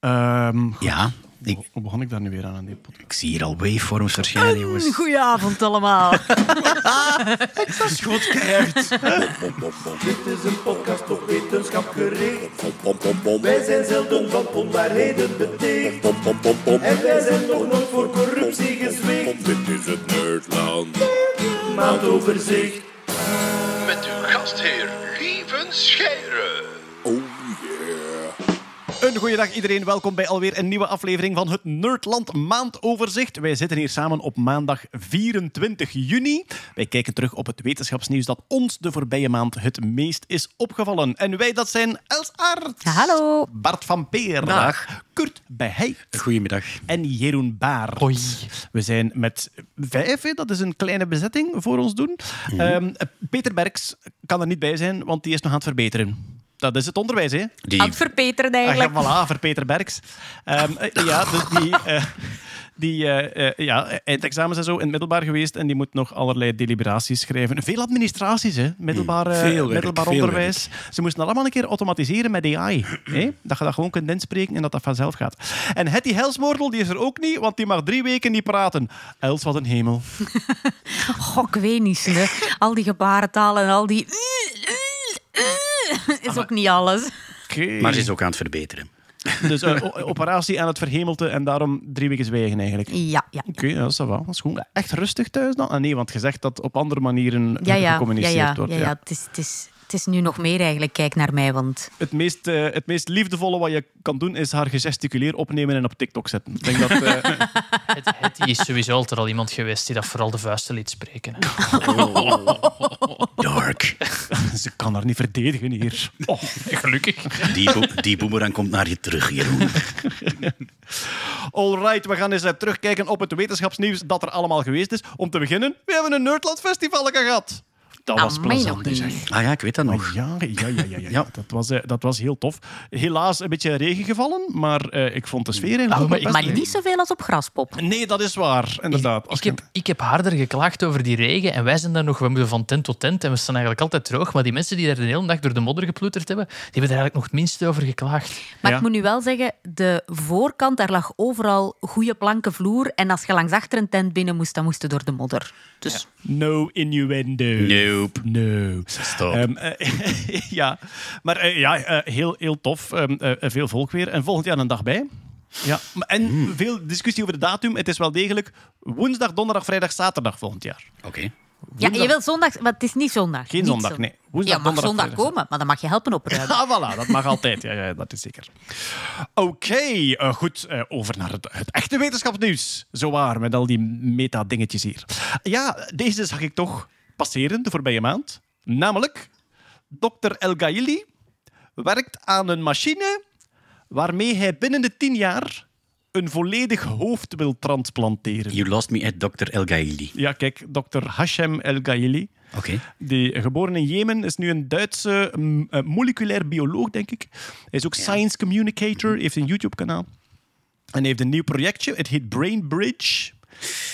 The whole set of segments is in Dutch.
Ehm, ja. Hoe begon ik daar nu weer aan, aan die podcast? Ik zie hier al waveforms verschijnen, jongens. Goedenavond allemaal. ik goed krijgt. Dit is een podcast op wetenschap gericht. Wij zijn zelden van onwaarheden betekenen. En wij zijn nog voor corruptie gezwicht. Dit is het Nerdland. Maandoverzicht. Met uw gastheer, Lieven Scheren. Een goede dag iedereen, welkom bij alweer een nieuwe aflevering van het Nerdland Maandoverzicht. Wij zitten hier samen op maandag 24 juni. Wij kijken terug op het wetenschapsnieuws dat ons de voorbije maand het meest is opgevallen. En wij dat zijn Els Hallo. Bart van Peer. Dag. Kurt Behey. Goedemiddag. En Jeroen Baar. Hoi. We zijn met vijf, dat is een kleine bezetting voor ons doen. Mhm. Ehm, Peter Berks kan er niet bij zijn, want die is nog aan het verbeteren dat is het onderwijs, hè? Die... Aan ah, eigenlijk. Ah, voilà, verpeter Berks. Ehm, eh, ja, dus die... Uh, die eh, ja, eindexamens en zo in het middelbaar geweest. En die moet nog allerlei deliberaties schrijven. Veel administraties, hè? Middelbaar, hmm. middelbaar onderwijs. Ze moesten allemaal een keer automatiseren met AI. hè? Dat je dat gewoon kunt inspreken en dat dat vanzelf gaat. En Hetty Helsmoordel die is er ook niet, want die mag drie weken niet praten. Els, wat een hemel. Goh, ik weet niet. Hè. Al die gebarentalen en al die... is ah, ook niet alles. Okay. Maar ze is ook aan het verbeteren. Dus uh, operatie aan het verhemelte en daarom drie weken zwijgen eigenlijk. Ja, ja. Oké, dat is wel. Dat is goed. Echt rustig thuis dan? Ah, nee, want je zegt dat op andere manieren ja, ja, gecommuniceerd wordt. Ja, ja, het is, het is het is nu nog meer eigenlijk, kijk naar mij. Want... Het, meest, eh, het meest liefdevolle wat je kan doen is haar gesticuleer opnemen en op TikTok zetten. Ik denk dat, eh, het, het, is sowieso altijd al iemand geweest die dat vooral de vuisten liet spreken. Oh. Dark. Ze kan haar niet verdedigen hier. Oh, gelukkig. Die, die boemerang komt naar je terug, Jeroen. Alright, we gaan eens eh, terugkijken op het wetenschapsnieuws dat er allemaal geweest is. Om te beginnen, we hebben een Nerdland Festival gehad dat was plezant. Ah ja, ik weet dat nog. Ja, ja, ja, ja, ja. Dat, was, eh, dat was heel tof. Helaas een beetje regen gevallen, maar eh, ik vond de sfeer nou, in Maar niet zoveel als op Graspop. Nee, dat is waar, inderdaad. Ik, heb, ik heb harder geklaagd over die regen en wij zijn daar nog, we moeten van tent tot tent en we staan eigenlijk altijd droog. Maar die mensen die daar de hele dag door de modder geploeterd hebben, die hebben er eigenlijk nog het minste over geklaagd. Maar ik moet nu wel zeggen, de voorkant, daar lag overal goede planken vloer. En als je langs achter een tent binnen moest, dan moest je door de modder. Dus no innuendo. Nope. No. Stop. Ehm, eh, ja, maar eh, ja, eh, heel, heel tof. Ehm, veel volk weer. En volgend jaar een dag bij. Ja, en hmm. veel discussie over de datum. Het is wel degelijk woensdag, donderdag, vrijdag, zaterdag volgend jaar. Oké. Ja, je wilt zondag, maar het is niet zondag. Geen niet zondag, nee. Woensdag, ja, mag zondag komen, maar dan mag je helpen opruimen. ah, voilà, dat mag altijd. Ja, ja, dat is zeker. Oké, eh, goed. Eh, over naar het, echte wetenschapsnieuws. Zowaar, met al die meta-dingetjes hier. Ja, deze zag ik toch passeren de voorbije maand. Namelijk, dokter El Gaili werkt aan een machine waarmee hij binnen de tien jaar een volledig hoofd wil transplanteren. You lost me at Dr. El Gaili. Ja, kijk, Dr. Hashem El Gaili. Oké. Die eh, geboren in Jemen is nu een Duitse mm, eh, moleculair bioloog, denk ik. Hij is ook science communicator, heeft een YouTube-kanaal. En heeft een nieuw projectje. Het heet Brain Bridge.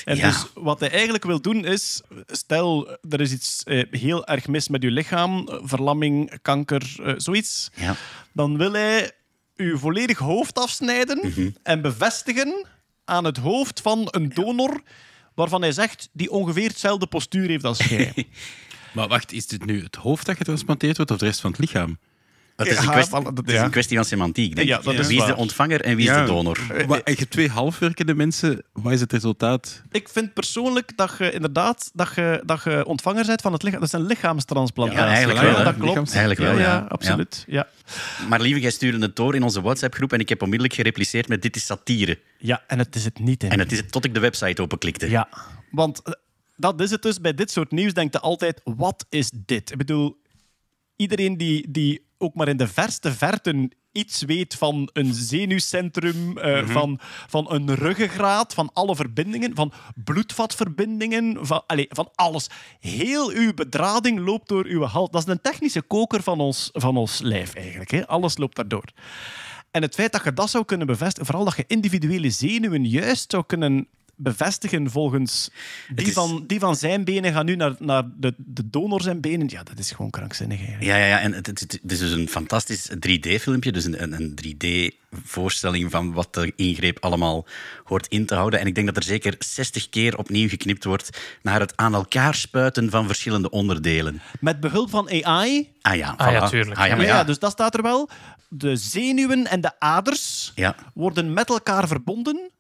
En dus wat hij eigenlijk wil doen is, stel er is iets eh, heel erg mis met je lichaam, verlamming, kanker, zoiets, ja. dan wil hij uw volledig hoofd afsnijden mhm. en bevestigen aan het hoofd van een donor waarvan hij zegt die ongeveer hetzelfde postuur heeft als jij. maar wacht, is dit nu het hoofd dat getransplanteerd wordt of de rest van het lichaam? Het is, een kwestie, van semantiek. Denk ik. wie is de ontvanger en wie is de donor? Eh, maar eh, je twee halfwerkende mensen, wat is het resultaat? Ik vind persoonlijk dat je inderdaad dat je, dat je ontvanger bent van het lichaam. Dat is een lichaamstransplantatie. Ja, eigenlijk wel. dat klopt. Eigenlijk wel, ja. absoluut. Ja. Maar lieve, jij stuurde het door in onze WhatsApp-groep en ik heb onmiddellijk gerepliceerd met dit is satire. Ja, en het is het niet. En het is het tot ik de website openklikte. Ja, want eh, dat is het dus. Bij dit soort nieuws denkt je altijd, wat is dit? Ik bedoel, iedereen die, die ook maar in de verste verte iets weet van een zenuwcentrum, eh, mhm. van, van een ruggengraat, van alle verbindingen, van bloedvatverbindingen, van, allez, van alles. Heel uw bedrading loopt door uw hals. Dat is een technische koker van ons, van ons lijf eigenlijk. Hè? Alles loopt daardoor. En het feit dat je dat zou kunnen bevestigen, vooral dat je individuele zenuwen juist zou kunnen bevestigen volgens... Die, van, die van zijn benen gaan nu naar, naar de, de donor zijn benen. Ja, dat is gewoon krankzinnig Ja, ja, ja. en het, het, is dus een fantastisch 3D-filmpje. Dus een, een 3D voorstelling van wat de ingreep allemaal hoort in te houden. En ik denk dat er zeker 60 keer opnieuw geknipt wordt naar het aan elkaar spuiten van verschillende onderdelen. Met behulp van AI. Ah ja, ah, ja, tuurlijk. Ah ja. ja, dus dat staat er wel. De zenuwen en de aders worden met elkaar verbonden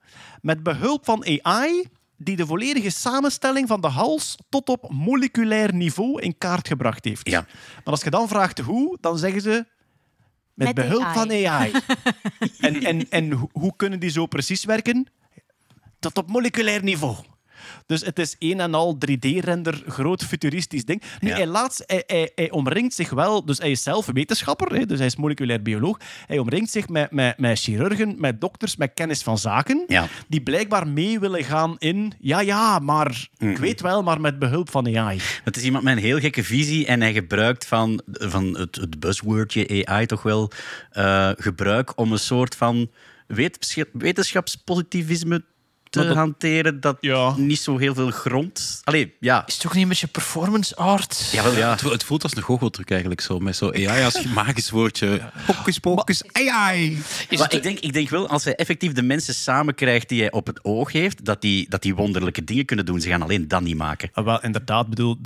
met behulp van AI die de volledige samenstelling van de hals tot op moleculair niveau in kaart gebracht heeft. Ja. Maar als je dan vraagt hoe, dan zeggen ze met, behulp AI. van AI. en en, en hoe kunnen die zo precies werken? Tot op moleculair niveau. Dus het is een en al 3D-render, groot futuristisch ding. Nu, hij, laatst, hij, hij, omringt zich wel, dus hij is zelf wetenschapper, dus hij is moleculair bioloog. Hij omringt zich met, met, met chirurgen, met dokters, met kennis van zaken, die blijkbaar mee willen gaan in, ja, ja, maar ik weet wel, maar met behulp van AI. Het is iemand met een heel gekke visie en hij gebruikt van, van het, het buzzwordje AI toch wel uh, gebruik om een soort van wetenschapspositivisme dat, hanteren dat niet zo heel veel grond... Allee, ja. Is het ook niet een beetje performance art? Ja, wel, ja. Het, het, voelt als een goocheltruc eigenlijk zo, met zo AI als magisch woordje. Hocus AI! Maar ik, denk, ik denk wel, als hij effectief de mensen samen krijgt die hij op het oog heeft, dat die, dat die wonderlijke dingen kunnen doen. Ze gaan alleen dat niet maken. Ah, wel, inderdaad, bedoel,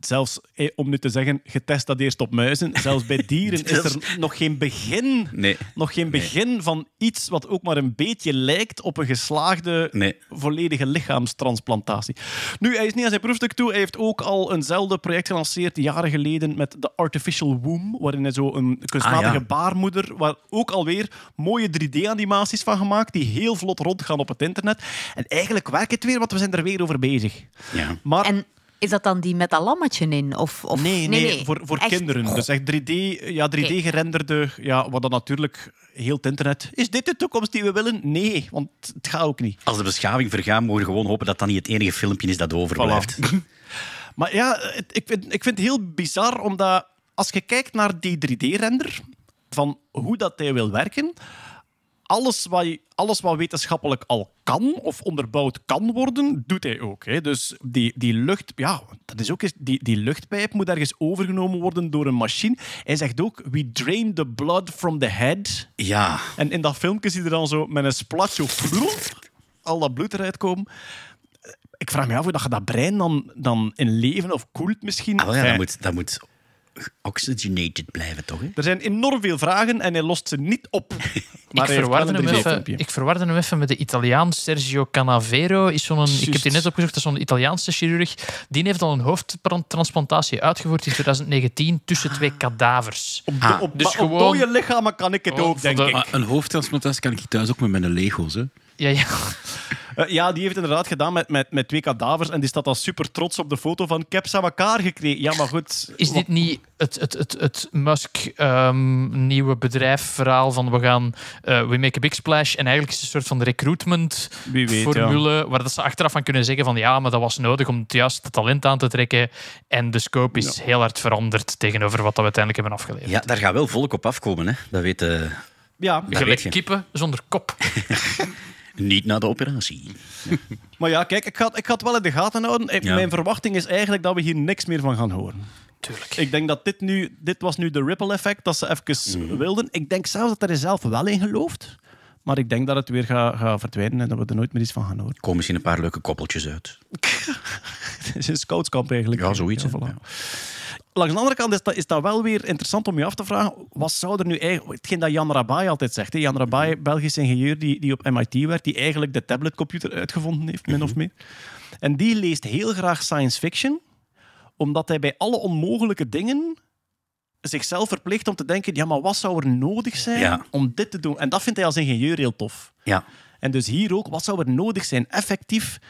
zelfs eh, om nu te zeggen, getest dat eerst op muizen, zelfs bij dieren is er nog geen begin, nee. nog geen begin van iets wat ook maar een beetje lijkt op een geslaagde nee. Volledige lichaamstransplantatie. Nu, hij is niet aan zijn proefstuk toe. Hij heeft ook al eenzelfde project gelanceerd jaren geleden met de Artificial Womb, waarin hij zo een kunstmatige ah, baarmoeder, waar ook alweer mooie 3D-animaties van gemaakt, die heel vlot rondgaan op het internet. En eigenlijk werkt het weer, want we zijn er weer over bezig. Ja. Maar... En is dat dan die met dat lammetje in? Of, of... Nee, nee, voor, voor kinderen. Dus echt 3D, ja, 3D-gerenderde, ja, wat dan natuurlijk heel het internet... Is dit de toekomst die we willen? Nee, want het gaat ook niet. Als de beschaving vergaat, mogen we gewoon hopen dat dat niet het enige filmpje is dat overblijft. maar ja, ik vind, ik vind het heel bizar, omdat als je kijkt naar die 3D-render, van hoe dat hij wil werken alles wat, alles wat wetenschappelijk al kan of onderbouwd kan worden, doet hij ook. Hè. Dus die, die lucht, ja, dat is ook die, die luchtpijp moet ergens overgenomen worden door een machine. Hij zegt ook, we drain the blood from the head. Ja. En in dat filmpje zie je dan zo met een splat zo al dat bloed eruit komen ik vraag me af hoe dat je dat brein dan, dan in leven of koelt misschien. Ah, ja, dat, moet, dat moet oxygenated blijven, toch? Hè? Er zijn enorm veel vragen en hij lost ze niet op. Maar ik, verwarde hem even, ik verwarde hem even met de Italiaan Sergio Canavero. Is zo'n, ik heb die net opgezocht, dat is zo'n Italiaanse chirurg. Die heeft al een hoofdtransplantatie uitgevoerd in 2019 tussen ah. twee kadavers. Op, de, ah. op, ah. dus gewoon, kan ik het oh, ook, denk ik. Ah, een hoofdtransplantatie kan ik thuis ook met mijn Lego's. Hè? Ja, ja. Eh, ja, die heeft inderdaad gedaan met, met, met twee kadavers. En die staat dan super trots op de foto van ik heb ze aan elkaar gekregen. Ja, maar goed. Is dit niet het, het, het, het Musk ehm, nieuwe bedrijfverhaal van we gaan eh, we make a big splash. En eigenlijk is het een soort van recruitment formule. Waar dat ze achteraf van kunnen zeggen van ja, maar dat was nodig om het juiste talent aan te trekken. En de scope is heel hard veranderd tegenover wat dat we uiteindelijk hebben afgeleverd. Ja, daar gaat wel volk op afkomen. Hè? Dat weten ja. Gelijk kippen zonder kop. Niet na de operatie. maar ja, kijk, ik ga, ik ga het wel in de gaten houden. Mijn verwachting is eigenlijk dat we hier niks meer van gaan horen. Tuurlijk. Ik denk dat dit nu, dit was nu de ripple effect dat ze even mhm. wilden. Ik denk zelfs dat er zelf wel in gelooft. Maar ik denk dat het weer gaat ga verdwijnen en dat we er nooit meer iets van gaan horen. Er komen misschien een paar leuke koppeltjes uit. het is een scoutskamp eigenlijk. Ja, zoiets. Ja, voilà langs de andere kant is dat, is dat wel weer interessant om je af te vragen, wat zou er nu eigenlijk... Hetgeen dat Jan Rabai altijd zegt. Hè? Jan Rabai, mhm. Belgisch ingenieur die, die op MIT werkt, die eigenlijk de tabletcomputer uitgevonden heeft, min of mhm. meer. En die leest heel graag science fiction, omdat hij bij alle onmogelijke dingen zichzelf verplicht om te denken, ja, maar wat zou er nodig zijn om dit te doen? En dat vindt hij als ingenieur heel tof. Ja. En dus hier ook, wat zou er nodig zijn? Effectief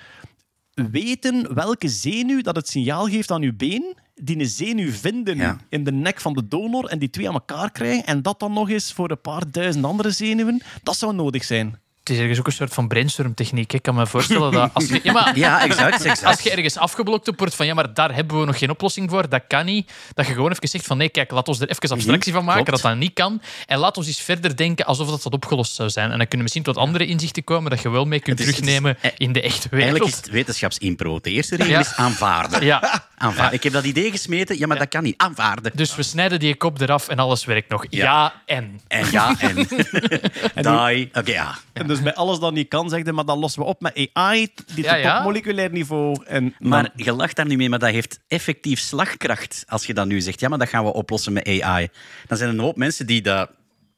weten welke zenuw dat het signaal geeft aan uw been die een zenuw vinden in de nek van de donor en die twee aan elkaar krijgen en dat dan nog eens voor een paar duizend andere zenuwen, dat zou nodig zijn. Het is ergens ook een soort van brainstormtechniek. Ik kan me voorstellen dat als je, ja, exact, Als je ergens afgeblokt wordt van ja, maar daar hebben we nog geen oplossing voor, dat kan niet. Dat je gewoon even zegt van nee, kijk, laat ons er even mhm, abstractie van maken dat dat niet kan. En laat ons eens verder denken alsof dat, dat opgelost zou zijn. En dan kunnen we misschien tot andere inzichten komen dat je wel mee kunt terugnemen eh, in de echte wereld. Eigenlijk is het wetenschapsimpro. De eerste regel is aanvaarden. Ja. aanvaarden. Ik heb dat idee gesmeten, ja, maar dat kan niet. Aanvaarden. Dus we snijden die kop eraf en alles werkt nog. Ja, en. En ja en. Die... Oké, ja. Dus bij alles dat niet kan, zeggen maar dat lossen we op met AI, dit op moleculair niveau. En Maar je lacht daar nu mee, maar dat heeft effectief slagkracht als je dat nu zegt. Ja, maar dat gaan we oplossen met AI. Dan zijn er een hoop mensen die dat...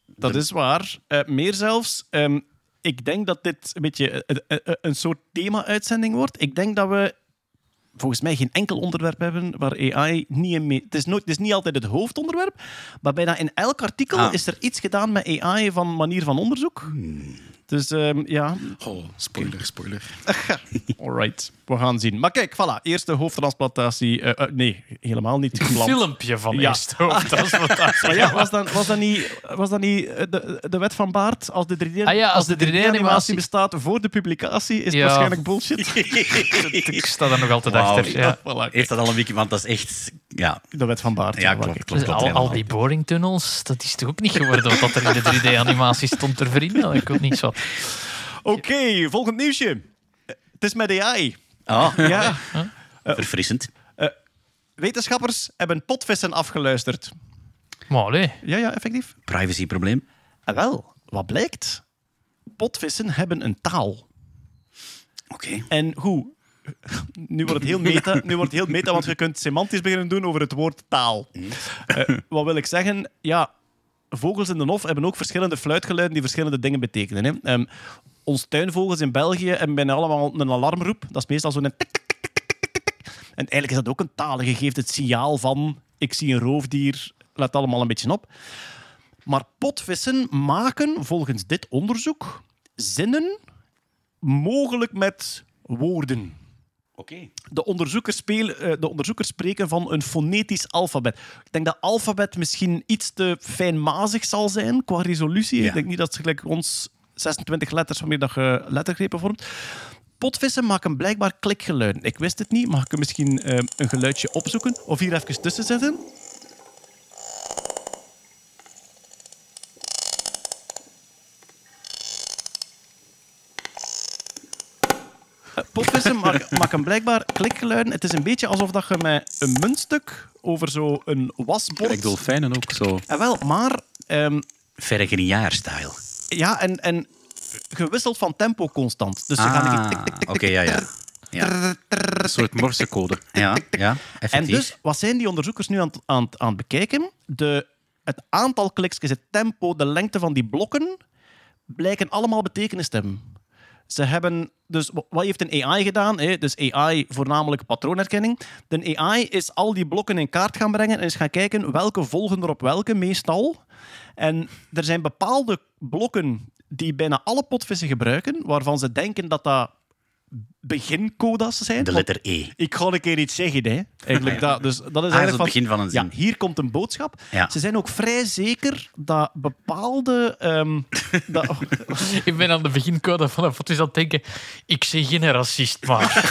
Dat is waar. Eh, meer zelfs, ehm, ik denk dat dit een beetje eh, eh, een soort thema-uitzending wordt. Ik denk dat we volgens mij geen enkel onderwerp hebben waar AI niet in mee... Het is, nooit, het is niet altijd het hoofdonderwerp, maar bijna in elk artikel ah. is er iets gedaan met AI van manier van onderzoek. Hmm. Dus ehm, ja. Oh, spoiler, spoiler. Alright, we gaan zien. Maar kijk, voilà, eerste hoofdtransplantatie. Eh, eh, nee, helemaal niet gepland. Een filmpje van ja. eerste hoofdtransplantatie. maar ja, was dat, was niet, was niet eh, de, de wet van baard? Als de 3D-animatie ah 3D-animatie bestaat voor de publicatie, is het waarschijnlijk bullshit. Ik sta daar nog altijd achter. Voilà, Heeft dat al een weekje? Want dat is echt... Ja. De wet van baard. Ja, klopt. Dus al, al, die tunnels, dat is toch ook niet geworden dat er in de 3D-animatie stond ter vrienden? Ik weet niet zo. Oké, volgend nieuwsje. het is met AI. Ah, ja. Eh, eh, Verfrissend. Eh, wetenschappers hebben potvissen afgeluisterd. Molly. Ja, ja, effectief. Privacyprobleem. wel, wat blijkt? Potvissen hebben een taal. Oké. En hoe? Nu wordt, het heel meta, nu wordt het heel meta, want je kunt semantisch beginnen doen over het woord taal. wat wil ik zeggen? Ja, vogels in de hof hebben ook verschillende fluitgeluiden die verschillende dingen betekenen. Hè. Ehm, ons tuinvogels in België hebben bijna allemaal een alarmroep. Dat is meestal zo'n En eigenlijk is dat ook een taal. Je geeft het signaal van ik zie een roofdier, let allemaal een beetje op. Maar potvissen maken volgens dit onderzoek zinnen mogelijk met woorden. De, onderzoekers spelen, eh, de onderzoekers spreken van een fonetisch alfabet. Ik denk dat alfabet misschien iets te fijnmazig zal zijn qua resolutie. Ik denk niet dat ze gelijk ons 26 letters vanmiddag lettergrepen vormt. Potvissen maken blijkbaar klikgeluiden. Ik wist het niet. Mag ik misschien eh, een geluidje opzoeken? Of hier even tussen zetten? Potwissen maken blijkbaar klikgeluiden. Het is een beetje alsof dat je met een muntstuk over zo'n wasbord... Ik dolfijnen ook zo. En ah, wel, maar... Um, Ja, en, en gewisseld van tempo constant. Dus ze ah, gaan... Oké, ja, ja. Ja. Een soort morsecode. Ja, ja, en dus, wat zijn die onderzoekers nu aan, aan, aan het bekijken? De, het aantal kliks: het tempo, de lengte van die blokken blijken allemaal betekenis te hebben. Ze hebben dus wat heeft een AI gedaan? Hè? Dus AI voornamelijk patroonherkenning. De AI is al die blokken in kaart gaan brengen en is gaan kijken welke volgen er op welke meestal. En er zijn bepaalde blokken die bijna alle potvissen gebruiken, waarvan ze denken dat dat begincoda's zijn. De letter E. Ik ga een keer iets zeggen, hè. Eigenlijk dat, dus dat is ah, eigenlijk het begin van een zin. Ja, hier komt een boodschap. Ja. Ze zijn ook vrij zeker dat bepaalde... Ehm, dat... ik ben aan de begincode van een foto aan denken... Ik zeg geen racist, maar...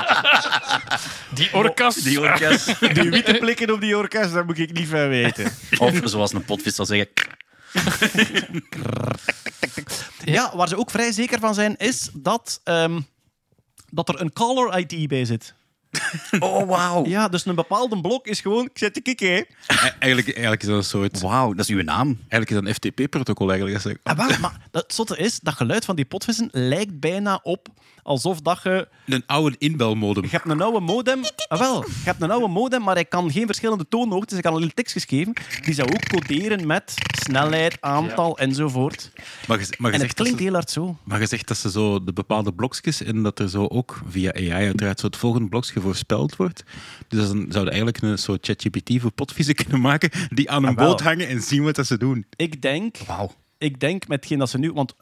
die orkas. Die orkas. die witte plekken op die orkas, daar moet ik niet van weten. Of, zoals een potvis zou zeggen ja, waar ze ook vrij zeker van zijn, is dat, ehm, dat er een caller ID bij zit. Oh, wow. Ja, dus een bepaalde blok is gewoon... Ik zet de kikker. E-, eigenlijk, eigenlijk is dat een soort... Wauw, dat is uw naam. Eigenlijk is dat een FTP-protocol, eigenlijk. maar, ah, maar het zotte is, dat geluid van die potvissen lijkt bijna op alsof dat je... Een oude inbelmodem. Je hebt een oude modem. Ah, wel, je hebt een oude modem, maar ik kan geen verschillende toonhoogtes. Ik kan alleen tekstjes geven. Die zou ook coderen met snelheid, aantal enzovoort. Maar maar en het klinkt heel hard zo. Maar je zegt dat ze zo de bepaalde blokjes en dat er zo ook via AI uiteraard zo het volgende blokje voorspeld wordt. Dus dan zouden eigenlijk een soort ChatGPT voor potvissen kunnen maken die aan een ah, boot hangen en zien wat dat ze doen. Ik denk... Wauw ik denk met hetgeen dat ze nu. Want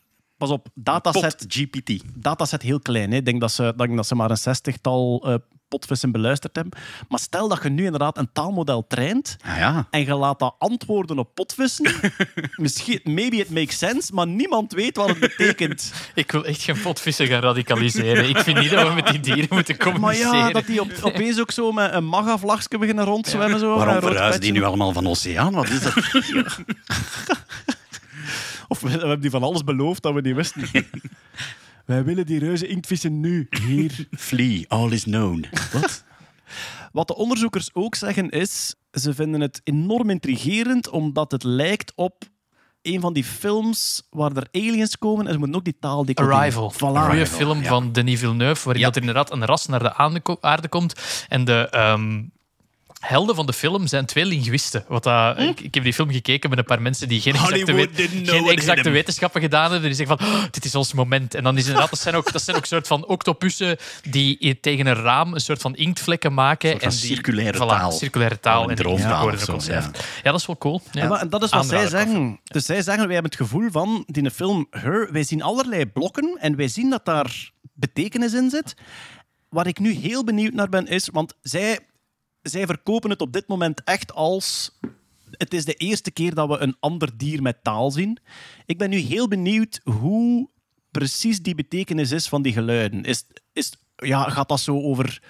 pas op, dataset. GPT. Dataset heel klein. Hè. Ik denk dat ze, denk dat ze maar een zestigtal uh, potvissen beluisterd hebben. Maar stel dat je nu inderdaad een taalmodel traint ah, ja. en je laat dat antwoorden op potvissen. Misschien, maybe it makes sense, maar niemand weet wat het betekent. Ik wil echt geen potvissen gaan radicaliseren. Ik vind niet dat we met die dieren moeten communiceren. Maar ja, dat die op, opeens ook zo met een maga beginnen rondzwemmen. Zo, Waarom verhuizen die nu allemaal van oceaan? Wat is dat? Of we, we hebben die van alles beloofd dat we niet wisten. Wij willen die reuze inktvissen nu, hier. Flee, all is known. Wat? Wat de onderzoekers ook zeggen is, ze vinden het enorm intrigerend omdat het lijkt op een van die films waar er aliens komen en ze moeten ook die taal decoderen. Arrival. Voilà. Een goede film van Denis Villeneuve, waarin dat er inderdaad een ras naar de aarde komt en de... Ehm, helden van de film zijn twee linguisten. Wat, dat, hm? ik, heb die film gekeken met een paar mensen die geen exacte, wetenschappen gedaan hebben. Die zeggen van, oh, dit is ons moment. En dan is inderdaad, dat zijn ook, dat zijn ook soort van octopussen die tegen een raam een soort van inktvlekken maken. en die, circulaire taal. Circulaire taal. Oh, en droomtaal ja, ja. dat is wel cool. Ja. dat is wat zij zeggen. Dus zij zeggen, wij hebben het gevoel van, in de film Her, wij zien allerlei blokken en wij zien dat daar betekenis in zit. Wat ik nu heel benieuwd naar ben, is, want zij zij verkopen het op dit moment echt als. Het is de eerste keer dat we een ander dier met taal zien. Ik ben nu heel benieuwd hoe precies die betekenis is van die geluiden. Is, is, ja, gaat dat zo over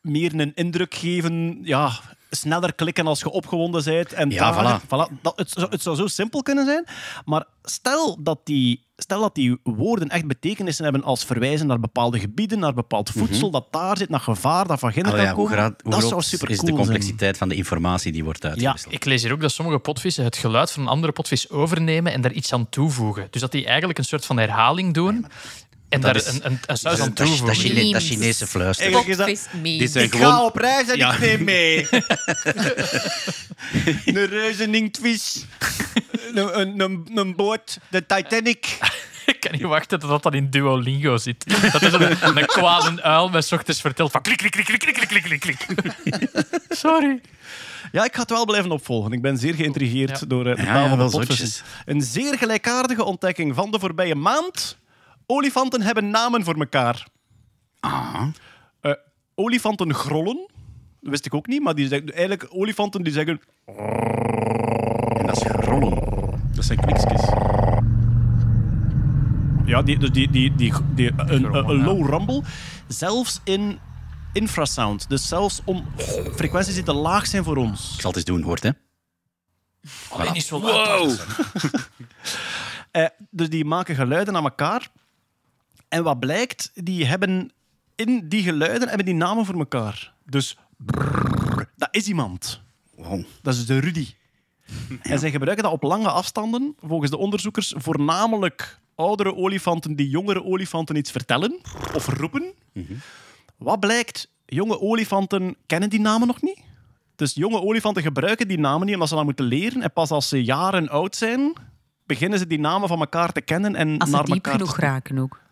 meer een indruk geven? Ja, sneller klikken als je opgewonden bent. En ja, voilà. dat, het, zou zo simpel kunnen zijn. Maar stel dat die, stel dat die woorden echt betekenissen hebben als verwijzen naar bepaalde gebieden, naar bepaald mhm. voedsel, dat daar zit, naar gevaar, dat van ginder oh, komen. hoe dat zou super is de complexiteit van de informatie die wordt uitgewisseld. Ja, ik lees hier ook dat sommige potvissen het geluid van een andere potvis overnemen en daar iets aan toevoegen. Dus dat die eigenlijk een soort van herhaling doen. En dat daar is, een, een, een aan Chinese fluister. die zijn ik gewoon... ga op reis en ik neem mee. een reuzeningvis. een, een, een, een boot. De Titanic. Ik kan niet wachten tot dat dan in Duolingo zit. Dat is een, een kwade uil met ochtends vertelt van klik, klik, klik, klik, klik, klik, klik, klik. Sorry. Ja, ik ga het wel blijven opvolgen. Ik ben zeer geïntrigeerd door eh, de taal van de Een zeer gelijkaardige ontdekking van de voorbije maand Olifanten hebben namen voor elkaar. Ah. Uh, olifanten grollen. Dat wist ik ook niet, maar die zeggen, eigenlijk olifanten die zeggen... En dat is grollen. Dat zijn klikjes. Ja, die, dus die, die, die, een, een, low rumble. Zelfs in infrasound. Dus zelfs om frequenties die te laag zijn voor ons. Ik zal het eens doen, hoort hè? Alleen niet zo Wow! Eh, dus die maken geluiden aan elkaar. En wat blijkt, die hebben in die geluiden hebben die namen voor elkaar. Dus brrr, dat is iemand. Dat is de Rudy. En zij gebruiken dat op lange afstanden, volgens de onderzoekers, voornamelijk oudere olifanten die jongere olifanten iets vertellen of roepen. Mhm. Wat blijkt, jonge olifanten kennen die namen nog niet. Dus jonge olifanten gebruiken die namen niet omdat ze dat moeten leren. En pas als ze jaren oud zijn, beginnen ze die namen van elkaar te kennen en naar elkaar. Als ze diep genoeg raken ook.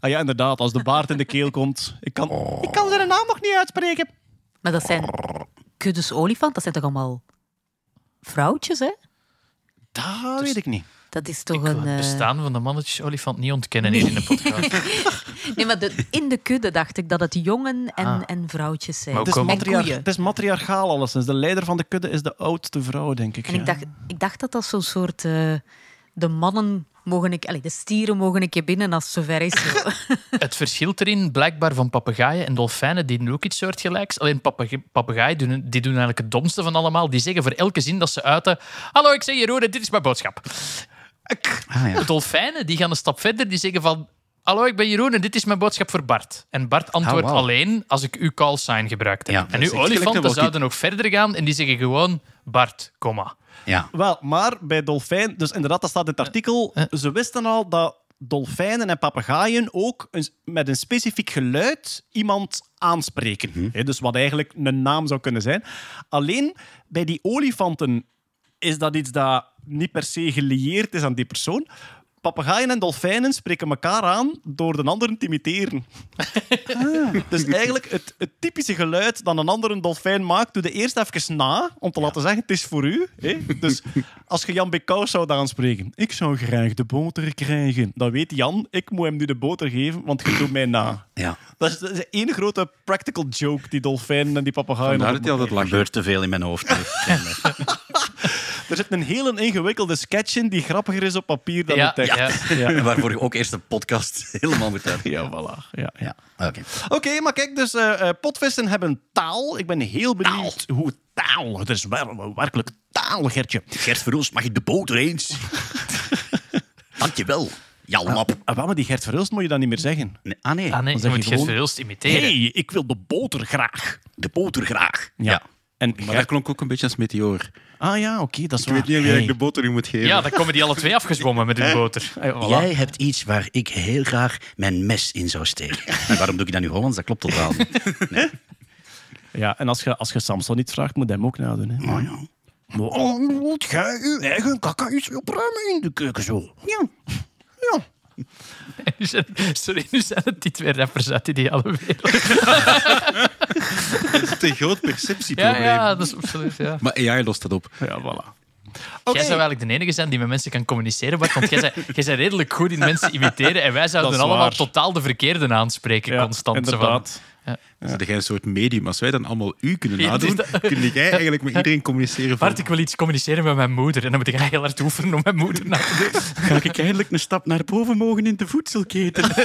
Ah ja, inderdaad, als de baard in de keel komt. Ik kan, oh. ik kan zijn naam nog niet uitspreken. Maar dat zijn kuddes olifant, dat zijn toch allemaal vrouwtjes, hè? Dat dus weet ik niet. Dat is toch ik een. Het eh, bestaan van de mannetjes olifant niet ontkennen hier in de podcast. nee, maar in de kudde dacht ik dat het jongen en, ah. en vrouwtjes zijn. Het is, het is matriarchaal alleszins. De leider van de kudde is de oudste vrouw, denk ik. En ik dacht, ik dacht dat dat zo'n soort eh, de mannen mogen ik, allee, de stieren mogen ik je binnen als het zover is. het verschil erin, blijkbaar van papegaaien en dolfijnen, die doen ook iets soortgelijks. Alleen papegaaien doen, die doen eigenlijk het domste van allemaal. Die zeggen voor elke zin dat ze uiten... Hallo, ik ben Jeroen en dit is mijn boodschap. Ah, ja. Dolfijnen die gaan een stap verder. Die zeggen van... Hallo, ik ben Jeroen en dit is mijn boodschap voor Bart. En Bart ah, antwoordt alleen als ik uw sign gebruikt heb. en nu olifanten zouden nog verder gaan en die zeggen gewoon Bart, komma. Ja. Wel, maar bij dolfijn, dus inderdaad, dat staat in het artikel. Ze wisten al dat dolfijnen en papegaaien ook een, met een specifiek geluid iemand aanspreken. Mhm. dus wat eigenlijk een naam zou kunnen zijn. Alleen bij die olifanten is dat iets dat niet per se gelieerd is aan die persoon papegaaien en dolfijnen spreken elkaar aan door de ander te imiteren. Ah. Dus eigenlijk het, het, typische geluid dat een ander een dolfijn maakt, doe de eerst even na om te laten zeggen: het is voor u. Hè? Dus als je Jan Bekaus zou aanspreken, spreken: ik zou graag de boter krijgen, dan weet Jan, ik moet hem nu de boter geven, want je doet mij na. Ja. Dat is, dat één grote practical joke, die dolfijnen en die papegaaien. Daar dat hij altijd gebeurt te veel in mijn hoofd. Er zit een hele ingewikkelde sketch in die grappiger is op papier dan ja, de tekst. Ja. ja. Waarvoor je ook eerst de podcast helemaal moet hebben. Ja, voilà. Ja. Ja. Oké, maar kijk, dus uh, potvissen hebben taal. Ik ben heel benieuwd hoe taal... Het is werkelijk taal, Gertje. Gert Verhulst, mag ik de boter eens? Dankjewel. Jalmap. Ah, ah met die Gert Verhulst moet je dan niet meer zeggen. Nee, ah nee. Ah, nee. je moet gewoon... Gert Verhulst imiteren. hey, ik wil de boter graag. De boter graag. ja. En maar dat klonk ook een beetje als meteoor. Ah ja, oké, dat is ik Ik weet niet wie ik de boter moet geven. Ja, dan komen die alle twee afgezwommen met hun boter. Jij hebt iets waar ik heel graag mijn mes in zou steken. en waarom doe ik dat nu Hollands? Dat klopt totaal niet. Nee. Ja, en als je, als je Samson niet vraagt, moet hij hem ook nadoen. Hè? Oh, ja. Oh, moet jij je eigen kakaïs opruimen in de keuken zo? Ja. Ja. Sorry, nu zijn het die twee rappers uit die ideale wereld. dat is een groot perceptieprobleem. Ja, ja, dat is absoluut. Ja. Maar AI lost dat op. Ja, voilà. Jij zou eigenlijk de enige zijn die met mensen kan communiceren, Bart, want jij bent redelijk goed in mensen imiteren en wij zouden allemaal totaal de verkeerde aanspreken ja, constant. Inderdaad. Van, ja. Dus dat jij een soort medium. Als wij dan allemaal u kunnen nadoen, dat... kun jij eigenlijk met iedereen communiceren. Bart, ik wil iets communiceren met mijn moeder. En dan moet ik heel hard oefenen om mijn moeder na te doen. Ga ik eindelijk een stap naar boven mogen in de voedselketen?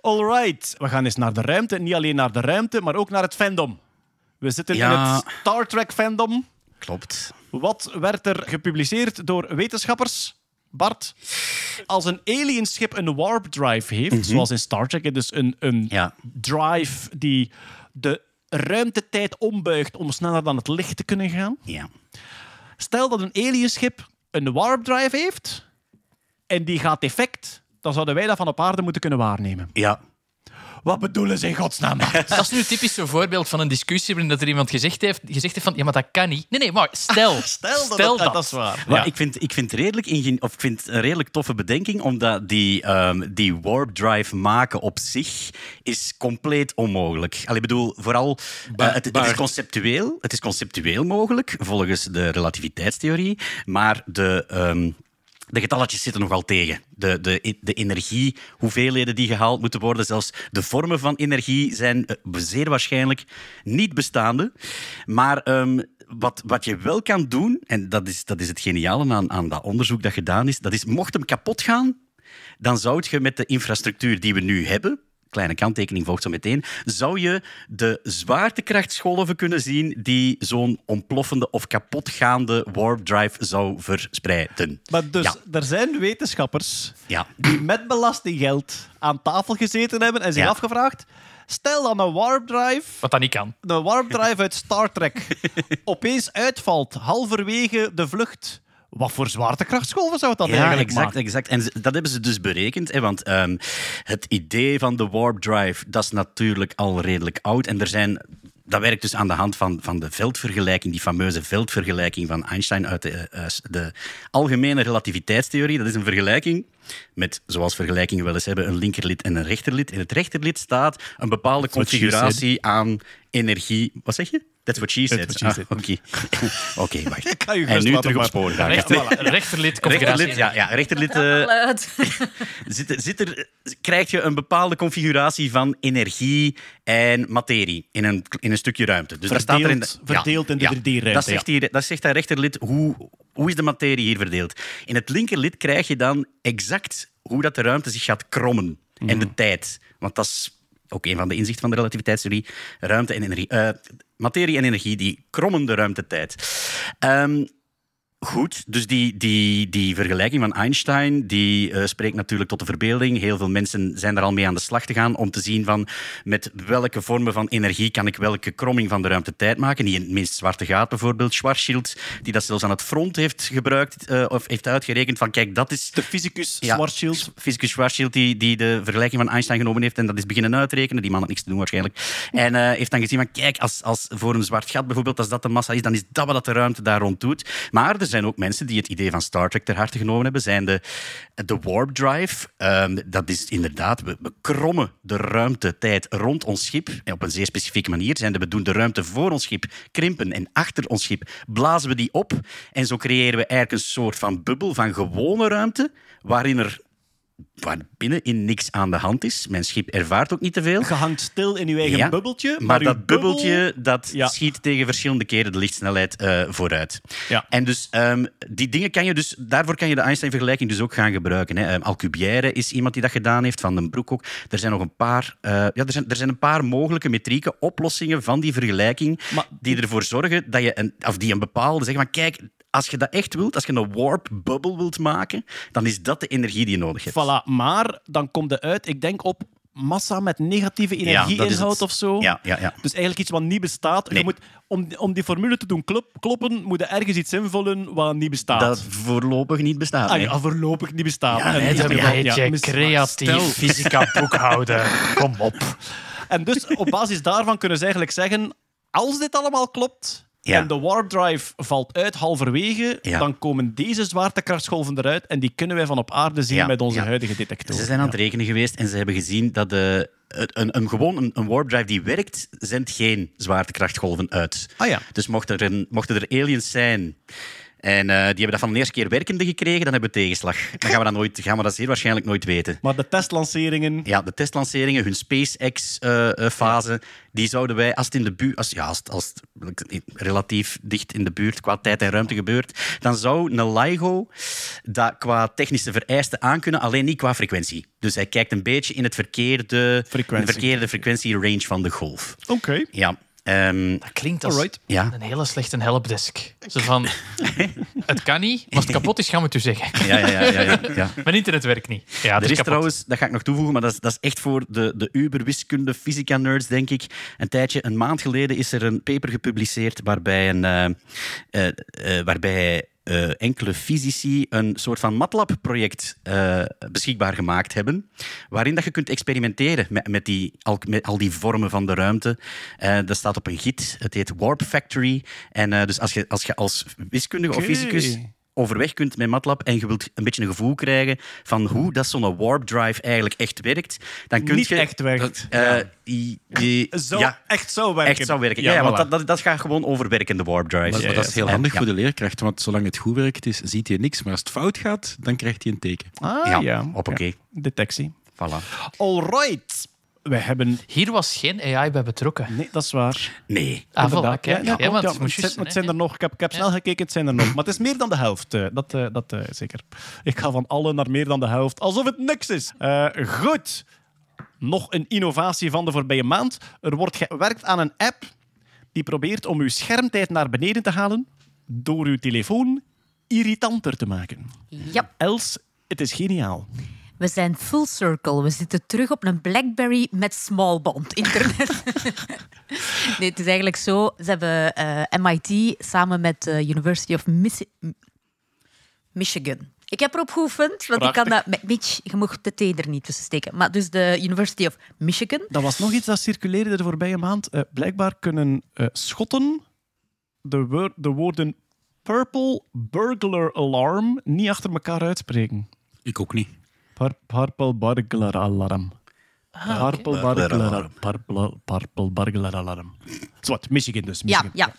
Alright, we gaan eens naar de ruimte. Niet alleen naar de ruimte, maar ook naar het fandom. We zitten in het Star Trek fandom. Klopt. Wat werd er gepubliceerd door wetenschappers? Bart, als een alienschip een warp drive heeft, mhm. zoals in Star Trek, dus een, een drive die de ruimtetijd ombuigt om sneller dan het licht te kunnen gaan. Ja. Stel dat een alienschip een warp drive heeft en die gaat defect, dan zouden wij dat van op aarde moeten kunnen waarnemen. Ja. Wat bedoelen ze in godsnaam? Dat is nu typisch zo'n voorbeeld van een discussie waarin dat er iemand gezegd heeft, gezegd heeft van ja, maar dat kan niet. Nee, nee, maar stel. stel, dat, stel dat, dat. is waar. Maar ik vind, ik vind, redelijk of ik vind een redelijk toffe bedenking, omdat die, um, die warp drive maken op zich is compleet onmogelijk. Allee, ik bedoel, vooral, eh, het, is conceptueel, het is conceptueel mogelijk, volgens de relativiteitstheorie, maar de... Ehm, de getalletjes zitten nogal tegen. De, de, de energie, hoeveelheden die gehaald moeten worden, zelfs de vormen van energie zijn eh, zeer waarschijnlijk niet bestaande. Maar ehm, wat, wat je wel kan doen, en dat is, dat is het geniale aan, aan dat onderzoek dat gedaan is, dat is mocht hem kapot gaan, dan zou je met de infrastructuur die we nu hebben, kleine kanttekening volgt zo meteen, zou je de zwaartekrachtsgolven kunnen zien die zo'n ontploffende of kapotgaande warp drive zou verspreiden. Maar dus, er zijn wetenschappers ja. die met belastinggeld aan tafel gezeten hebben en zich afgevraagd Stel dan een warp drive. Wat dat niet kan. Een warp drive uit Star Trek. opeens uitvalt halverwege de vlucht wat voor zwaartekrachtsgolven zou dat dan ja, eigenlijk exact, exact. En dat hebben ze dus berekend. Hè, want ehm, het idee van de warp drive, dat is natuurlijk al redelijk oud. En er zijn dat werkt dus aan de hand van, van de veldvergelijking, die fameuze veldvergelijking van Einstein uit de, eh, de algemene relativiteitstheorie. Dat is een vergelijking met, zoals vergelijkingen wel eens hebben, een linkerlid en een rechterlid. In het rechterlid staat een bepaalde configuratie aan energie. Wat zeg je? That's what she said. Ah, Oké, okay. wacht. en nu terug op spoor Rechterlid, rechterlid, ja, ja, rechterlid. Uh, zit, zit er, krijg je een bepaalde configuratie van energie en materie in een, in een stukje ruimte. Dus verdeeld, staat er in de, verdeeld in de 3D-ruimte. Dat zegt, hier, dat zegt dat rechterlid hoe, hoe is de materie hier verdeeld. In het linkerlid krijg je dan exact hoe dat de ruimte zich gaat krommen. En de mhm. tijd. Want dat is ook een van de inzichten van de relativiteitstheorie. Ruimte en energie. Eh, materie en energie, die krommen de ruimte-tijd. Ehm, Goed, dus die, die, die vergelijking van Einstein die, eh, spreekt natuurlijk tot de verbeelding. Heel veel mensen zijn daar al mee aan de slag te gaan om te zien van met welke vormen van energie kan ik welke kromming van de ruimte-tijd maken. Die in het minst zwarte gat bijvoorbeeld. Schwarzschild, die dat zelfs aan het front heeft gebruikt eh, of heeft uitgerekend van kijk, dat is... De fysicus Schwarzschild. Fysicus Schwarzschild die, die de vergelijking van Einstein genomen heeft en dat is beginnen uitrekenen. Die man had niks te doen waarschijnlijk. En eh, heeft dan gezien van kijk, als, als voor een zwart gat bijvoorbeeld, als dat de massa is, dan is dat wat de ruimte daar rond doet. Maar de zijn ook mensen die het idee van Star Trek ter harte genomen hebben. Zijn de, de warp drive. Ehm, dat is inderdaad, we, we krommen de ruimte-tijd rond ons schip. En op een zeer specifieke manier zijn de, we doen de ruimte voor ons schip krimpen en achter ons schip blazen we die op. En zo creëren we eigenlijk een soort van bubbel van gewone ruimte, waarin er waar binnenin niks aan de hand is. Mijn schip ervaart ook niet te veel. Je hangt stil in je eigen bubbeltje. Maar, dat bubbeltje dat schiet tegen verschillende keren de lichtsnelheid eh, vooruit. Ja. En dus ehm, die dingen kan je dus, daarvoor kan je de Einstein-vergelijking dus ook gaan gebruiken. Ehm, Alcubierre is iemand die dat gedaan heeft, Van den Broek ook. Er zijn nog een paar, eh, ja, er, zijn, er zijn een paar mogelijke metrieken, oplossingen van die vergelijking, die ervoor zorgen dat je, een, of die een bepaalde, zeg maar, kijk, als je dat echt wilt, als je een warp bubble wilt maken, dan is dat de energie die je nodig hebt. Voilà, maar dan komt er uit, ik denk op massa met negatieve energieinhoud of zo. Ja, ja, ja. Dus eigenlijk iets wat niet bestaat. Nee. Je moet, om, om die formule te doen kloppen, moet er ergens iets invullen wat niet bestaat. Dat voorlopig niet bestaat. Ah, ja, voorlopig niet bestaat. Ja, nee, dat creatief fysica boekhouden. Kom op. En dus op basis daarvan kunnen ze eigenlijk zeggen, als dit allemaal klopt, en de warp drive valt uit halverwege. Dan komen deze zwaartekrachtsgolven eruit. En die kunnen wij van op aarde zien met onze huidige detectoren. Ze zijn aan het rekenen geweest en ze hebben gezien dat de, een, een, gewoon een, warp drive die werkt, zendt geen zwaartekrachtgolven uit. Ah, ja. Dus mochten er, mochten er aliens zijn en eh, die hebben dat van de eerste keer werkende gekregen, dan hebben we tegenslag. Dan gaan we dat, nooit, gaan we dat zeer waarschijnlijk nooit weten. Maar de testlanceringen... Ja, de testlanceringen, hun SpaceX-fase, eh, eh, die zouden wij, als het, in de buurt, als, ja, als, het, relatief dicht in de buurt qua tijd en ruimte gebeurt, dan zou een LIGO dat qua technische vereisten aankunnen, alleen niet qua frequentie. Dus hij kijkt een beetje in het verkeerde, De verkeerde frequentierange van de golf. Oké. Ja, Ehm, dat klinkt als een hele slechte helpdesk. Zo van, het kan niet, maar als het kapot is, gaan we het u zeggen. Ja, ja, ja, ja, ja. Mijn internet werkt niet. Ja, er is, trouwens, dat ga ik nog toevoegen, maar dat is, dat is echt voor de, de uber-wiskunde, fysica-nerds, denk ik. Een tijdje, een maand geleden, is er een paper gepubliceerd waarbij, een, eh, eh, eh, waarbij eh, enkele fysici een soort van MATLAB-project eh, beschikbaar gemaakt hebben, waarin dat je kunt experimenteren met, met, die, al, met al die vormen van de ruimte. Eh, dat staat op een git. het heet Warp Factory. En dus als je als, je als wiskundige of fysicus overweg kunt met MATLAB en je wilt een beetje een gevoel krijgen van hoe hmm. dat zo'n warp drive eigenlijk echt werkt, dan kun Niet echt werkt. Uh, ja. die, zo, ja, echt zo werken. Echt zo werken, ja, want dat, dat, gaat gewoon over werkende warp drives. Maar, dat is heel handig voor de leerkracht, want zolang het goed werkt is, ziet hij niks, maar als het fout gaat, dan krijgt hij een teken. Ah, ja, op oké. Detectie. Voilà. All right wij hebben... Hier was geen AI bij betrokken. Nee, dat is waar. Nee. Ah, ah voilà, ja, het, het, het, zijn er nog. Ik heb, ik heb snel gekeken, het zijn er nog. Maar het is meer dan de helft. Eh, dat, uh, dat eh, zeker. Ik ga van alle naar meer dan de helft. Alsof het niks is. goed. Nog een innovatie van de voorbije maand. Er wordt gewerkt aan een app die probeert om uw schermtijd naar beneden te halen door uw telefoon irritanter te maken. Ja. Els, het is geniaal. We zijn full circle. We zitten terug op een Blackberry met smallband internet. nee, het is eigenlijk zo. Ze hebben eh, MIT samen met de eh, University of Michigan. Ik heb erop geoefend, want ik kan dat... Met Mitch, je mocht de T er niet tussen steken. Maar dus de University of Michigan... Dat was nog iets dat circuleerde de voorbije maand. Eh, blijkbaar kunnen schotten de, de woorden purple burglar alarm niet achter elkaar uitspreken. Ik ook niet. Purple burglar alarm. Ah, purple okay. burglar, purple, purple burglar alarm. Michigan dus. Ja, ja.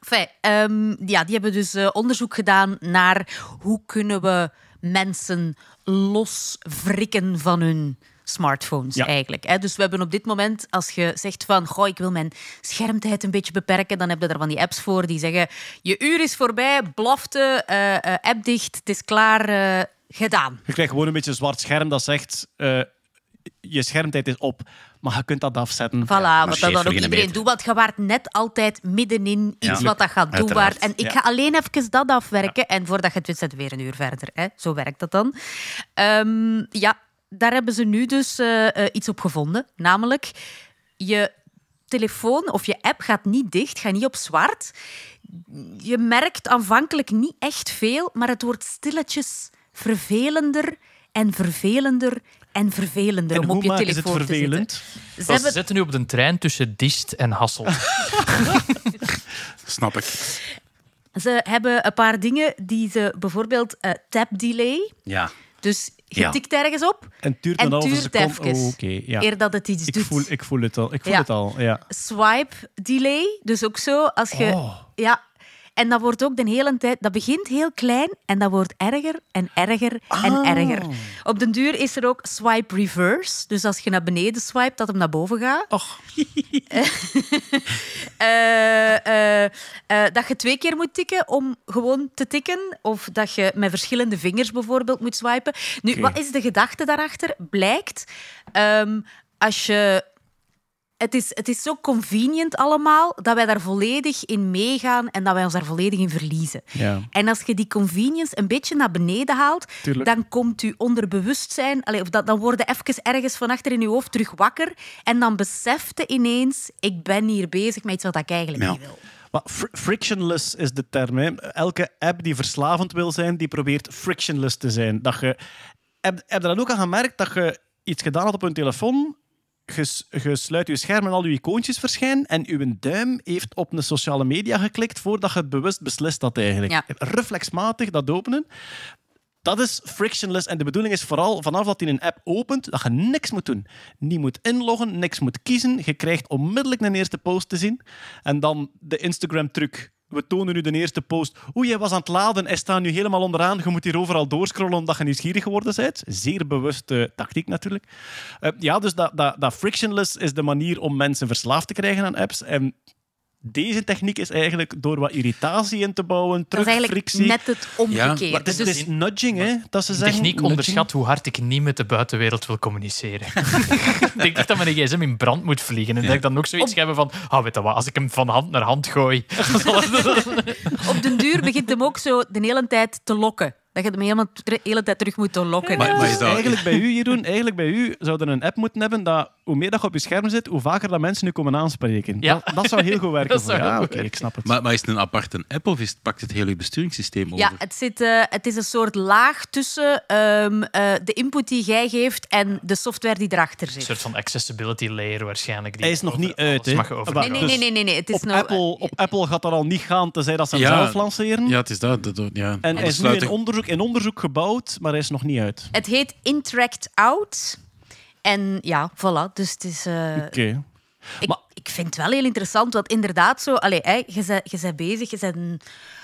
Fijn. Ehm, ja, die hebben dus eh, onderzoek gedaan naar hoe kunnen we mensen loswrikken van hun smartphones eigenlijk. Hè? Dus we hebben op dit moment, als je zegt van goh, ik wil mijn schermtijd een beetje beperken, dan heb je daar van die apps voor die zeggen je uur is voorbij, blafte, eh, eh, app dicht, het is klaar, gedaan. Je krijgt gewoon een beetje een zwart scherm dat zegt... Eh, je schermtijd is op, maar je kunt dat afzetten. Voilà, ja, wat dat dan ook iedereen doet, want je waart net altijd middenin iets wat dat gaat doen waard. En ik ga alleen even dat afwerken en voordat je het zet weer een uur verder. Hè. Zo werkt dat dan. Ehm, ja, daar hebben ze nu dus eh, eh, iets op gevonden, namelijk je telefoon of je app gaat niet dicht, gaat niet op zwart. Je merkt aanvankelijk niet echt veel, maar het wordt stilletjes vervelender en vervelender en vervelender en om op je telefoon te zitten. Ze hebben... Ze zitten nu op de trein tussen Dist en Hasselt. Snap ik. Ze hebben een paar dingen die ze bijvoorbeeld eh, tap delay. Ja. Dus je tikt ergens op en duurt, een duurt seconde oh, ja. eer dat het iets ik doet. Voel, ik voel het al. Ik voel het al. Ja. Swipe delay, dus ook zo als je oh. ja, en dat wordt ook de hele tijd, dat begint heel klein en dat wordt erger en erger en ah. erger. Op den duur is er ook swipe reverse. Dus als je naar beneden swipe, dat hem naar boven gaat. Eh, eh, eh, dat je twee keer moet tikken om gewoon te tikken. Of dat je met verschillende vingers bijvoorbeeld moet swipen. Nu, wat is de gedachte daarachter? Blijkt. Ehm, als je het is, het is zo convenient allemaal dat wij daar volledig in meegaan en dat wij ons daar volledig in verliezen. Ja. En als je die convenience een beetje naar beneden haalt, dan komt u onder bewustzijn, allez, of dat, dan worden even ergens van achter in uw hoofd terug wakker en dan besefte ineens, ik ben hier bezig met iets wat ik eigenlijk niet wil. frictionless is de term. Elke app die verslavend wil zijn, die probeert frictionless te zijn. Dat je, heb, heb je dat ook al gemerkt dat je iets gedaan had op een telefoon je sluit je scherm en al je icoontjes verschijnen. En uw duim heeft op een sociale media geklikt voordat je bewust beslist dat eigenlijk. Reflexmatig dat openen. Dat is frictionless. En de bedoeling is vooral vanaf dat je een app opent, dat je niks moet doen. Niet moet inloggen, niks moet kiezen. Je krijgt onmiddellijk een eerste post te zien. En dan de Instagram-truc we tonen nu de eerste post. Oeh, jij was aan het laden en staat nu helemaal onderaan. Je moet hier overal doorscrollen omdat je nieuwsgierig geworden bent. Zeer bewuste eh, tactiek natuurlijk. Eh, ja, dus dat, dat, dat frictionless is de manier om mensen verslaafd te krijgen aan apps. En deze techniek is eigenlijk door wat irritatie in te bouwen, terug dat is net het omgekeerde. Ja. is, dus-, dus, nudging, hè, dat ze zeggen. techniek onderschat hoe hard ik niet met de buitenwereld wil communiceren. ik denk ik dat mijn gsm in brand moet vliegen. En ja. dat ik dan ook zoiets heb van, ah, oh, weet wat, als ik hem van hand naar hand gooi... Op den duur begint hem ook zo de hele tijd te lokken dat je hem helemaal de hele tijd terug moet lokken. Maar, dat... eigenlijk bij u, Jeroen, eigenlijk bij u zouden een app moeten hebben dat hoe meer dat je op je scherm zit, hoe vaker dat mensen nu komen aanspreken. Ja. Dat, dat, zou heel goed werken. Voor. ja, oké, ik snap het. Maar, maar, is het een aparte app of is het, pakt het hele besturingssysteem over? Ja, het, zit, eh, het is een soort laag tussen ehm, eh, de input die jij geeft en de software die erachter zit. Een soort van accessibility layer waarschijnlijk. Die Hij is nog niet uit, hè? Nee, nee, nee, dus nee, nee, nee. Het is op, Apple, op Apple gaat dat al niet gaan, tenzij dat ze hem zelf lanceren. Ja, het is dat. ja. En hij is nu een onderzoek in onderzoek gebouwd, maar hij is nog niet uit. Het heet Interact Out. En ja, voilà. Dus het is. Eh, Oké. Ik, maar... ik, vind het wel heel interessant, want inderdaad, zo, allee, hey, je, bent, je bezig, je bent een,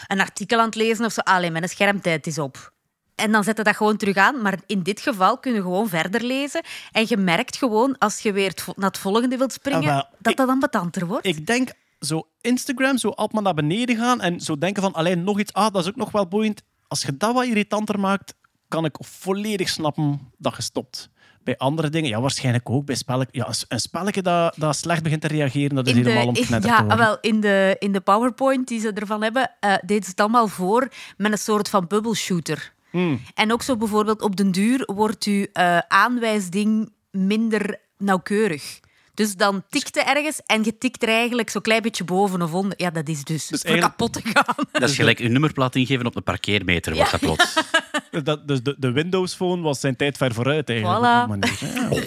een, artikel aan het lezen of zo. Allee, mijn schermtijd is op. En dan zet je dat gewoon terug aan. Maar in dit geval kun je gewoon verder lezen. En je merkt gewoon, als je weer naar het volgende wilt springen, ah, dat dat dan betanter wordt. Ik denk zo Instagram, zo altijd maar naar beneden gaan en zo denken van alleen nog iets, ah, dat is ook nog wel boeiend. Als je dat wat irritanter maakt, kan ik volledig snappen dat je stopt. Bij andere dingen, ja, waarschijnlijk ook. Bij spellen, ja, een spelletje dat, dat slecht begint te reageren, dat is in helemaal ontknetterd Ja, wel, in de, in de PowerPoint die ze ervan hebben, uh, eh, deed ze het allemaal voor met een soort van bubble shooter. Hmm. En ook zo bijvoorbeeld, op den duur wordt uw uh, aanwijsding minder nauwkeurig. Dus dan tikte ergens en je tikt er eigenlijk zo'n klein beetje boven of onder. Ja, dat is dus, dus voor kapot te gaan. Dat is gelijk je nummerplaat ingeven op een parkeermeter, ja. wordt dat plots. dus de, de Windows Phone was zijn tijd ver vooruit eigenlijk. Voilà. Manier,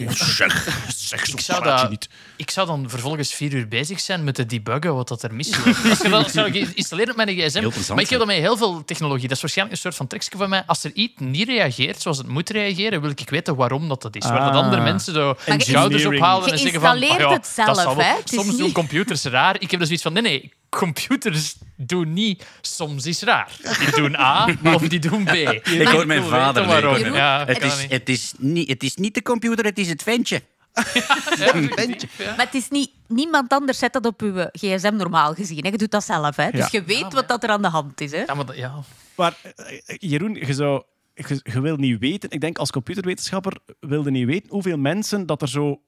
oh, zeg, zeg ik zou niet. Ik zou dan vervolgens vier uur bezig zijn met het debuggen wat dat er mis is. Als je dat zou installeren op mijn gsm. Maar ik heb dat met heel veel technologie. Dat is waarschijnlijk een soort van trekje van mij. Als er iets niet reageert zoals het moet reageren, wil ik weten waarom dat, dat is. Waar dat ah. andere mensen zo schouders ophalen en zeggen van leert het zelf. Hè? soms doen computers raar. Ik heb dus zoiets van, nee, nee, computers doen niet soms is raar. Die doen A of die doen B. Ik hoor mijn vader. Nee, het, is, niet. het, is niet, het is niet de computer, het is het ventje. maar het is niet, niemand anders zet dat op uw gsm normaal gezien. Je doet dat zelf. Hè. Dus je weet wat dat er aan de hand is. Hè. Ja, maar, ja. maar eh, Jeroen, je zou je, wil niet weten. Ik denk als computerwetenschapper wilde niet weten hoeveel mensen dat er zo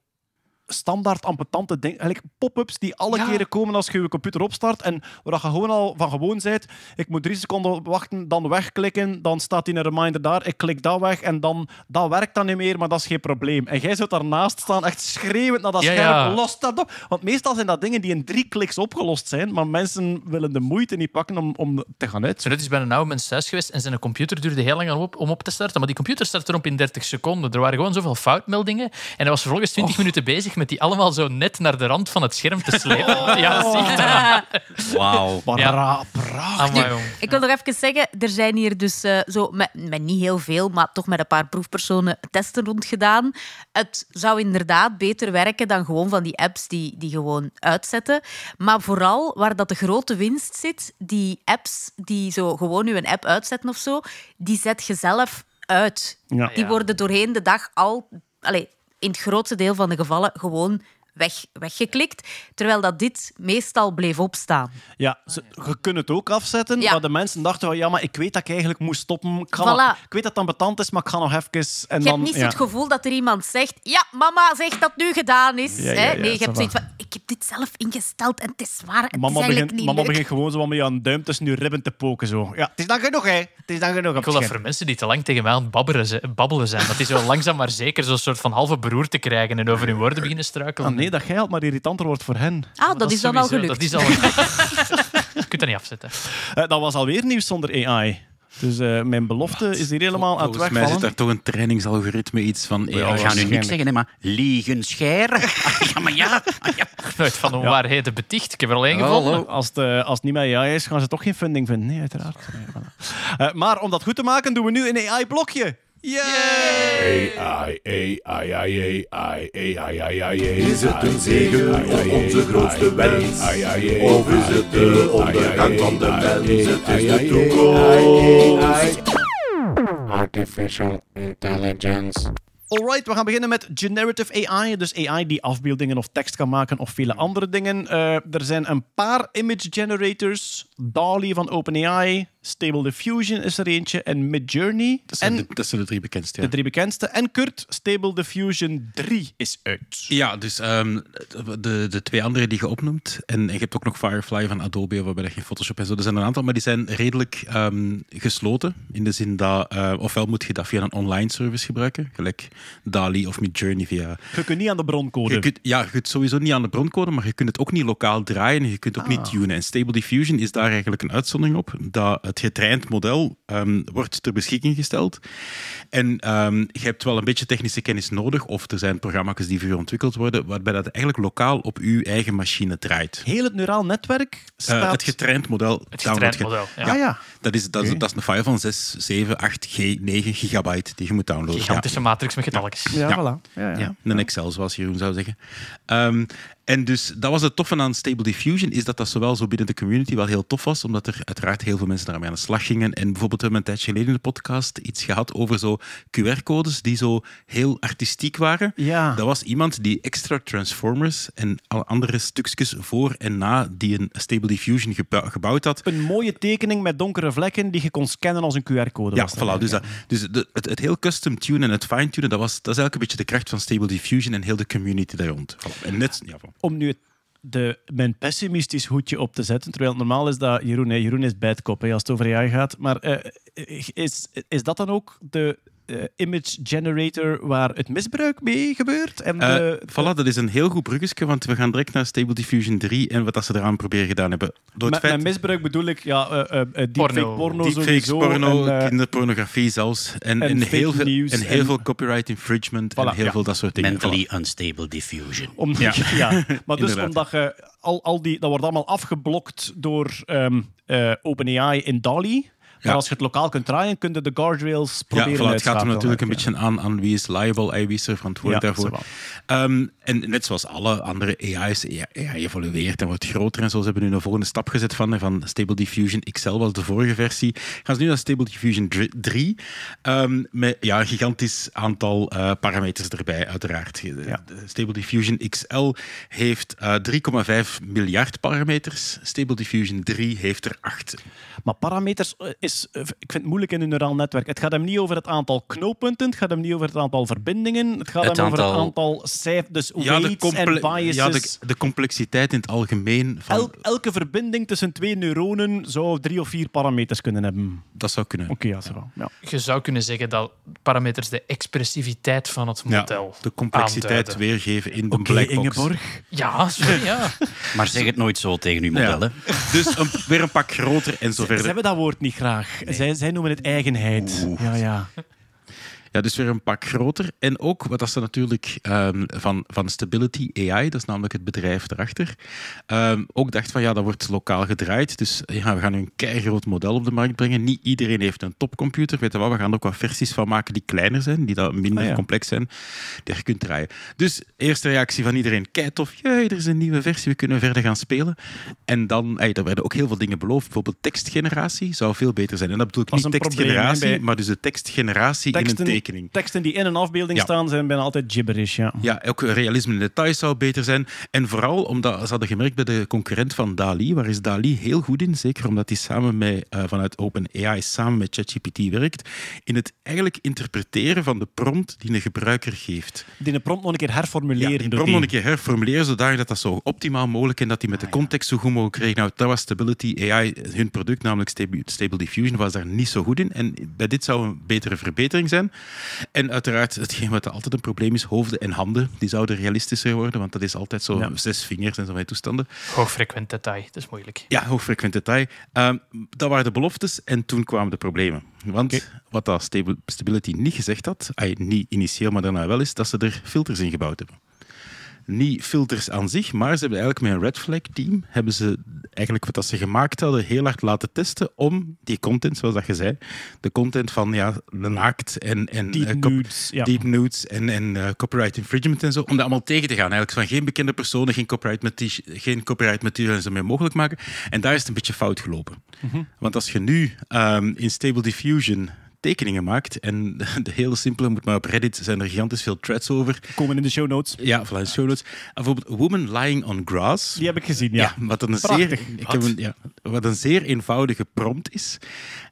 standaard ampetante dingen. Eigenlijk pop-ups die alle keren komen als je je computer opstart. En waar je gewoon al van gewoon bent. Ik moet drie seconden wachten, dan wegklikken. Dan staat die een reminder daar. Ik klik dat weg. En dan, dat werkt dan niet meer, maar dat is geen probleem. En jij zult daarnaast staan, echt schreeuwend naar dat scherm. Los dat op. Want meestal zijn dat dingen die in drie kliks opgelost zijn. Maar mensen willen de moeite niet pakken om, om te gaan uit. Ruud is bij een oude mens thuis geweest en zijn computer duurde heel lang om op te starten. Maar die computer startte op in 30 seconden. Er waren gewoon zoveel foutmeldingen. En hij was vervolgens 20 minuten bezig met die allemaal zo net naar de rand van het scherm te slepen. Oh. Ja, oh. zichtbaar. Wauw. Ja. Prachtig. ik wil nog even zeggen, er zijn hier dus eh, zo met, met, niet heel veel, maar toch met een paar proefpersonen testen rondgedaan. Het zou inderdaad beter werken dan gewoon van die apps die, die gewoon uitzetten. Maar vooral waar dat de grote winst zit, die apps die zo gewoon nu een app uitzetten of zo, die zet je zelf uit. Die worden doorheen de dag al... Allez, in het grootste deel van de gevallen gewoon weg, weggeklikt. Terwijl dat dit meestal bleef opstaan. Oh, ja, je kunt het ook afzetten. Ja. Maar de mensen dachten van, ja, maar ik weet dat ik eigenlijk moest stoppen. Ik, ik weet dat het ambetant is, maar ik ga nog even... En je hebt niet het gevoel dat er iemand zegt, ja, mama zegt dat nu gedaan is. hè? nee, je hebt zoiets van, ik heb dit zelf ingesteld en het is waar, het mama is begint, niet Mama begint gewoon zo met aan duim tussen je ribben te poken. Zo. Ja, het is dan genoeg, hè. Het is dan genoeg. Ik wil dat voor mensen die te lang tegen mij aan het babbelen zijn, dat is wel langzaam maar zeker zo'n soort van halve broer te krijgen en over hun woorden beginnen struikelen nee, dat jij altijd maar irritanter wordt voor hen. Ah, dat, is dan al gelukt. Dat is al Je kunt dat niet afzetten. Eh, dat was alweer nieuws zonder AI. Dus eh, mijn belofte is hier helemaal uit aan het Volgens mij zit daar toch een trainingsalgoritme iets van... Eh, we gaan nu niks zeggen, hè, maar liegen, scheren. ja, maar ja. Ah, ja. Nooit van waarheden beticht. Ik heb er al één gevonden. Als het, als niet met AI is, gaan ze toch geen funding vinden. Nee, uiteraard. maar om dat goed te maken, doen we nu een AI-blokje. Yay! AI, AI, AI, AI, AI, AI, Is het een zegen of onze grootste wens? Of is het de ondergang van de mens? Het de toekomst. Artificial Intelligence. Alright, we gaan beginnen met generative AI. Dus AI die afbeeldingen of tekst kan maken of vele andere dingen. Uh, er zijn een paar image generators DALI van OpenAI, Stable Diffusion is er eentje en Midjourney. Dat zijn, de, drie bekendste. De drie bekendste. En Kurt, Stable Diffusion 3 is uit. Ja, dus ehm, de, de twee andere die je opnoemt. En, je hebt ook nog Firefly van Adobe, waarbij je geen Photoshop en zo. Er zijn een aantal, maar die zijn redelijk ehm, gesloten. In de zin dat, eh, ofwel moet je dat via een online service gebruiken, gelijk DALI of Midjourney via... Je kunt niet aan de broncode. Je kunt, ja, je kunt sowieso niet aan de broncode, maar je kunt het ook niet lokaal draaien. Je kunt ook niet ah. tunen. En Stable Diffusion is daar eigenlijk een uitzondering op, dat het getraind model ehm, wordt ter beschikking gesteld. En ehm, je hebt wel een beetje technische kennis nodig, of er zijn programma's die voor je ontwikkeld worden, waarbij dat eigenlijk lokaal op uw eigen machine draait. Heel het neuraal netwerk eh, staat... het getraind model. Het getraind model, ja. ja. Dat is, dat, is een file van 6, 7, 8, G, 9 gigabyte die je moet downloaden. Gigantische ja. matrix met getalletjes. Ja, ja. voilà. Ja, Een Excel, zoals Jeroen zou zeggen. Ehm, en dus dat was het toffe aan Stable Diffusion, is dat dat zowel zo binnen de community wel heel tof was, omdat er uiteraard heel veel mensen daarmee aan de slag gingen. En bijvoorbeeld hebben we een tijdje geleden in de podcast iets gehad over zo QR-codes die zo heel artistiek waren. Ja. Dat was iemand die extra transformers en alle andere stukjes voor en na die een Stable Diffusion gebouwd had. Een mooie tekening met donkere vlekken die je kon scannen als een QR-code. Ja, voilà. Dus, dat, dus de, het, heel custom tunen en het fine-tunen, dat, was, dat is eigenlijk een beetje de kracht van Stable Diffusion en heel de community daar rond. En net, ja, Om nu het de, mijn pessimistisch hoedje op te zetten. Terwijl normaal is dat Jeroen, Jeroen is bij het hè, als het over jij gaat. Maar eh, is, is dat dan ook de, eh, image generator waar het misbruik mee gebeurt. En, eh, voilà, dat is een heel goed bruggetje, want we gaan direct naar Stable Diffusion 3 en wat ze eraan proberen gedaan hebben. Door met, misbruik bedoel ik ja, eh, deepfake porno, deepfakes, porno, kinderpornografie zelfs. En, heel, veel, heel veel copyright infringement en heel veel dat soort dingen. Mentally unstable diffusion. Om, ja. maar dus omdat je al, al die, dat wordt allemaal afgeblokt door um, OpenAI in DALI. Maar als je het lokaal kunt draaien, kun je de guardrails proberen ja, voilà, Het gaat er natuurlijk een beetje aan, aan wie is liable, wie is er verantwoordelijk daarvoor. Ehm, en net zoals alle andere AI's, AI evolueert en wordt groter en zo. Ze hebben nu een volgende stap gezet van, van Stable Diffusion XL was de vorige versie. Gaan ze nu naar Stable Diffusion 3 ehm, met ja, een gigantisch aantal eh, parameters erbij, uiteraard. Ja. Stable Diffusion XL heeft 3,5 eh, miljard parameters. Stable Diffusion 3 heeft er 8. Maar parameters eh, eh, ik vind het moeilijk in een neuraal netwerk. Het gaat hem niet over het aantal knooppunten, het gaat hem niet over het aantal verbindingen, het gaat hem over het aantal cijfers, dus ja, weights en biases. Ja, de, de, complexiteit in het algemeen. Van... elke verbinding tussen twee neuronen zou drie of vier parameters kunnen hebben. Dat zou kunnen. Oké, ja, ja. Je zou kunnen zeggen dat parameters de expressiviteit van het model De complexiteit weergeven in de okay, blackbox. Ingeborg. Ja, sorry, ja. maar zeg het nooit zo tegen uw modellen. Dus een, weer een pak groter en zo verder. Ze hebben dat woord niet graag. Zij, noemen het eigenheid. Ja, ja. Ja, dus weer een pak groter. En ook, wat dat ze natuurlijk ehm, van, van Stability AI, dat is namelijk het bedrijf erachter, ehm, ook dacht van ja, dat wordt lokaal gedraaid. Dus ja, we gaan nu een keihard model op de markt brengen. Niet iedereen heeft een topcomputer. Weet je wat, we gaan er ook wat versies van maken die kleiner zijn, die dat minder ah, complex zijn, die je kunt draaien. Dus eerste reactie van iedereen, kijk tof. Jee, er is een nieuwe versie, we kunnen verder gaan spelen. En dan, er werden ook heel veel dingen beloofd. Bijvoorbeeld tekstgeneratie zou veel beter zijn. En dat bedoel ik niet tekstgeneratie, maar dus de tekstgeneratie in een Teksten die in een afbeelding staan zijn bijna altijd gibberish. Ja. ja, ook realisme in details zou beter zijn. En vooral omdat ze hadden gemerkt bij de concurrent van Dali, waar is Dali heel goed in, zeker omdat hij samen met, uh, vanuit OpenAI samen met ChatGPT werkt, in het eigenlijk interpreteren van de prompt die een gebruiker geeft. Die een prompt nog een keer herformuleren. Ja, die prompt nog een keer herformuleren, zodat dat, dat zo optimaal mogelijk en dat hij met de ah, context zo goed mogelijk kreeg. Nou, dat was Stability AI, hun product, namelijk Stable Diffusion, was daar niet zo goed in. En bij dit zou een betere verbetering zijn. En uiteraard, hetgeen wat altijd een probleem is, hoofden en handen, die zouden realistischer worden, want dat is altijd zo zes vingers en zo van toestanden. Hoogfrequent detail, dat is moeilijk. Ja, hoogfrequent detail. Ehm, dat waren de beloftes en toen kwamen de problemen. Want wat dat Stability niet gezegd had, niet initieel, maar daarna wel is, dat ze er filters in gebouwd hebben niet filters aan zich, maar ze hebben eigenlijk met een red flag team, hebben ze eigenlijk wat dat ze gemaakt hadden heel hard laten testen om die content, zoals dat je zei, de content van ja, naakt en, en deep, uh, nudes, deep nudes en, en eh, copyright infringement en zo, om dat allemaal tegen te gaan. Eigenlijk van geen bekende personen, geen copyright, met geen copyright materiaal en zo meer mogelijk maken. En daar is het een beetje fout gelopen. Mhm. Want als je nu ehm, in Stable Diffusion tekeningen maakt. En de hele simpele moet maar op Reddit zijn er gigantisch veel threads over. Komen in de show notes. Ja, voilà, in de show notes. Bijvoorbeeld Woman Lying on Grass. Die heb ik gezien, ja. ja wat, een zeer, ik heb een, ja, wat een zeer eenvoudige prompt is.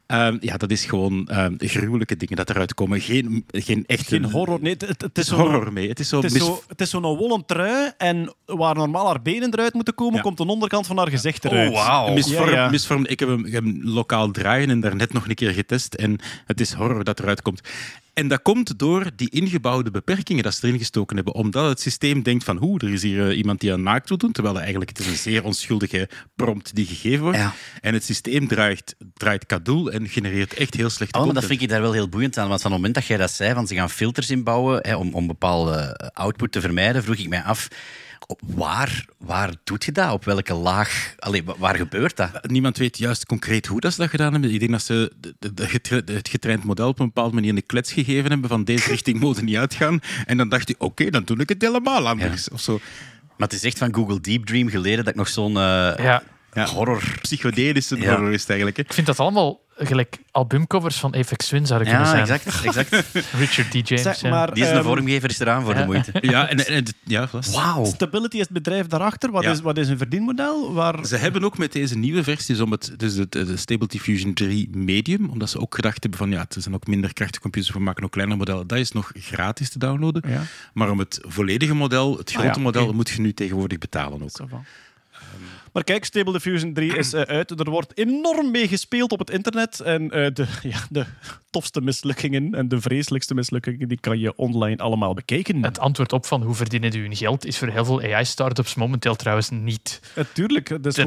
Ehm, ja, dat is gewoon ehm, gruwelijke dingen dat eruit komen. Geen, geen echte... Geen horror, nee. Het, is horror mee. Het is zo'n mis... zo, zo wollen trui en waar normaal haar benen eruit moeten komen, komt de onderkant van haar gezicht oh, eruit. Oh, wow. Misvorm, misvorm, Ik heb hem, ik heb hem lokaal draaien en daarnet nog een keer getest en het is horror dat eruit komt. En dat komt door die ingebouwde beperkingen dat ze erin gestoken hebben. Omdat het systeem denkt van, hoe, er is hier eh, iemand die aan naakt wil doen, terwijl het eigenlijk het is een zeer onschuldige prompt die gegeven wordt. En het systeem draait, draait kadoel en genereert echt heel slechte. oh, Dat vind ik daar wel heel boeiend aan, want van het moment dat jij dat zei, van ze gaan filters inbouwen hè, om, om bepaalde eh, output te vermijden, vroeg ik mij af Waar, waar doet je dat? Op welke laag? Allee, waar gebeurt dat? Eh, niemand weet juist concreet hoe dat ze dat gedaan hebben. Ik denk dat ze de, het getraind model op een bepaalde manier een klets gegeven hebben van deze richting moet niet uitgaan. En dan dacht hij, oké, dan doe ik het helemaal anders. Of zo. Maar het is echt van Google Deep Dream geleden dat ik nog zo'n uh, ja. horror... Psychedelische horror is eigenlijk. Ik vind dat allemaal gelijk albumcovers van Apex Twin zouden kunnen zijn. exact. exact. Richard D. James. Die is de ehm, vormgever is eraan voor de moeite. Ja, en, ja, wow. Stability is het bedrijf daarachter. Wat, is, wat is hun verdienmodel? Waar... Ze hebben ook met deze nieuwe versies, dus om het, dus de, de Stability Fusion 3 Medium, omdat ze ook gedacht hebben van ja, het zijn ook minder krachtige computers, we maken ook kleinere modellen. Dat is nog gratis te downloaden. Maar om het volledige model, het ah, grote model, moet je nu tegenwoordig betalen ook kijk, Stable Diffusion 3 is eh, uit. Er wordt enorm mee gespeeld op het internet. En eh, de, ja, de tofste mislukkingen en de vreselijkste mislukkingen, die kan je online allemaal bekijken. Het antwoord op van hoe verdienen u hun geld is voor heel veel AI-startups momenteel trouwens niet. Natuurlijk. Eh, dus er,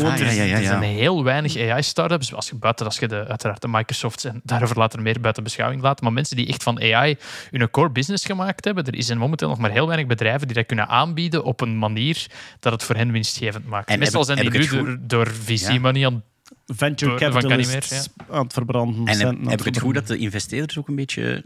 zijn heel weinig AI-startups, als je buiten als je de, uiteraard de Microsofts en daarover later meer buiten beschouwing laat, maar mensen die echt van AI hun core business gemaakt hebben, er zijn momenteel nog maar heel weinig bedrijven die dat kunnen aanbieden op een manier dat het voor hen winstgevend maakt. En door, door VC-money aan venture capitalists aan het verbranden. En heb, heb ik het goed dat de investeerders ook een beetje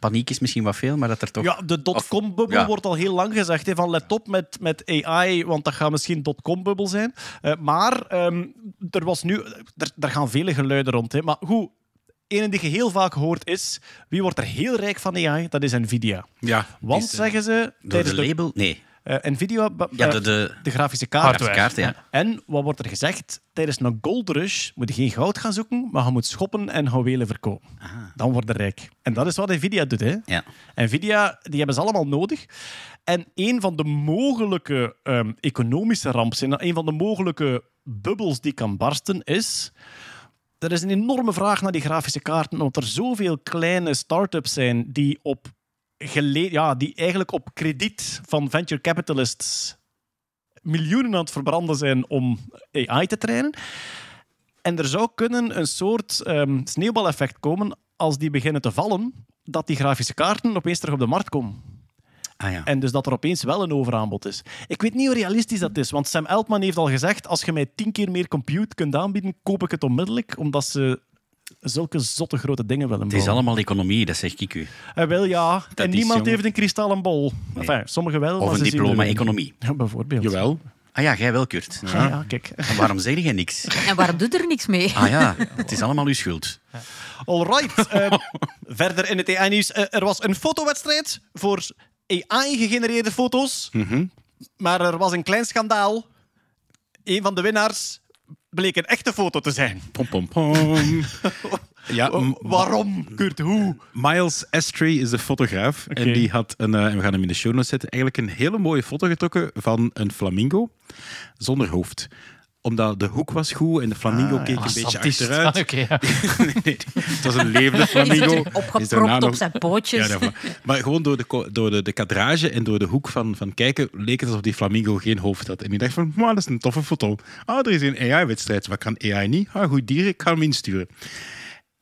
paniek is misschien wat veel, maar dat er toch... Ja, de dotcom-bubbel wordt al heel lang gezegd. Hè, van let op met, met AI, want dat gaat misschien dotcom bubble zijn. Eh, maar ehm, er was nu... Er, daar gaan vele geluiden rond. Hè, maar hoe? een die je heel vaak hoort is... Wie wordt er heel rijk van AI? Dat is Nvidia. Ja. Want, eh, zeggen ze... tijdens de label? Nee. Eh, Nvidia, eh, de, grafische kaart. kaart ja. En wat wordt er gezegd? Tijdens een gold rush moet je geen goud gaan zoeken, maar je moet schoppen en houwelen verkopen. Ah. Dan wordt je rijk. En dat is wat Nvidia doet. Hè? Ja. Nvidia, die hebben ze allemaal nodig. En een van de mogelijke um, economische rampen, een van de mogelijke bubbels die kan barsten, is er is een enorme vraag naar die grafische kaarten, omdat er zoveel kleine start-ups zijn die op ja, die eigenlijk op krediet van venture capitalists miljoenen aan het verbranden zijn om AI te trainen. En er zou kunnen een soort ehm, sneeuwbaleffect komen als die beginnen te vallen, dat die grafische kaarten opeens terug op de markt komen. Ah, ja. En dus dat er opeens wel een overaanbod is. Ik weet niet hoe realistisch dat is, want Sam Altman heeft al gezegd: als je mij tien keer meer compute kunt aanbieden, koop ik het onmiddellijk, omdat ze zulke zotte grote dingen willen. Het is allemaal economie, dat zeg ik u. Eh, wel ja, en niemand heeft een kristallen bol. Nee. sommigen wel, Of een diploma economie. Ja, bijvoorbeeld. Jawel. Ah ja, jij wel, Kurt. Ja, kijk. En Waarom zeg je niks? En waarom doet er niks mee? Ah ja, het is allemaal uw schuld. Alright. Ehm, verder in het AI-nieuws. E eh, er was een fotowedstrijd voor AI-gegenereerde e foto's. Mhm. Maar er was een klein schandaal. Een van de winnaars bleek een echte foto te zijn. Pom, pom, pom. ja, waarom, Kurt, hoe? Miles Estrey is de fotograaf. En die had een, eh, en we gaan hem in de show notes zetten, eigenlijk een hele mooie foto getrokken van een flamingo zonder hoofd omdat de hoek was goed en de flamingo ah, keek een ah, beetje achteruit. Ah, het was een levende flamingo. Opgepropt op zijn pootjes. maar gewoon door, de, door de, de, kadrage en door de hoek van, van kijken leek het alsof die flamingo geen hoofd had. En ik dacht van, maar dat is een toffe foto. Ah, er is een AI-wedstrijd. Wat kan AI niet? Ah, goed dier, ik ga hem insturen.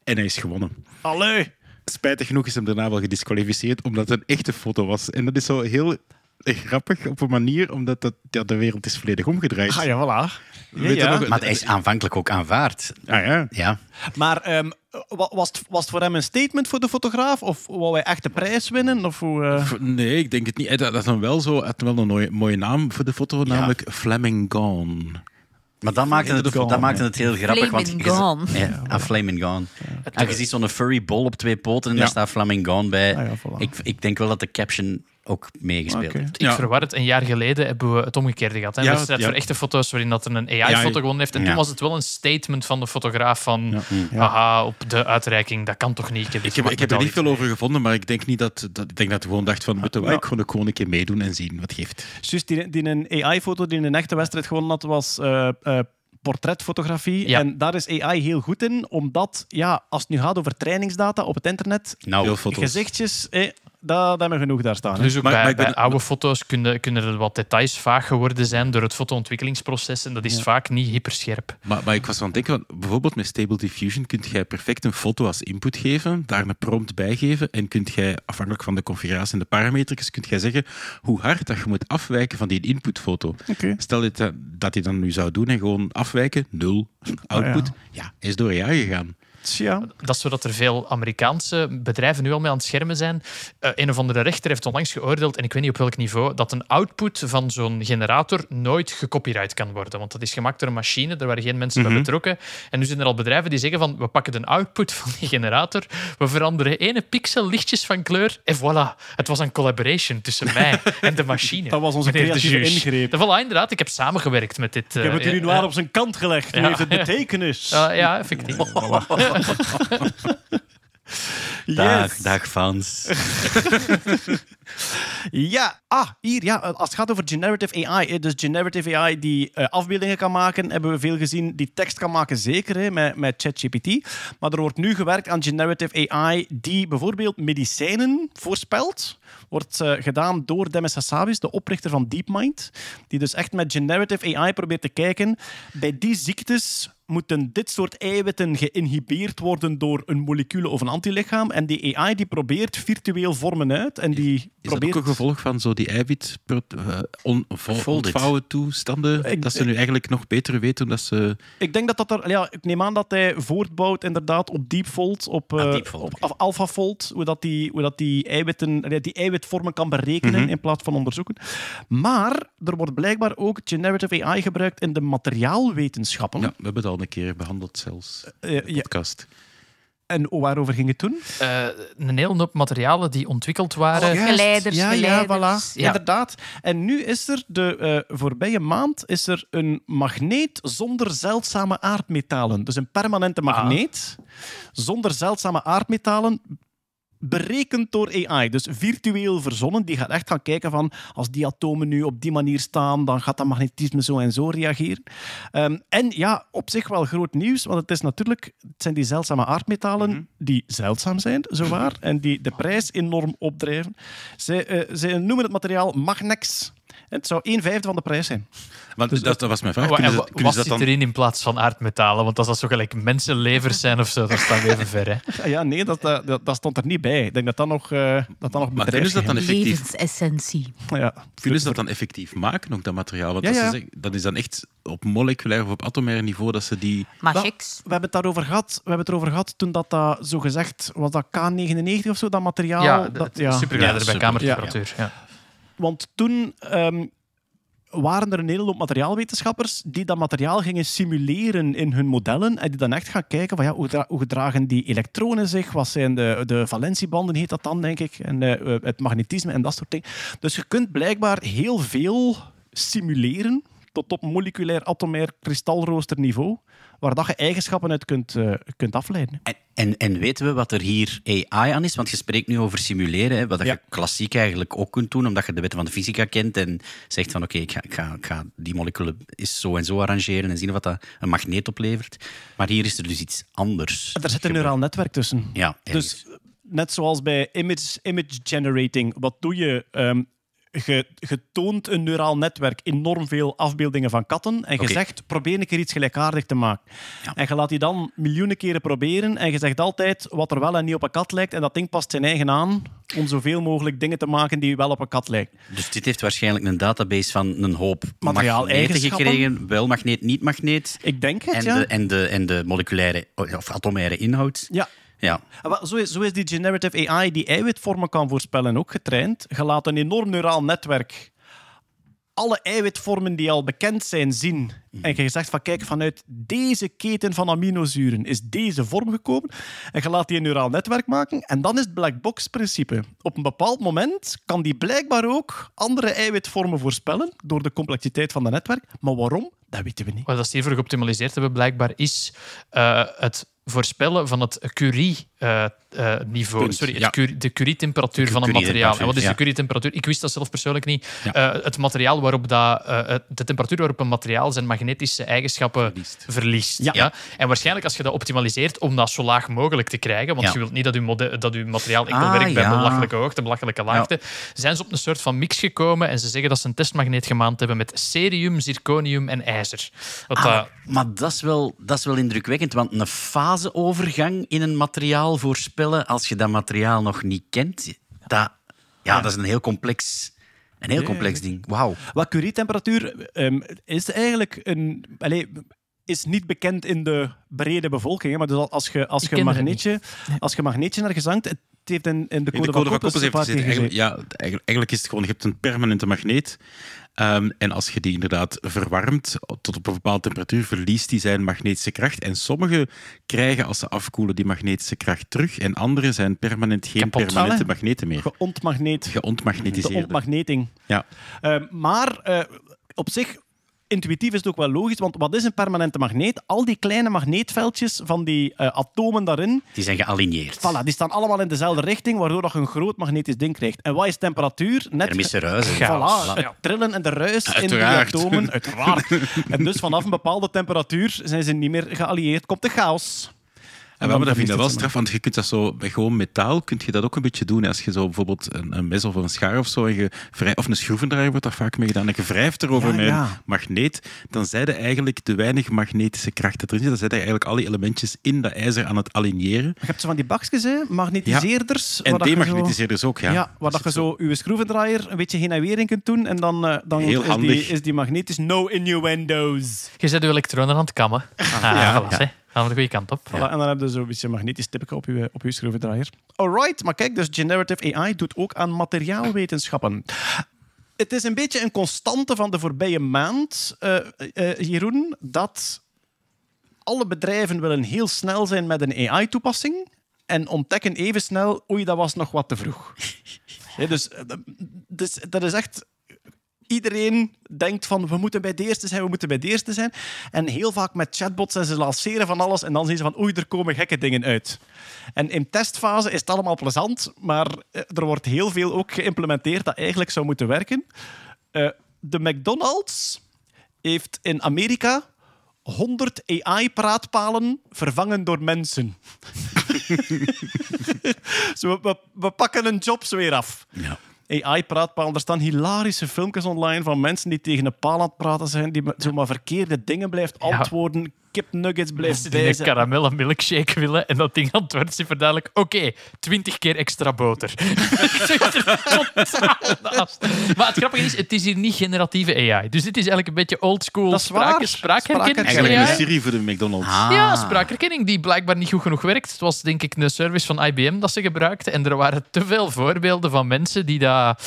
En hij is gewonnen. Allee! Spijtig genoeg is hem daarna wel gedisqualificeerd, omdat het een echte foto was. En dat is zo heel eh, grappig op een manier, omdat dat, ja, de wereld is volledig omgedraaid. Ah ja, voilà. Ja, Nog? Maar hij is aanvankelijk ook aanvaard. Ah, ja. ja. Maar ehm, was, het, was het voor hem een statement voor de fotograaf? Of wou hij echt de prijs winnen? Of hoe, eh? Nee, ik denk het niet. Dat is dan wel zo. Het wel een mooie, mooie naam voor de foto, namelijk Fleming Gone. Maar dat maakte het, dat maakte het heel grappig. Flaming want gone. Ja, ah, Flaming Gone. Ja. Ah, je ziet zo'n furry bol op twee poten en daar staat Flaming Gone bij. Ah, ik, ik denk wel dat de caption ook meegespeeld Ik ja. verwar het. Een jaar geleden hebben we het omgekeerde gehad. Hè? wedstrijd voor echte foto's waarin dat er een AI-foto gewonnen heeft. En toen was het wel een statement van de fotograaf van mm. haha, op de uitreiking, dat kan toch niet? Ik heb, ik heb, er niet veel over gevonden, maar ik denk niet dat, dat ik denk dat gewoon dacht van, moeten wij gewoon, een keer meedoen en zien wat geeft. Juist, die, die een AI-foto die in een echte wedstrijd gewoon had, was... Eh, eh, portretfotografie. En daar is AI heel goed in, omdat ja, als het nu gaat over trainingsdata op het internet, nou, gezichtjes, eh, daar hebben we genoeg daar staan. Dus ook maar, bij, maar ben... oude foto's kunnen, kunnen er wat details vaag geworden zijn door het fotoontwikkelingsproces. En dat is vaak niet hyperscherp. Maar, maar ik was aan het denken, bijvoorbeeld met Stable Diffusion kun jij perfect een foto als input geven, daar een prompt bij geven en kunt jij, afhankelijk van de configuratie en de parameters, kunt jij zeggen hoe hard dat je moet afwijken van die inputfoto. Stel eh, dat, dat dan nu zou doen en gewoon afwijken, nul, ah, output, ja. is door jou gegaan. Dat is zodat er veel Amerikaanse bedrijven nu al mee aan het schermen zijn. Eh, een of andere rechter heeft onlangs geoordeeld, en ik weet niet op welk niveau, dat een output van zo'n generator nooit gecopyright kan worden. Want dat is gemaakt door een machine, daar waren geen mensen bij mhm. betrokken. En nu zijn er al bedrijven die zeggen van, we pakken de output van die generator, we veranderen ene pixel lichtjes van kleur, en voilà. Het was een collaboration tussen mij en de machine. dat was onze creatieve ingreep. voilà, inderdaad, ik heb samengewerkt met dit. Uh, je hebt eh, het nu uh, eh, op zijn kant gelegd, nu heeft het betekenis. ja, effectief. niet. Dag, dag fans. ja, ah, hier, ja, eh, als het gaat over generative AI. Dus generative AI die eh, afbeeldingen kan maken, hebben we veel gezien, die tekst kan maken, zeker hè, met, met ChatGPT. Maar er wordt nu gewerkt aan generative AI die bijvoorbeeld medicijnen voorspelt. Wordt eh, gedaan door Demis Hassabis, de oprichter van DeepMind. Die dus echt met generative AI probeert te kijken bij die ziektes moeten dit soort eiwitten geïnhibeerd worden door een molecule of een antilichaam. En die AI die probeert virtueel vormen uit. En die is, probeert... dat ook een gevolg van zo die eiwit eh, toestanden? dat ze nu eigenlijk nog beter weten dat ze... Ik denk dat dat er... Ja, ik neem aan dat hij voortbouwt inderdaad op deepfold, op, op eh, okay. alphafold, hoe dat die, hoe dat die eiwitten, die eiwitvormen kan berekenen mhm. in plaats van onderzoeken. Maar er wordt blijkbaar ook generative AI gebruikt in de materiaalwetenschappen. Ja, we hebben het al een keer behandeld zelfs, eh, eh, podcast. En waarover ging het toen? Eh, een hele hoop materialen die ontwikkeld waren. Oh, geleiders, ja, geleiders. Ja, voilà. Inderdaad. En nu is er de voorbije maand is er een magneet zonder zeldzame aardmetalen. Dus een permanente magneet ah. zonder zeldzame aardmetalen berekend door AI, dus virtueel verzonnen. Die gaat echt gaan kijken van als die atomen nu op die manier staan, dan gaat dat magnetisme zo en zo reageren. Ehm, en ja, op zich wel groot nieuws, want het is natuurlijk, het zijn die zeldzame aardmetalen mhm. die zeldzaam zijn, zowaar, en die de prijs enorm opdrijven. Ze eh, zij noemen het materiaal magnex. Het zou 1 vijfde van de prijs zijn. Want dus, dat, dat, was mijn vraag. Kunnen, ze, kunnen wat dat zit dan... erin in plaats van aardmetalen? Want als dat zo gelijk mensenlevers zijn of zo, dan staan we even ver. Hè? Ja, nee, dat, eh, dat, dat, stond er niet bij. Ik denk dat dat nog, uh, dat dat nog maar kunnen ze dat dan effectief... Levensessentie. Ja. Kunnen ze dat dan effectief maken, ook dat materiaal? Want ja, ja. Zeggen, dat is dan echt op moleculair of op atomair niveau dat ze die... we hebben het daarover gehad. We hebben het erover gehad toen dat, dat zo gezegd was dat K99 of zo, dat materiaal. Ja, dat, ja. superleider bij kamertemperatuur. Ja. Want toen ehm, waren er een hele hoop materiaalwetenschappers die dat materiaal gingen simuleren in hun modellen en die dan echt gaan kijken van ja, hoe, gedragen die elektronen zich, wat zijn de, de valentiebanden heet dat dan, denk ik, en eh, eh, het magnetisme en dat soort dingen. Dus je kunt blijkbaar heel veel simuleren tot op moleculair, atomair, kristalroosterniveau. niveau waar dat je eigenschappen uit kunt, eh, kunt afleiden. En, en, en, weten we wat er hier AI aan is? Want je spreekt nu over simuleren, hè, wat dat je klassiek eigenlijk ook kunt doen, omdat je de wetten van de fysica kent en zegt van oké, ik, ga, ik, ga, ik, ga die moleculen eens zo en zo arrangeren en zien wat dat een magneet oplevert. Maar hier is er dus iets anders. Er zit een neuraal netwerk tussen. Ja, dus net zoals bij image, image generating, wat doe je? Ehm, getoond een neuraal netwerk enorm veel afbeeldingen van katten en gezegd, okay. probeer een keer iets gelijkaardig te maken. En je laat die dan miljoenen keren proberen en je zegt altijd wat er wel en niet op een kat lijkt en dat ding past zijn eigen aan om zoveel mogelijk dingen te maken die wel op een kat lijken. Dus dit heeft waarschijnlijk een database van een hoop materiaal gekregen, wel magneet, niet magneet. Ik denk het, en ja. De, en, de, en de moleculaire of atomaire inhoud. Ja. Ja. Ah, zo is, zo is die generative AI die eiwitvormen kan voorspellen ook getraind. Je laat een enorm neuraal netwerk alle eiwitvormen die al bekend zijn zien. Mhm. En je zegt van kijk, vanuit deze keten van aminozuren is deze vorm gekomen. En je laat die een neuraal netwerk maken. En dan is het black box principe. Op een bepaald moment kan die blijkbaar ook andere eiwitvormen voorspellen door de complexiteit van dat netwerk. Maar waarom? Dat weten we niet. Wat dat stevig geoptimaliseerd hebben blijkbaar is eh, het voorspellen van het Curie-niveau. Sorry, het de Curie-temperatuur van een materiaal. En wat is de Curie-temperatuur? Ik wist dat zelf persoonlijk niet. Eh, het materiaal waarop dat, eh, de temperatuur waarop een materiaal zijn magnetische eigenschappen verliest. ja. En waarschijnlijk als je dat optimaliseert om dat zo laag mogelijk te krijgen, want je wilt niet dat je, dat materiaal ah, enkel werkt bij belachelijke hoogte, belachelijke laagte, zijn ze op een soort van mix gekomen en ze zeggen dat ze een testmagneet gemaakt hebben met cerium, zirconium en ijzer. ah, dat... Maar dat is, wel, dat is wel indrukwekkend, want een fase overgang in een materiaal voorspellen als je dat materiaal nog niet kent? Dat, ja, dat is een heel complex... Een heel complex ding. Wauw. Wat Curie-temperatuur ehm, is eigenlijk een. Allez, is niet bekend in de brede bevolking. Hè? Maar dus als je als magneetje, als je magneetje naar gezangt, het heeft in, in de code, in de code van, Eigenlijk, ja, eigenlijk is het gewoon, je hebt een permanente magneet Ehm, en als je die inderdaad verwarmt tot op een bepaalde temperatuur, verliest die zijn magnetische kracht. En sommige krijgen als ze afkoelen die magnetische kracht terug. En andere zijn permanent geen permanente magneten meer. Geontmagneet. Geontmagnetiseerd. Geontmagneting. Ja. Ehm, maar eh, op zich intuïtief is het ook wel logisch, want wat is een permanente magneet? Al die kleine magneetveldjes van die eh, atomen daarin... Die zijn gealigneerd. Voilà, die staan allemaal in dezelfde richting, waardoor je een groot magnetisch ding krijgt. En wat is temperatuur? Net... Thermische ruis. Voilà, ja. trillen en de ruis in die atomen. Uiteraard. en dus vanaf een bepaalde temperatuur zijn ze niet meer geallieerd. Komt de chaos. En dat vind ik wel straf? Want je kunt zo bij gewoon metaal kun je dat ook een beetje doen. Als je zo bijvoorbeeld een, een mes of een schaar of zo, en je of een schroevendraaier wordt daar vaak mee gedaan, en je wrijft erover over met een magneet, dan er eigenlijk de weinig magnetische krachten erin. Dan er eigenlijk alle elementjes in dat ijzer aan het aligneren. Maar je hebt zo van die bakjes, hè? magnetiseerders. En demagnetiseerders ook, ja. ja waar dus dat je zo je schroevendraaier een beetje heen en weer in kunt doen, en dan, eh, dan Heel is, handig. die, is die magnetisch no innuendo's. Je zet je elektronen aan het kammen. Ah, ah ja, Gaan we de goede kant op. ja. En dan heb je dus zo'n beetje magnetisch tipje op je, op je schroevendraaier. Alright, maar kijk, dus generative AI doet ook aan materiaalwetenschappen. Het is een beetje een constante van de voorbije maand, eh, eh, Jeroen, dat alle bedrijven willen heel snel zijn met een AI-toepassing en ontdekken even snel, oei, dat was nog wat te vroeg. dus, eh, dus dat is echt iedereen denkt van we moeten bij de eerste zijn, we moeten bij de eerste zijn. En heel vaak met chatbots en ze lanceren van alles en dan zien ze van oei, er komen gekke dingen uit. En in testfase is het allemaal plezant, maar eh, er wordt heel veel ook geïmplementeerd dat eigenlijk zou moeten werken. Eh, de McDonald's heeft in Amerika 100 AI-praatpalen vervangen door mensen. we, pakken een jobs weer af. Ja. AI-praatpaal. Er staan hilarische filmpjes online van mensen die tegen een paal aan het praten zijn, die zomaar verkeerde dingen blijft antwoorden kipnuggets nuggets die bezig. Die karamel milkshake willen en dat ding antwoordt ze verduidelijk. oké, okay, 20 keer extra boter. maar het grappige is, het is hier niet generatieve AI. Dus dit is eigenlijk een beetje oldschool spraak, spraakherkenning. Eigenlijk een Siri voor de McDonald's. Ja, spraakherkenning die blijkbaar niet goed genoeg werkt. Het was denk ik een service van IBM dat ze gebruikten en er waren te veel voorbeelden van mensen die daar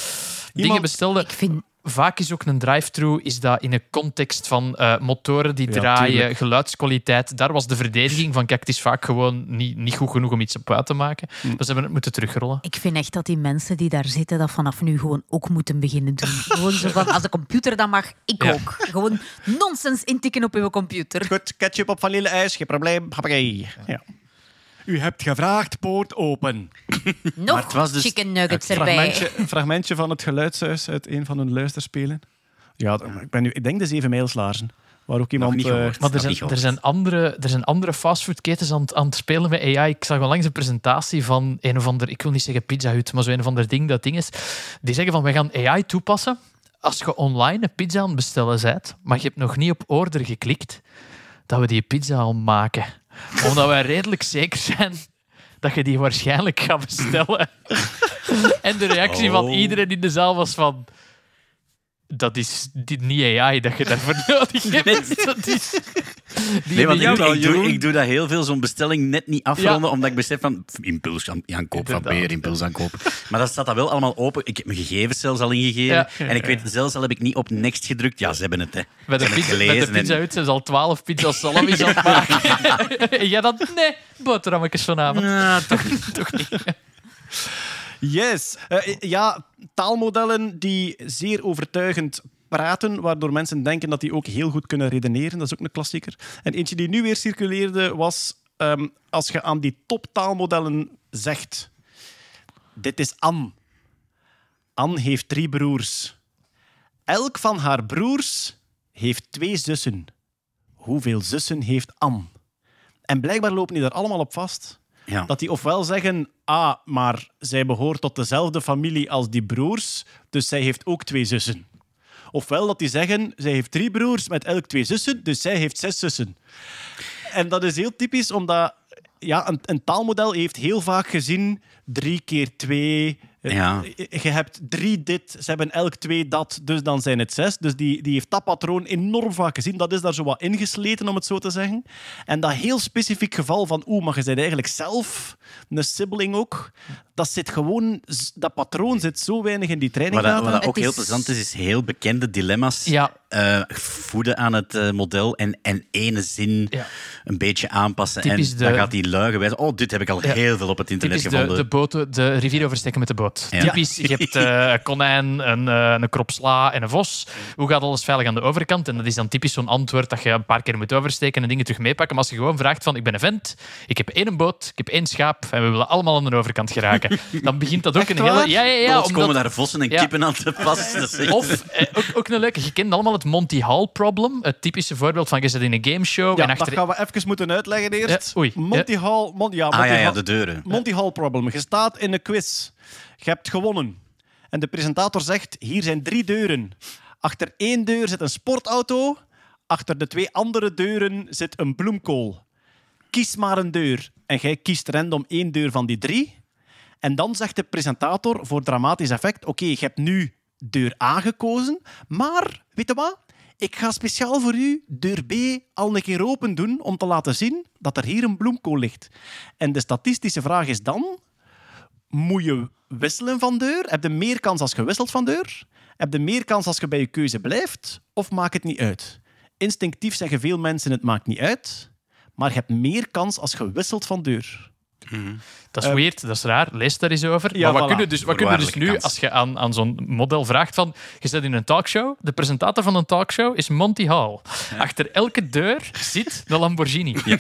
dingen bestelde. Ik vind... Vaak is ook een drive through is dat in een context van eh, motoren die draaien, geluidskwaliteit. Daar was de verdediging van, kijk, het is vaak gewoon niet, niet goed genoeg om iets op uit te maken. Hm. Dus ze hebben het moeten terugrollen. Ik vind echt dat die mensen die daar zitten dat vanaf nu gewoon ook moeten beginnen doen. gewoon zo van, als de computer dat mag, ik ook. Gewoon nonsens intikken op uw computer. Goed, ketchup op vanille ijs, geen probleem. Ja. ja. U hebt gevraagd, poort open. Nog was dus chicken nuggets erbij. een fragmentje van het geluidshuis uit een van hun luisterspelen. Ja, ik, ben ik denk de zeven mijlslaarzen. Waar ook iemand. Niet gehoord, uh, maar er zijn, er, zijn andere, er zijn andere fastfoodketens aan, aan het spelen met AI. Ik zag wel langs een presentatie van een of ander. Ik wil niet zeggen Pizza Hut, maar zo een of ander ding dat ding is. Die zeggen van we gaan AI toepassen. Als je online een pizza aan het bestellen bent, maar je hebt nog niet op order geklikt, dat we die pizza al maken omdat wij redelijk zeker zijn dat je die waarschijnlijk gaat bestellen. en de reactie van oh. iedereen in de zaal was van dat is niet AI dat je daarvoor nodig hebt. Nee. Dat is, die nee, want ik, doe, ik, doe, dat heel veel, zo'n bestelling net niet afronden, omdat ik besef van impuls aan, aankoop, van beer, impuls aankoop. Maar dat staat dat wel allemaal open. Ik heb mijn gegevens zelfs al ingegeven. En ik weet zelfs al heb ik niet op next gedrukt. Ja, ze hebben het, hè. Met de, pizza, met de pizza uit zijn ze al twaalf pizza's zal ja. maken. ja, dat... Nee, boterhammetjes vanavond. toch toch Yes. Eh, ja, taalmodellen die zeer overtuigend praten, waardoor mensen denken dat die ook heel goed kunnen redeneren. Dat is ook een klassieker. En eentje die nu weer circuleerde was ehm, als je aan die toptaalmodellen zegt: Dit is Anne. Anne heeft drie broers. Elk van haar broers heeft twee zussen. Hoeveel zussen heeft Anne? En blijkbaar lopen die daar allemaal op vast. Ja. Dat die ofwel zeggen, ah, maar zij behoort tot dezelfde familie als die broers, dus zij heeft ook twee zussen. Ofwel dat die zeggen, zij heeft drie broers met elk twee zussen, dus zij heeft zes zussen. En dat is heel typisch, omdat ja, een, een taalmodel heeft heel vaak gezien drie keer twee ja. Je hebt drie dit, ze hebben elk twee dat, dus dan zijn het zes. Dus die, die heeft dat patroon enorm vaak gezien. Dat is daar zo wat ingesleten, om het zo te zeggen. En dat heel specifiek geval van, oeh, maar je bent eigenlijk zelf een sibling ook dat zit gewoon, dat patroon zit zo weinig in die training. Wat, wat ook heel interessant is, is heel bekende dilemma's eh, voeden aan het eh, model en, en ene zin een beetje aanpassen. en dan gaat die luigen wijzen. Oh, dit heb ik al heel veel op het internet Typisch gevonden. De, de, boot, de rivier oversteken met de boot. Typisch, je hebt eh, een konijn, een, een kropsla en een vos. Hoe gaat alles veilig aan de overkant? En dat is dan typisch zo'n antwoord dat je een paar keer moet oversteken en dingen terug meepakken. Maar als je gewoon vraagt van, ik ben een vent, ik heb één boot, ik heb één schaap en we willen allemaal aan de overkant geraken dan begint dat ook een hele... Ja, ja, ja, Plots komen daar vossen en kippen aan te pas. Of eh, ook, ook een leuke, je kent allemaal het Monty Hall-problem. Het typische voorbeeld van je zit in een gameshow... Ja, en achter... dat gaan we even moeten uitleggen eerst. oei. Monty Hall... Ja, ah, Monty ah ja, ja, de deuren. Monty Hall-problem. Je staat in een quiz. Je hebt gewonnen. En de presentator zegt, hier zijn drie deuren. Achter één deur zit een sportauto. Achter de twee andere deuren zit een bloemkool. Kies maar een deur. En jij kiest random één deur van die drie. En dan zegt de presentator voor dramatisch effect: Oké, okay, je hebt nu deur A gekozen, maar weet je wat? Ik ga speciaal voor u deur B al een keer open doen om te laten zien dat er hier een bloemkool ligt. En de statistische vraag is dan: moet je wisselen van deur? Heb je meer kans als je wisselt van deur? Heb je meer kans als je bij je keuze blijft? Of maakt het niet uit? Instinctief zeggen veel mensen: het maakt niet uit. Maar je hebt meer kans als je wisselt van deur. Mhm. Dat is ehm, weird, dat is raar. Lees daar eens over. maar wat kunnen dus, kunnen dus nu, als je aan, aan zo'n model vraagt van... Je zit in een talkshow, de presentator van een talkshow is Monty Hall. Achter elke deur zit de Lamborghini.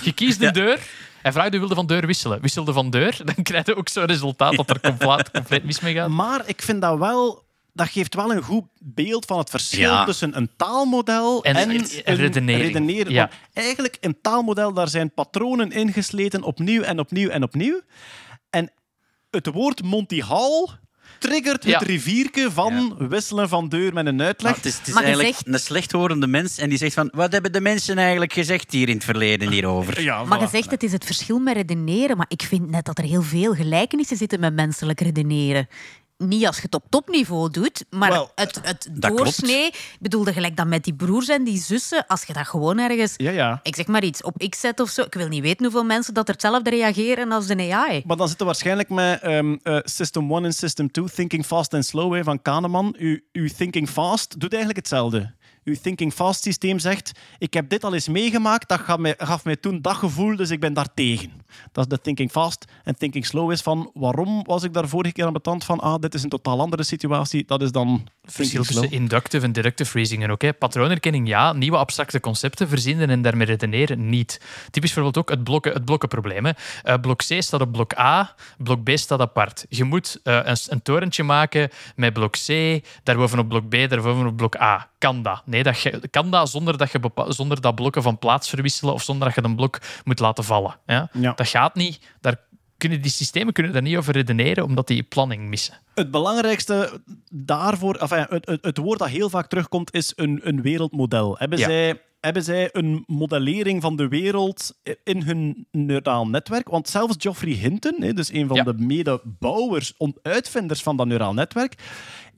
je kiest de deur... en vraagt, u wilde van deur wisselen. Wisselde van deur, dan krijg je ook zo'n resultaat dat er compleet, compleet mis mee gaat. Maar ik vind dat wel dat geeft wel een goed beeld van het verschil tussen een taalmodel en, redeneren. een redenering. Eigenlijk een taalmodel, daar zijn patronen ingesleten opnieuw en opnieuw en opnieuw. En het woord Monty Hall triggert het rivierke van wisselen van deur met een uitleg. het is, eigenlijk een slechthorende mens en die zegt van... Wat hebben de mensen eigenlijk gezegd hier in het verleden hierover? maar je het is het verschil met redeneren. Maar ik vind net dat er heel veel gelijkenissen zitten met menselijk redeneren niet als je het op topniveau doet, maar het, het doorsnee. Ik bedoelde gelijk dan met die broers en die zussen. Als je dat gewoon ergens, ja, ja. ik zeg maar iets, op X zet of zo. Ik wil niet weten hoeveel mensen dat er hetzelfde reageren als de AI. Maar dan zitten waarschijnlijk met ehm, eh, System 1 en System 2, Thinking Fast and Slow van Kahneman. U, uw Thinking Fast doet eigenlijk hetzelfde. Uw Thinking Fast systeem zegt: Ik heb dit al eens meegemaakt, dat gaf mij, gaf mij toen dat gevoel, dus ik ben daar tegen. Dat is de thinking fast en thinking slow is van waarom was ik daar vorige keer aan betand van? Ah, dit is een totaal andere situatie. Dat is dan Verschil tussen inductive en deductive reasoning ook. Patroonherkenning ja, nieuwe abstracte concepten verzinnen en daarmee redeneren niet. Typisch bijvoorbeeld ook het, blokken, het blokkenprobleem. Hè. Eh, blok C staat op blok A, blok B staat apart. Je moet eh, een, torentje maken met blok C, op blok B, daarbovenop blok A. Kan dat? Nee, dat kan dat zonder dat, je zonder dat blokken van plaats verwisselen of zonder dat je een blok moet laten vallen. Ja dat gaat niet. Daar kunnen die systemen kunnen daar niet over redeneren, omdat die planning missen. Het belangrijkste daarvoor, enfin, eh, het, het, woord dat heel vaak terugkomt, is een, een wereldmodel. Hebben, zij, hebben zij een modellering van de wereld in hun neuraal netwerk? Want zelfs Geoffrey Hinton, dus een van de medebouwers, uitvinders van dat neuraal netwerk,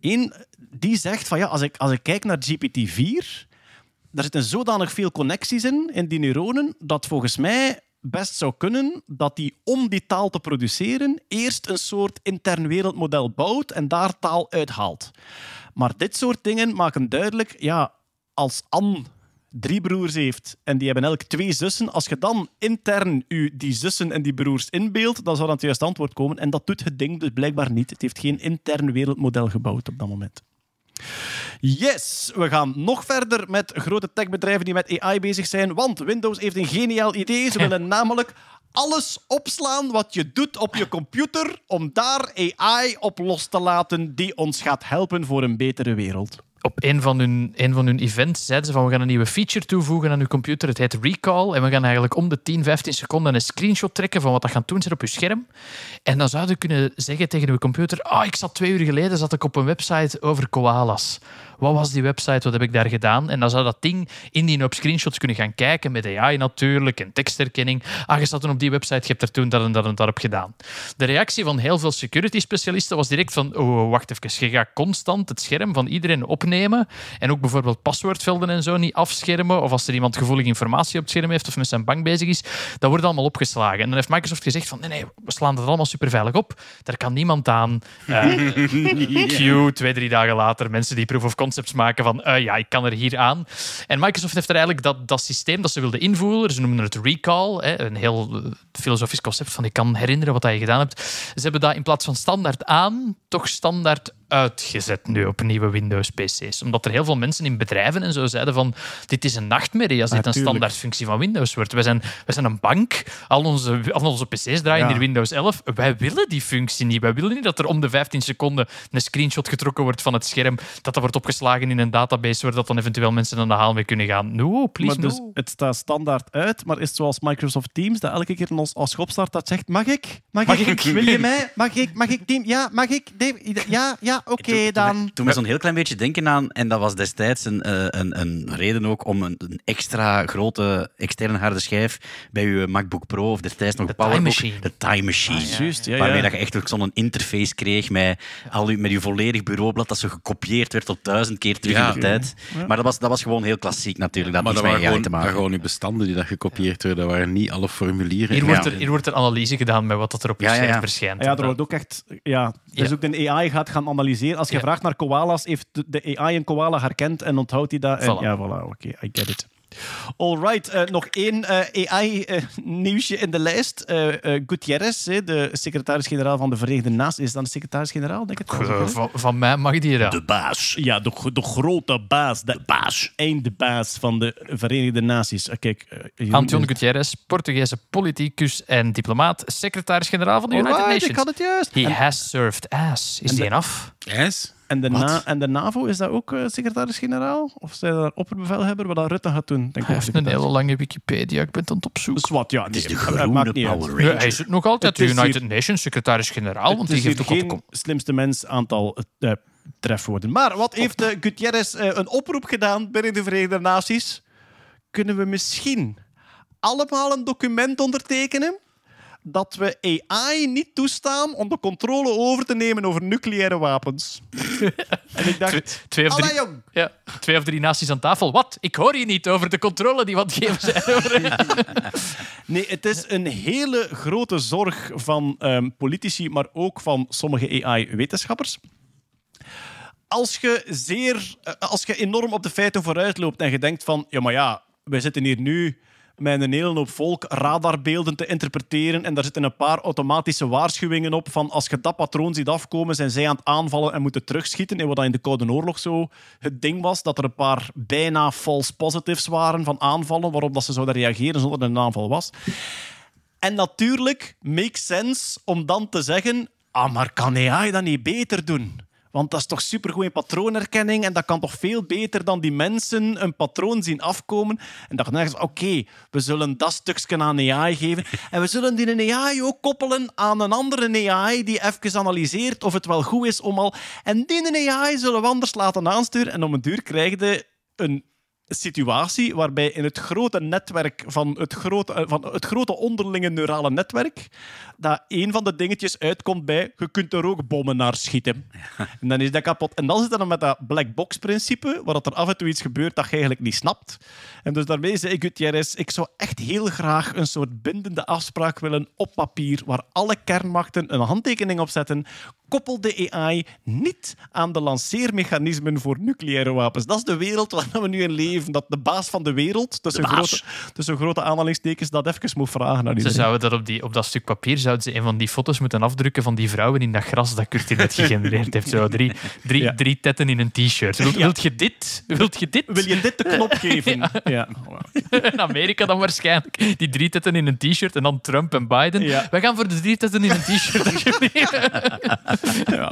één, die zegt van ja, als ik, als ik kijk naar GPT-4, daar zitten zodanig veel connecties in, in die neuronen, dat volgens mij best zou kunnen dat hij om die taal te produceren eerst een soort intern wereldmodel bouwt en daar taal uithaalt. Maar dit soort dingen maken duidelijk, ja, als Anne drie broers heeft en die hebben elk twee zussen, als je dan intern u die zussen en die broers inbeeld, dan zou dan het juiste antwoord komen. En dat doet het ding dus blijkbaar niet. Het heeft geen intern wereldmodel gebouwd op dat moment. Yes, we gaan nog verder met grote techbedrijven die met AI bezig zijn, want Windows heeft een geniaal idee. Ze willen namelijk alles opslaan wat je doet op je computer om daar AI op los te laten die ons gaat helpen voor een betere wereld op een van hun, een van hun events zeiden ze van we gaan een nieuwe feature toevoegen aan uw computer. Het heet Recall. En we gaan eigenlijk om de 10, 15 seconden een screenshot trekken van wat dat gaan doen zit op uw scherm. En dan zouden kunnen zeggen tegen uw computer: oh, ik zat twee uur geleden zat ik op een website over koalas. Wat was die website? Wat heb ik daar gedaan? En dan zou dat ding in die op screenshots kunnen gaan kijken met AI natuurlijk en tekstherkenning. Ah, je zat op die website, je hebt er toen dat en dat en dat op gedaan. De reactie van heel veel security specialisten was direct van oh, wacht even, je gaat constant het scherm van iedereen opnemen en ook bijvoorbeeld paswoordvelden en zo niet afschermen of als er iemand gevoelige informatie op het scherm heeft of met zijn bank bezig is, dat wordt allemaal opgeslagen. En dan heeft Microsoft gezegd van nee, nee, we slaan dat allemaal superveilig op. Daar kan niemand aan. Uh, Q, twee, drie dagen later, mensen die proof of concept concepts maken van eh, ja, ik kan er hier aan. En Microsoft heeft er eigenlijk dat, dat systeem dat ze wilden invoeren, ze noemen het recall, hè, een heel eh, filosofisch concept van ik kan herinneren wat je gedaan hebt. Ze hebben dat in plaats van standaard aan, toch standaard uitgezet nu op nieuwe Windows-PC's. Omdat er heel veel mensen in bedrijven en zo zeiden van dit is een nachtmerrie als dit een een standaardfunctie van Windows wordt. Wij zijn, wij zijn een bank, al onze, al onze PC's draaien in Windows 11. Wij willen die functie niet. Wij willen niet dat er om de 15 seconden een screenshot getrokken wordt van het scherm, dat dat wordt opgeslagen in een database waar dat dan eventueel mensen aan de haal mee kunnen gaan. No, please Dus het staat standaard uit, maar is het zoals Microsoft Teams dat elke keer als, als opstart dat zegt mag ik? Mag, ik? Wil je mij? Mag ik? Mag ik? Team? Ja, mag ik? ja, ja, oké dan. Toen we zo'n heel klein beetje denken aan, en dat was destijds een, eh, een, een reden ook om een, een extra grote externe harde schijf bij je MacBook Pro of destijds nog de Powerbook. Time de Time Machine. Ah, Juist, ja, waarmee dat je echt ook zo'n interface kreeg met, al met uw volledig bureaublad dat zo gekopieerd werd tot duizend keer terug in de tijd. Maar dat was, dat was gewoon heel klassiek natuurlijk. Dat maar dat gewoon, te maken. gewoon je bestanden die dat gekopieerd werden. Dat waren niet alle formulieren. Hier wordt er, hier wordt er analyse gedaan met wat dat er op je ja, verschijnt. Ja, er wordt ook echt ja, dus ook de AI gaat gaan analyseren. Als je vraagt naar koala's, heeft de AI een koala herkend en onthoudt hij dat. En, Ja, voilà, oké, I get it. Allright, uh, eh, nog één eh, AI-nieuwsje eh, in de lijst. Uh, Gutierrez, de secretaris-generaal van de Verenigde Naties. Is dan de secretaris-generaal, denk ik? van, mij mag die eraan. De baas. Ja, de, de grote baas. De, de baas. Eindbaas van de Verenigde Naties. kijk, Anton Gutierrez, Portugese politicus en diplomaat. Secretaris-generaal van de United right, Nations. ik had het juist. He has served as. Is die af? As? En de, en de NAVO, is dat ook eh, secretaris-generaal? Of zijn dat opperbevelhebber? Wat dat Rutte gaat doen? Denk hij heeft een hele lange Wikipedia. Ik ben het op zoek. Dus wat, ja. Nee, het groene maakt niet hij is nog altijd de United Nations secretaris-generaal. Want die geeft ook geen slimste mens aantal eh, trefwoorden. Maar wat heeft uh, Gutierrez een oproep gedaan binnen de Verenigde Naties? Kunnen we misschien allemaal een document ondertekenen? dat we AI niet toestaan om de controle over te nemen over nucleaire wapens. en ik dacht, twee, of drie, Ja, twee of drie naties aan tafel. Wat? Ik hoor je niet over de controle die wat geven zijn. nee, het is een hele grote zorg van ehm, politici, maar ook van sommige AI-wetenschappers als je, zeer, eh, als je enorm op de feiten vooruit loopt en je denkt van, ja maar ja, wij zitten hier nu met een hele hoop volk radarbeelden te interpreteren. En daar zitten een paar automatische waarschuwingen op van als je dat patroon ziet afkomen, zijn zij aan het aanvallen en moeten terugschieten. En wat in de Koude Oorlog zo het ding was, dat er een paar bijna false positives waren van aanvallen waarop dat ze zouden reageren zonder dat een aanval was. En natuurlijk makes sense om dan te zeggen, ah, maar kan AI dat niet beter doen? Want dat is toch supergoed in patroonherkenning en dat kan toch veel beter dan die mensen een patroon zien afkomen. En dat nergens, oké, we zullen dat stukje aan een AI geven. En we zullen die AI ook koppelen aan een andere AI die even analyseert of het wel goed is om al... En die AI zullen we anders laten aansturen en om een duur krijgen de een situatie waarbij in het grote netwerk van het grote, eh, van het grote onderlinge neurale netwerk, dat een van de dingetjes uitkomt bij je kunt er ook bommen naar schieten. En dan is dat kapot. En dan zit dan met dat black box principe, waar dat er af en toe iets gebeurt dat je eigenlijk niet snapt. En dus daarmee zei Gutierrez, ik zou echt heel graag een soort bindende afspraak willen op papier, waar alle kernmachten een handtekening op zetten, koppel de AI niet aan de lanceermechanismen voor nucleaire wapens. Dat is de wereld waar we nu in leven. Dat de baas van de wereld, tussen, grote, grote aanhalingstekens, dat even moet vragen naar Ze zouden dat op, die, op dat stuk papier zouden ze een van die foto's moeten afdrukken van die vrouwen in dat gras dat Curtin net gegenereerd heeft. Zo, drie, drie, drie tetten in een t-shirt. Wilt, je dit? Wilt je dit? Wil je dit de knop geven? Ja. In Amerika dan waarschijnlijk. Die drie tetten in een t-shirt en dan Trump en Biden. Wij gaan voor de drie tetten in een t-shirt, ja.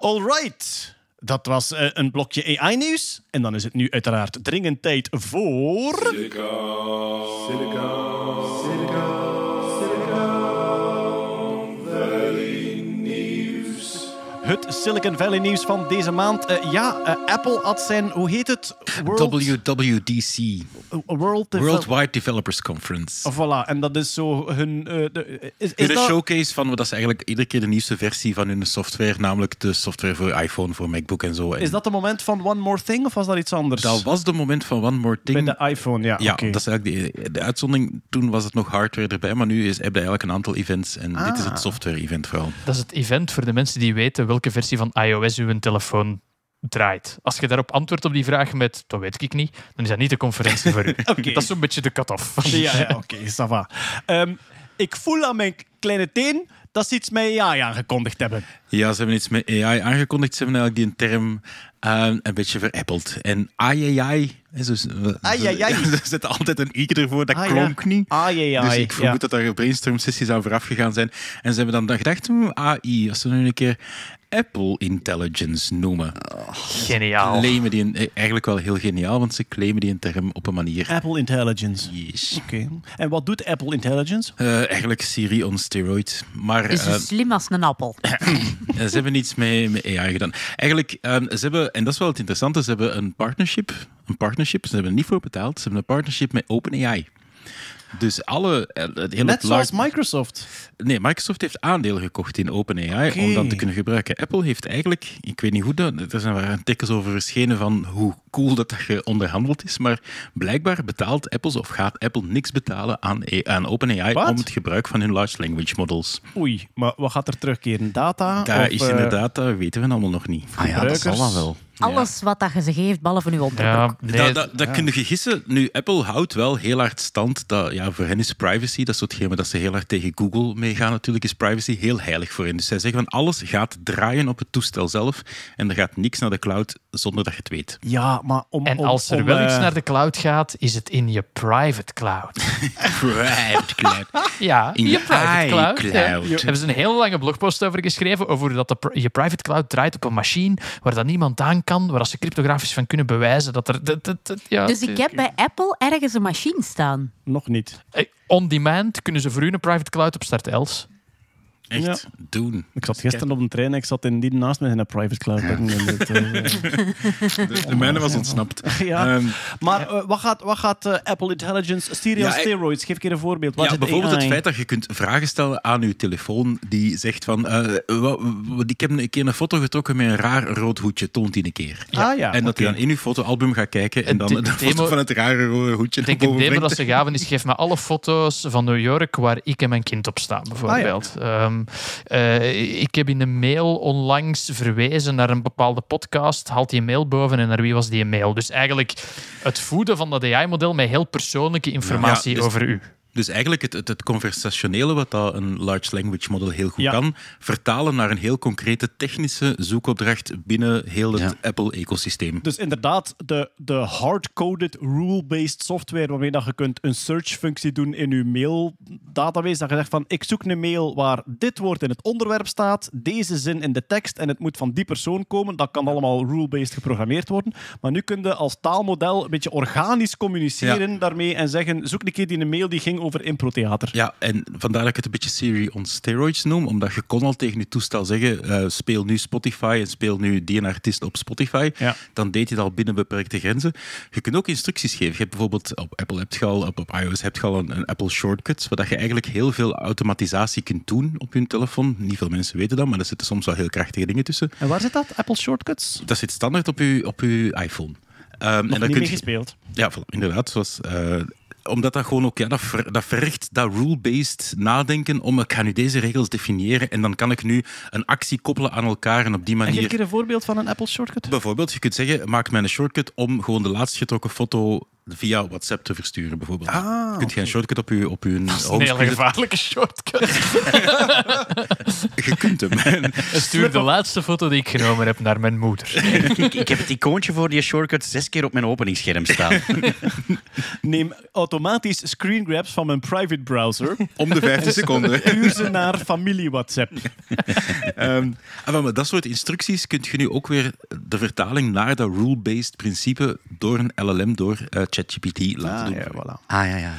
All right. Dat was eh, een blokje AI-nieuws. En dan is het nu uiteraard dringend tijd voor... Silicon. het Silicon Valley nieuws van deze maand. Eh, ja, eh, Apple had zijn, hoe heet het? WWDC. World Wide oh, Worldwide Developers Conference. Ah, voilà, en dat is zo hun... Eh, de, is, is dat... showcase van dat is eigenlijk iedere keer de nieuwste versie van hun software, namelijk de software voor iPhone, voor MacBook en zo. Is dat de moment van One More Thing of was dat iets anders? Dat was de moment van One More Thing. Bij de iPhone, ja. Ja, dat is eigenlijk de, de, uitzondering. Toen was het nog hardware erbij, maar nu is, heb eigenlijk een aantal events en dit is het ah. software-event vooral. Dat is het event voor de mensen die weten welke versie van iOS uw telefoon draait. Als je daarop antwoordt op die vraag met dat weet ik niet, dan is dat niet de conferentie voor u. Dat is zo'n beetje de cut-off. ja, oké, okay, ça va. Ehm, ik voel aan mijn kleine teen dat ze iets met AI aangekondigd hebben. Ja, ze hebben iets met AI aangekondigd. Ze hebben eigenlijk die term ehm, een beetje verappeld. En ai, Dus, Ze zetten altijd een i ervoor, dat ah, klonk niet. Ai, dus ik vermoed ja. dat daar brainstorm-sessies aan vooraf gegaan zijn. En ze hebben dan gedacht, hmm, AI, als we nu een keer Apple Intelligence noemen. Oh, geniaal. Claimen die een, eh, eigenlijk wel heel geniaal, want ze claimen die een term op een manier. Apple Intelligence. Yes. En wat doet Apple Intelligence? Eh, eigenlijk Siri on steroids. Maar, is dus eh, slim als een appel. Eh, ze hebben iets mee, met AI gedaan. Eigenlijk, ehm, ze hebben, en dat is wel het interessante, ze hebben een partnership. Een partnership, ze hebben er niet voor betaald. Ze hebben een partnership met OpenAI. Dus alle, eh, het hele Net zoals Microsoft. Nee, Microsoft heeft aandelen gekocht in OpenAI om dat te kunnen gebruiken. Apple heeft eigenlijk, ik weet niet hoe dat, er zijn artikels over verschenen van hoe cool dat dat onderhandeld is, maar blijkbaar betaalt Apple of gaat Apple niks betalen aan, aan OpenAI om het gebruik van hun large language models. Oei, maar wat gaat er terugkeren? Data? Daar is eh, inderdaad, weten we allemaal nog niet. Ah ja, dat zal wel alles wat dat je ze geeft, behalve nu onderbroek. Ja, nee, dat, dat, dat kun je gissen. Nu, Apple houdt wel heel hard stand. Dat, ja, voor hen is privacy, dat is hetgeen dat ze heel hard tegen Google meegaan natuurlijk, is privacy heel heilig voor hen. Dus zij zeggen van alles gaat draaien op het toestel zelf en er gaat niks naar de cloud zonder dat je het weet. Ja, maar om... En om, als er wel iets eh, naar de cloud gaat, is het in je private cloud. private cloud. ja, in je, private cloud. cloud. hebben ze een heel lange blogpost over geschreven, over dat je private cloud draait op een machine waar dat niemand aan kan, waar ze cryptografisch van kunnen bewijzen dat er. ja, dus ik heb bij Apple ergens een machine staan. Nog niet. Eh, on demand kunnen ze voor u een private cloud opstarten, Els. Echt, doen. Ik zat gisteren op een trein en ik zat in die naast me in een private cloud. Eh, eh, de, de mijne was ontsnapt. Ehm, maar eh, wat gaat, wat gaat Apple Intelligence, stereo steroids, geef ik een voorbeeld. Wat bijvoorbeeld het feit dat je kunt vragen stellen aan je telefoon die zegt van, ik heb een keer een foto getrokken met een raar rood hoedje, toont die een keer. Ah, en dat okay. je dan in je fotoalbum gaat kijken en dan de, foto van het rare rode hoedje Ik denk het demo dat ze gaven is, geef me alle foto's van New York waar ik en mijn kind op staan, ah, bijvoorbeeld. Ehm, Ehm, eh, ik heb in een mail onlangs verwezen naar een bepaalde podcast. Haalt die mail boven en naar wie was die mail? Dus eigenlijk het voeden van dat AI-model met heel persoonlijke informatie over u. Dus eigenlijk het, het, het, conversationele, wat dat een large language model heel goed kan, vertalen naar een heel concrete technische zoekopdracht binnen heel het Apple-ecosysteem. Dus inderdaad, de, de hardcoded rule-based software waarmee dat je kunt een search-functie doen in je mail-database. Dat je zegt van, ik zoek een mail waar dit woord in het onderwerp staat, deze zin in de tekst en het moet van die persoon komen. Dat kan allemaal rule-based geprogrammeerd worden. Maar nu kun je als taalmodel een beetje organisch communiceren daarmee en zeggen, zoek een keer die een mail die ging over improtheater. Ja, en vandaar dat ik het een beetje Siri on steroids noem, omdat je kon al tegen je toestel zeggen, eh, speel nu Spotify en speel nu die artiest op Spotify. Ja. Dan deed je dat al binnen beperkte grenzen. Je kunt ook instructies geven. Je hebt bijvoorbeeld op Apple heb al, op, iOS heb al een, Apple Shortcuts, waar je eigenlijk heel veel automatisatie kunt doen op je telefoon. Niet veel mensen weten dat, maar er zitten soms wel heel krachtige dingen tussen. En waar zit dat, Apple Shortcuts? Dat zit standaard op je, op uw iPhone. Ehm, en dan kun je... gespeeld. Ja, inderdaad. Zoals, eh, omdat dat gewoon ook, ja, dat, dat verricht dat rule-based nadenken om ik ga nu deze regels definiëren en dan kan ik nu een actie koppelen aan elkaar en op die manier... En geef een keer een voorbeeld van een Apple shortcut? Bijvoorbeeld, je kunt zeggen, maak mij een shortcut om gewoon de laatst getrokken foto via WhatsApp te versturen, bijvoorbeeld. Ah, Kunt okay. een shortcut op je op je Dat is een hele gevaarlijke shortcut. je kunt hem. Stuur de laatste foto die ik genomen heb naar mijn moeder. ik, heb het icoontje voor die shortcut zes keer op mijn openingsscherm staan. Neem automatisch grabs van mijn private browser. Om de 15 dus seconden. Stuur ze naar familie WhatsApp. Um, maar dat soort instructies kun je nu ook weer de vertaling naar dat rule-based principe door een LLM door uh, ChatGPT laten ah, doen. Ja, Ah ja, ja.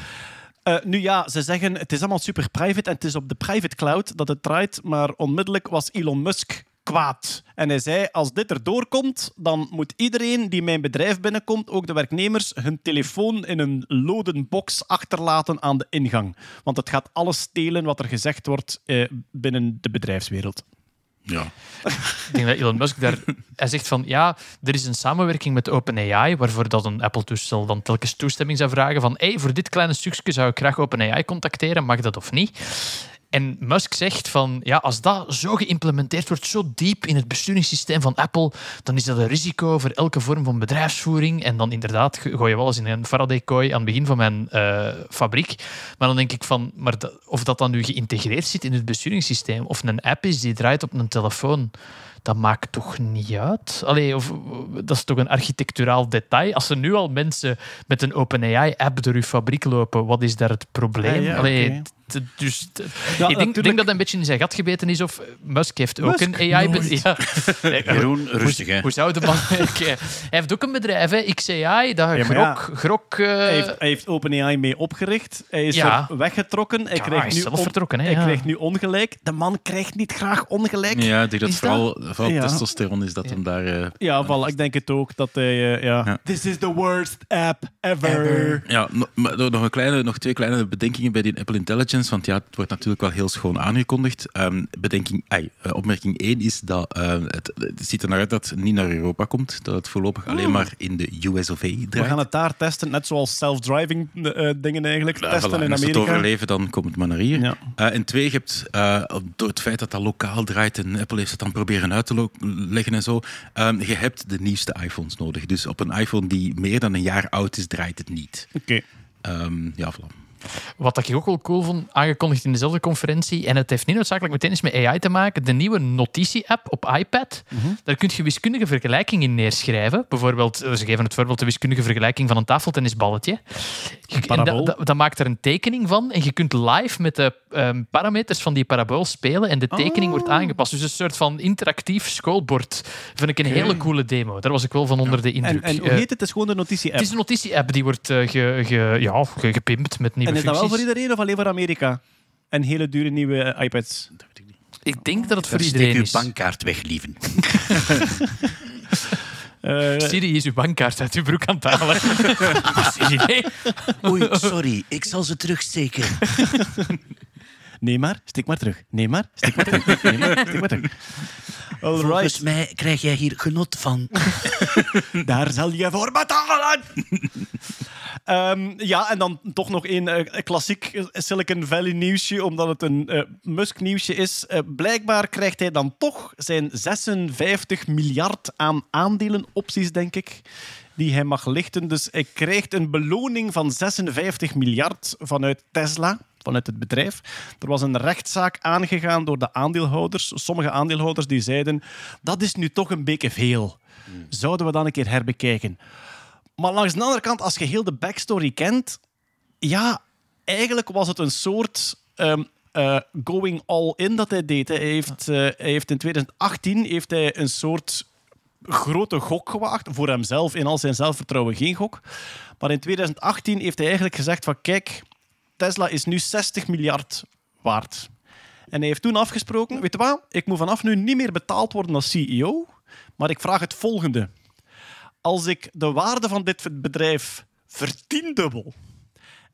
Eh, nu ja, ze zeggen het is allemaal super private en het is op de private cloud dat het draait, maar onmiddellijk was Elon Musk kwaad. En hij zei, als dit erdoor komt, dan moet iedereen die mijn bedrijf binnenkomt, ook de werknemers, hun telefoon in een loden box achterlaten aan de ingang. Want het gaat alles stelen wat er gezegd wordt eh, binnen de bedrijfswereld. Ja. Ik denk dat Elon Musk daar... Hij zegt van, ja, er is een samenwerking met OpenAI, waarvoor dat een Apple-toestel dan telkens toestemming zou vragen van, hé, hey, voor dit kleine stukje zou ik graag OpenAI contacteren, mag dat of niet? En Musk zegt van ja, als dat zo geïmplementeerd wordt, zo diep in het besturingssysteem van Apple, dan is dat een risico voor elke vorm van bedrijfsvoering. En dan inderdaad gooi je wel eens in een Faraday-kooi aan het begin van mijn eh, fabriek. Maar dan denk ik van, maar of dat dan nu geïntegreerd zit in het besturingssysteem of een app is die draait op een telefoon, dat maakt toch niet uit? Allee, of, dat is toch een architecturaal detail? Als er nu al mensen met een OpenAI-app door uw fabriek lopen, wat is daar het probleem? Ah, dus ik denk, dat hij een beetje in zijn gat gebeten is. Of Musk heeft ook een AI bedrijf. Ja. Jeroen, rustig hè. Hoe zou de man. hij heeft ook een bedrijf, XAI, dat grok. grok eh, hij, heeft, hij heeft OpenAI mee opgericht. Hij is er weggetrokken. Hij, krijgt, nu zelf vertrokken, hij krijgt nu ongelijk. De man krijgt niet graag ongelijk. Ja, ik denk dat is vooral, dat? vooral testosteron is dat hem daar. Eh, ja, voilà, ik denk het ook dat hij. Eh, ja. This is the worst app ever. ever. Ja, nog, een kleine, nog twee kleine bedenkingen bij die Apple Intelligence want ja, het wordt natuurlijk wel heel schoon aangekondigd. Ehm, bedenking, eh, opmerking 1 is dat eh, het, ziet er naar uit dat het niet naar Europa komt. Dat het voorlopig alleen ah. maar in de US of A draait. We gaan het daar testen, net zoals self-driving eh, dingen eigenlijk. testen in Amerika. Als het overleven, dan komt het maar naar hier. en twee, je hebt door het feit dat dat lokaal draait en Apple heeft het dan proberen uit te leggen en zo. Ehm, je hebt de nieuwste iPhones nodig. Dus op een iPhone die meer dan een jaar oud is, draait het niet. Oké. Ehm, ja, voilà. Wat ik ook wel cool vond, aangekondigd in dezelfde conferentie, en het heeft niet noodzakelijk meteen eens met AI te maken, de nieuwe notitie-app op iPad, mhm. daar kun je wiskundige vergelijkingen in neerschrijven. Bijvoorbeeld, eh, ze geven het voorbeeld de wiskundige vergelijking van een tafeltennisballetje. Dat da, maakt er een tekening van en je kunt live met de ehm, parameters van die parabool spelen en de tekening wordt ah. aangepast. Dus een soort van interactief schoolbord. Vind ik een hele coole demo. Daar was ik wel van onder de indruk. En, eh, hoe heet het? Het is gewoon de notitie-app? Het is een notitie-app die wordt eh, ge, ge, ja, gepimpt met nieuwe en is dat wel voor iedereen of alleen voor Amerika? En hele dure nieuwe eh, iPads? ik denk dat het voor iedereen is. Steek uw bankkaart weglieven. lieven. Eh, Siri is uw bankkaart uit uw broek aan het halen. Oei, sorry, ik zal ze terugsteken. nee maar, stik maar terug. Nee maar, stik maar terug. Nee maar, stik maar terug. Volgens mij krijg jij hier genot van. Daar zal je voor betalen! Ehm, ja, en dan toch nog een eh, klassiek Silicon Valley nieuwsje, omdat het een eh, Musk nieuwsje is. Eh, blijkbaar krijgt hij dan toch zijn 56 miljard aan aandelenopties, denk ik, die hij mag lichten. Dus hij krijgt een beloning van 56 miljard vanuit Tesla vanuit het bedrijf. Er was een rechtszaak aangegaan door de aandeelhouders. Sommige aandeelhouders die zeiden: dat is nu toch een beetje veel. Hmm. Zouden we dan een keer herbekijken? Maar langs de andere kant, als je heel de backstory kent, ja, eigenlijk was het een soort ehm, eh, going all in dat hij deed. Hij heeft, eh, hij heeft in 2018 heeft hij een soort grote gok gewaagd. Voor hemzelf, in al zijn zelfvertrouwen geen gok. Maar in 2018 heeft hij eigenlijk gezegd van kijk, Tesla is nu 60 miljard waard. En hij heeft toen afgesproken, weet je wat, ik moet vanaf nu niet meer betaald worden als CEO, maar ik vraag het volgende als ik de waarde van dit bedrijf vertiendubbel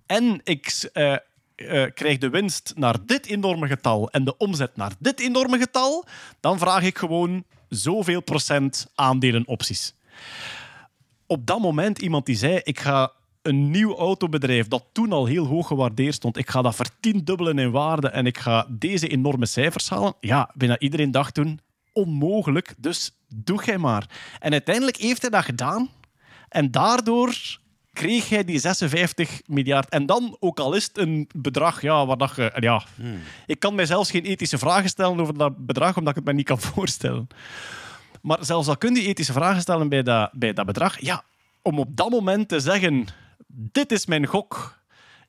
en ik eh, eh, krijg de winst naar dit enorme getal en de omzet naar dit enorme getal, dan vraag ik gewoon zoveel procent aandelenopties. Op dat moment iemand die zei, ik ga een nieuw autobedrijf dat toen al heel hoog gewaardeerd stond, ik ga dat vertiendubbelen in waarde en ik ga deze enorme cijfers halen. Ja, bijna iedereen dacht toen, onmogelijk, dus doe jij maar. En uiteindelijk heeft hij dat gedaan. En daardoor kreeg hij die 56 miljard. En dan, ook al is het een bedrag ja, waar dat Ja, Ik kan mij zelfs geen ethische vragen stellen over dat bedrag, omdat ik het me niet kan voorstellen. Maar zelfs al kun je ethische vragen stellen bij dat, bij dat bedrag, ja, om op dat moment te zeggen, dit is mijn gok,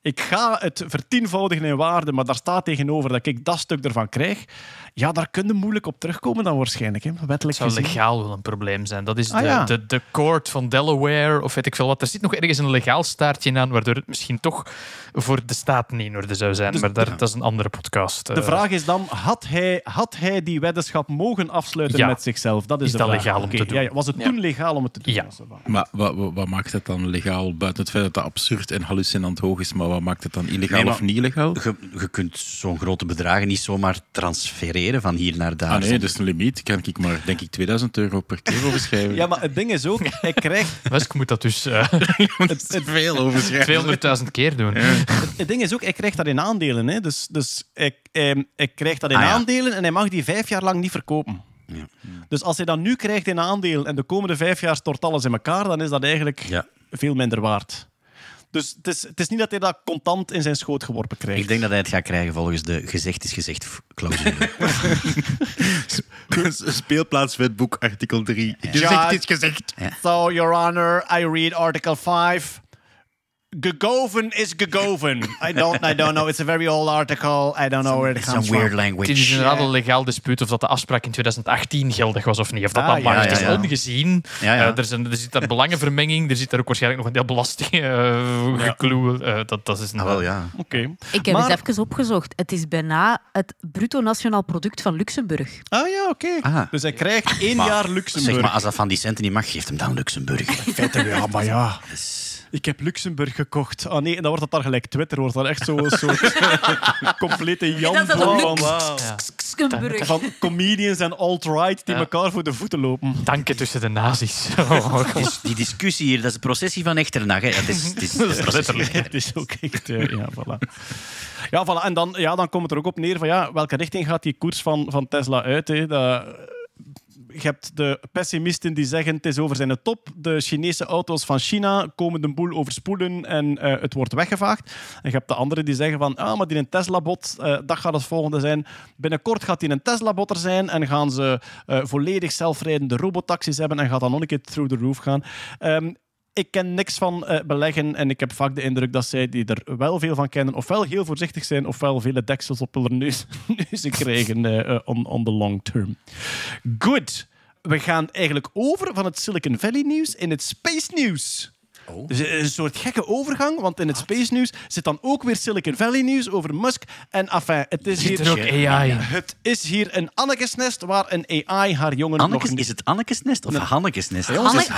ik ga het vertienvoudigen in waarde, maar daar staat tegenover dat ik dat stuk ervan krijg. Ja, daar kunnen moeilijk op terugkomen dan waarschijnlijk. het zou legaal wel een probleem zijn. Dat is ah, de, de, de, court van Delaware of weet ik veel wat. Er zit nog ergens een legaal staartje aan, waardoor het misschien toch voor de staat niet in orde zou zijn. Dus maar dat is een andere podcast. De eh. vraag is dan, had hij, had hij die weddenschap mogen afsluiten met zichzelf? Dat is, is de dat vraag. legaal om te doen? was het toen legaal om het te doen? Ja. Maar wat, wat, wat, maakt het dan legaal? Buiten het feit dat het absurd en hallucinant hoog is, maar wat maakt het dan illegaal of niet legaal? Je, je kunt zo'n grote bedragen niet zomaar transfereren van hier naar daar. Ah nee, dat is een limiet. Kan ik maar, denk ik, 2000 euro per keer overschrijven. ja, maar het ding is ook, hij krijgt, ik moet dat dus uh, het, veel overschrijven. 200.000 keer doen. Het, ding is ook, hij krijgt dat in aandelen. Hè. Dus, dus ik, ehm, ik krijg dat in ah, aandelen en hij mag die vijf jaar lang niet verkopen. Ja. Dus als hij dat nu krijgt in aandeel en de komende vijf jaar stort alles in elkaar, dan is dat eigenlijk veel minder waard. Dus het is, is niet dat hij dat contant in zijn schoot geworpen krijgt. Ik denk dat hij het gaat krijgen volgens de gezegd is gezegd clausule. Speelplaatswetboek, artikel 3. Gezegd is gezegd. So, Your Honor, I read article 5. Gegoven is gegoven. I don't, I don't know. It's a very old article. I don't know where it comes from. weird language. Het is dus inderdaad een legaal dispuut of dat de afspraak in 2018 geldig was of niet. Of dat ah, Ja, mag. Het is ongezien. Eh, er, zit daar belangenvermenging. Er zit daar ook waarschijnlijk nog een deel belasting eh, gekloe. Eh, dat, dat is ah, wel, ja. Oké. Ik heb eens even opgezocht. Het is bijna het bruto nationaal product van Luxemburg. Ah ja, oké. Ah. Dus hij krijgt één jaar Luxemburg. Zeg maar, als dat van die centen niet mag, geeft hem dan Luxemburg. Vetter, ja, maar ja ik heb Luxemburg gekocht. Ah nee, en dan wordt dat daar gelijk Twitter, wordt dat echt zo'n soort complete jan van, van comedians en alt-right die elkaar voor de voeten lopen. je tussen de nazi's. Oh, die discussie hier, dat is een processie van Echternach. is, het is, dat is letterlijk. Het is ook echt, eh, ja, voilà. Ja, voilà. En dan, ja, dan komt het er ook op neer van ja, welke richting gaat die koers van, van Tesla uit? Hè? Dat, je hebt de pessimisten die zeggen het is over zijn top. De Chinese auto's van China komen de boel overspoelen en eh, het wordt weggevaagd. En je hebt de anderen die zeggen van ah, maar die een Tesla-bot, eh, dat gaat het volgende zijn. Binnenkort gaat die een tesla botter zijn en gaan ze eh, volledig zelfrijdende robotaxis hebben en gaat dan nog een keer through the roof gaan. Ehm, ik ken niks van eh, beleggen en ik heb vaak de indruk dat zij die er wel veel van kennen, ofwel heel voorzichtig zijn, ofwel vele deksels op hun neus, neuzen krijgen uh, on, on the long term. Goed, we gaan eigenlijk over van het Silicon Valley nieuws in het space nieuws. Oh. Dus eh, een soort gekke overgang, want in het space nieuws zit dan ook weer Silicon Valley nieuws over Musk. En enfin, het is hier... AI? het is hier een Annekesnest waar een AI haar jongen Annekes, nog... Is het Annekesnest of Hannekesnest? Ja, Hanne wacht hè? Ja, als ah.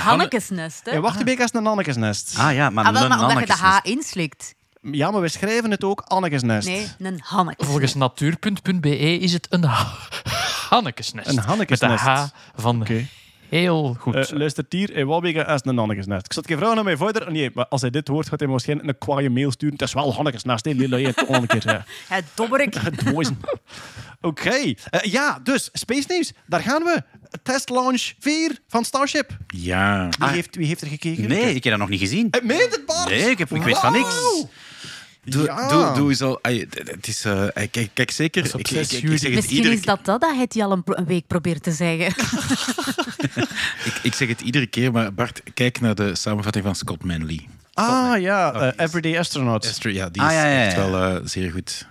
is een Annekesnest. Ah ja, maar, ah, wel, omdat je de H inslikt. Ja, maar we schrijven het ook Annekesnest. Nee, een Hannekesnest. Volgens natuur.be is het een Hannekesnest. Een Hannekesnest. Met de H van... Okay. Heel goed. Uh, eh, luistert hier in Wabega als een net. Ik zat geen vrouw naar mijn vader. Nee, maar als hij dit hoort, gaat hij misschien een kwaaie mail sturen. Het is wel Hannekesnest, Naast. Lila, je het Het dobberik. Het Oké. Eh, ja, dus Space News, daar gaan we. Test launch 4 van Starship. Ja. Wie, heeft, wie heeft er gekeken? Nee, ik heb dat nog niet gezien. Uh, Meent het, Bart? Nee, ik, ik weet van niks. Doe, doe, doe zo. het is, kijk, eh, kijk, zeker. Misschien is dat dat, dat hij het al een, week probeert te zeggen. ik, zeg het iedere keer, maar Bart, kijk naar de samenvatting van Scott Manley. Ah ja, oh, eh, Everyday Astronaut. ja, die ah, is echt wel eh, zeer goed.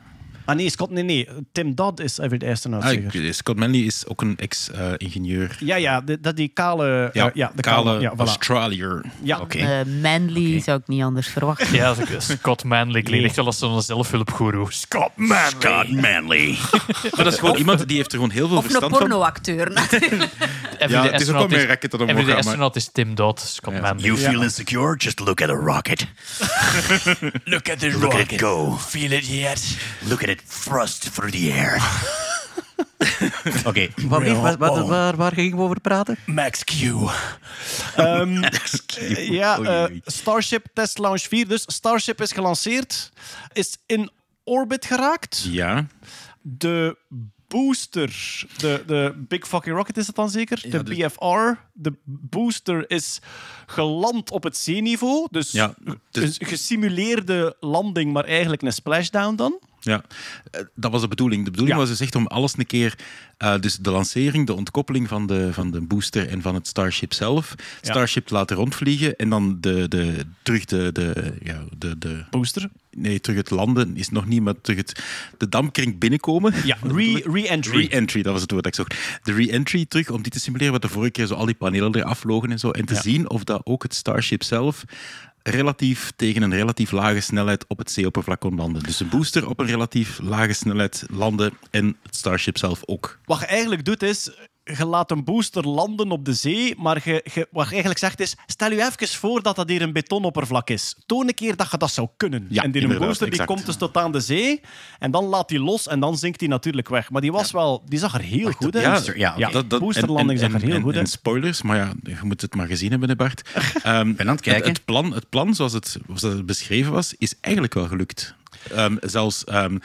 Ah nee, Scott, nee, nee. Tim Dodd is de eerste Ah, dus Scott Manley is ook een ex-ingenieur. ja, ja, dat die kale... ja, eh, de kale, ja, voilà. Australier. Ja. oké. Uh, Manley okay. zou ik niet anders verwachten. ja, Scott Manley klinkt echt wel als een zelfhulpgoeroe. Scott Manley! Scott Manley. maar dat is gewoon iemand die heeft er gewoon heel veel verstand van. Of een pornoacteur. ja, het is ook wel meer racket een omhoog astronaut is Tim Dodd, Scott Manley. You feel insecure? Just look at a rocket. look at the rocket. at go. Feel it yet? Look at it Frust thrust through the air. Oké, waar, waar, waar, waar we over praten? Max Q. Ehm, Max Q. Eh, ja, eh, Starship Test Launch 4. Dus Starship is gelanceerd, is in orbit geraakt. Ja. De booster, de, de Big Fucking Rocket is het dan zeker? de BFR. De booster is geland op het zeeniveau. Dus, ja, dus... een gesimuleerde landing, maar eigenlijk een splashdown dan. Ja, eh, dat was de bedoeling. De bedoeling was dus echt om alles een keer, eh, dus de lancering, de ontkoppeling van de, van de booster en van het Starship zelf, Starship te laten rondvliegen en dan de, de, terug de, de, ja, de, de... Booster? Nee, terug het landen is nog niet, maar terug het, de damkring binnenkomen. Ja, re-entry. Re entry re entry dat was het woord dat ik zocht. De re-entry terug, om die te simuleren, wat de vorige keer zo al die panelen eraf vlogen en zo, en te zien of dat ook het Starship zelf relatief tegen een relatief lage snelheid op het zeeoppervlak kon landen. Dus een booster op een relatief lage snelheid landen en het Starship zelf ook. Wat je eigenlijk doet is, je laat een booster landen op de zee, maar wat je eigenlijk zegt is, stel je even voor dat dat hier een betonoppervlak is. Toon een keer dat je dat zou kunnen. en die een booster die komt dus tot aan de zee en dan laat hij los en dan zinkt hij natuurlijk weg. Maar die was wel, die zag er heel goed uit. Ja, ja, dat, boosterlanding zag er heel goed uit. spoilers, maar ja, je moet het maar gezien hebben, Bart. um, ben aan het kijken. Het, plan, het plan zoals het, het beschreven was, is eigenlijk wel gelukt. Ehm, zelfs ehm,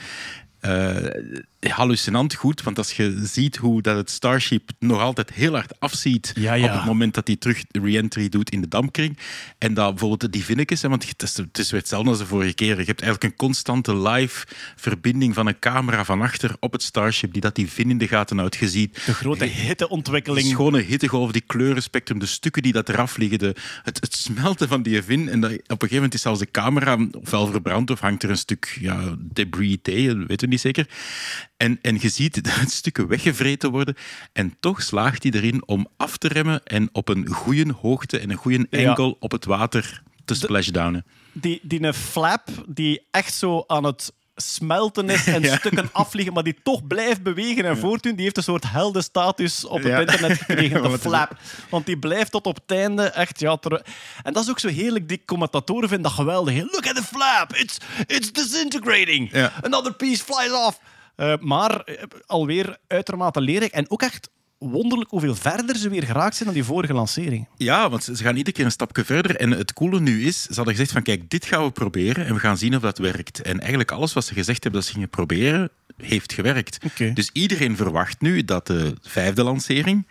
eh, hallucinant goed, want als je ziet hoe dat het Starship nog altijd heel hard afziet op het moment dat hij terug re-entry doet in de dampkring. En dat bijvoorbeeld de zijn, want het is, het is weer hetzelfde als de vorige keer. Je hebt eigenlijk een constante live verbinding van een camera van achter op het Starship die dat die vin in de gaten houdt Je ziet de grote hitteontwikkeling. De schone hittegolf, die kleurenspectrum, de stukken die dat eraf liggen, de, het, het, smelten van die vin. En dat, op een gegeven moment is zelfs de camera ofwel verbrand of hangt er een stuk ja, debris tegen. weet niet niet zeker. En, en je ziet dat stukken weggevreten worden. En toch slaagt hij erin om af te remmen en op een goede hoogte en een goede enkel op het water te splashdownen. Die, die flap die echt zo aan het smelten is en stukken afvliegen, maar die toch blijft bewegen en ja. voortdoen, die heeft een soort heldenstatus op het internet gekregen, de flap. Want die blijft tot op het einde echt... Ja, En dat is ook zo heerlijk, die commentatoren vinden dat geweldig. Look at the flap, it's, it's disintegrating. Another piece flies off. Eh, maar eh, alweer uitermate leerrijk en ook echt wonderlijk hoeveel verder ze weer geraakt zijn dan die vorige lancering. Ja, want ze gaan iedere keer een stapje verder. En het coole nu is, ze hadden gezegd van kijk, dit gaan we proberen en we gaan zien of dat werkt. En eigenlijk alles wat ze gezegd hebben dat ze gingen proberen, heeft gewerkt. Dus iedereen verwacht nu dat de vijfde lancering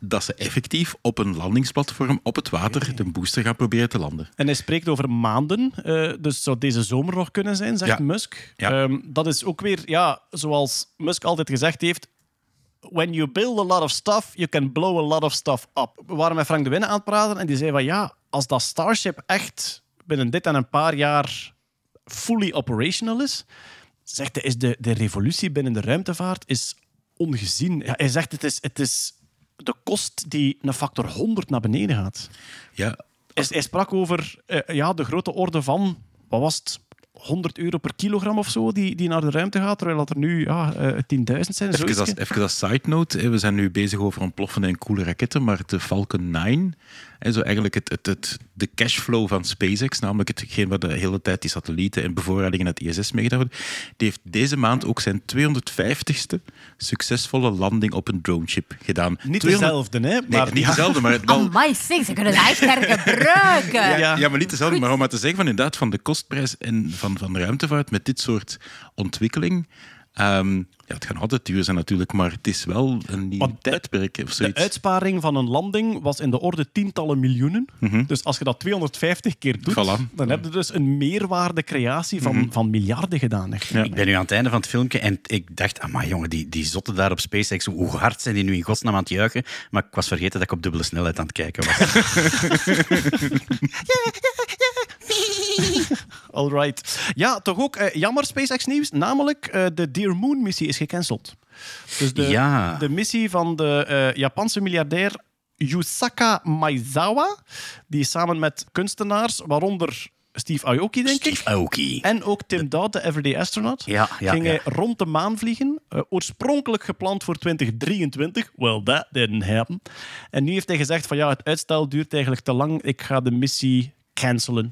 dat ze effectief op een landingsplatform op het water de booster gaan proberen te landen. En hij spreekt over maanden, uh, dus zou deze zomer nog kunnen zijn, zegt Musk. Ja. Ehm, dat is ook weer, ja, zoals Musk altijd gezegd heeft, when you build a lot of stuff, you can blow a lot of stuff up. We waren met Frank de Winnen aan het praten en die zei van ja, als dat Starship echt binnen dit en een paar jaar fully operational is, zegt hij, is de, de revolutie binnen de ruimtevaart is ongezien. Ja, hij zegt het is, het is de kost die een factor 100 naar beneden gaat. Ja. Hij, sprak over eh, ja, de grote orde van, wat was het, 100 euro per kilogram of zo die, die naar de ruimte gaat, terwijl dat er nu ja, uh, eh, 10.000 zijn. Even als, even side note, we zijn nu bezig over een ploffende en coole raketten, maar de Falcon 9 en zo eigenlijk het, het, het, de cashflow van SpaceX, namelijk hetgeen wat de hele tijd die satellieten en bevoorradingen naar het ISS meegedaan wordt, die heeft deze maand ook zijn 250ste succesvolle landing op een droneship gedaan. Niet dezelfde, hè? Maar... niet dezelfde, maar... Wel... Amai, oh ze kunnen het echt hergebruiken! ja, ja, maar niet dezelfde, maar om maar te zeggen van inderdaad van de kostprijs en van, van de ruimtevaart met dit soort ontwikkeling Ehm, ja, het gaat altijd duur zijn natuurlijk, maar het is wel een nieuw tijdperk of zoiets. De uitsparing van een landing was in de orde tientallen miljoenen. Mhm. Dus als je dat 250 keer doet, dan heb je dus een meerwaardecreatie van, mhm. van miljarden gedaan. Echt. Ik ben nu aan het einde van het filmpje en ik dacht, ah maar jongen, die, die zotten daar op SpaceX, hoe hard zijn die nu in godsnaam aan het juichen? Maar ik was vergeten dat ik op dubbele snelheid aan het kijken was. Alright. Ja, toch ook eh, jammer SpaceX nieuws. Namelijk, eh, de Dear Moon missie is gecanceld. Dus de, ja. de missie van de eh, Japanse miljardair Yusaka Maizawa. Die samen met kunstenaars, waaronder Steve Aoki, denk Steve ik. Aoki. En ook Tim Dodd, de Everyday Astronaut. ging ja, gingen rond de maan vliegen. oorspronkelijk gepland voor 2023. Well, that didn't happen. En nu heeft hij gezegd van ja, het uitstel duurt eigenlijk te lang. Ik ga de missie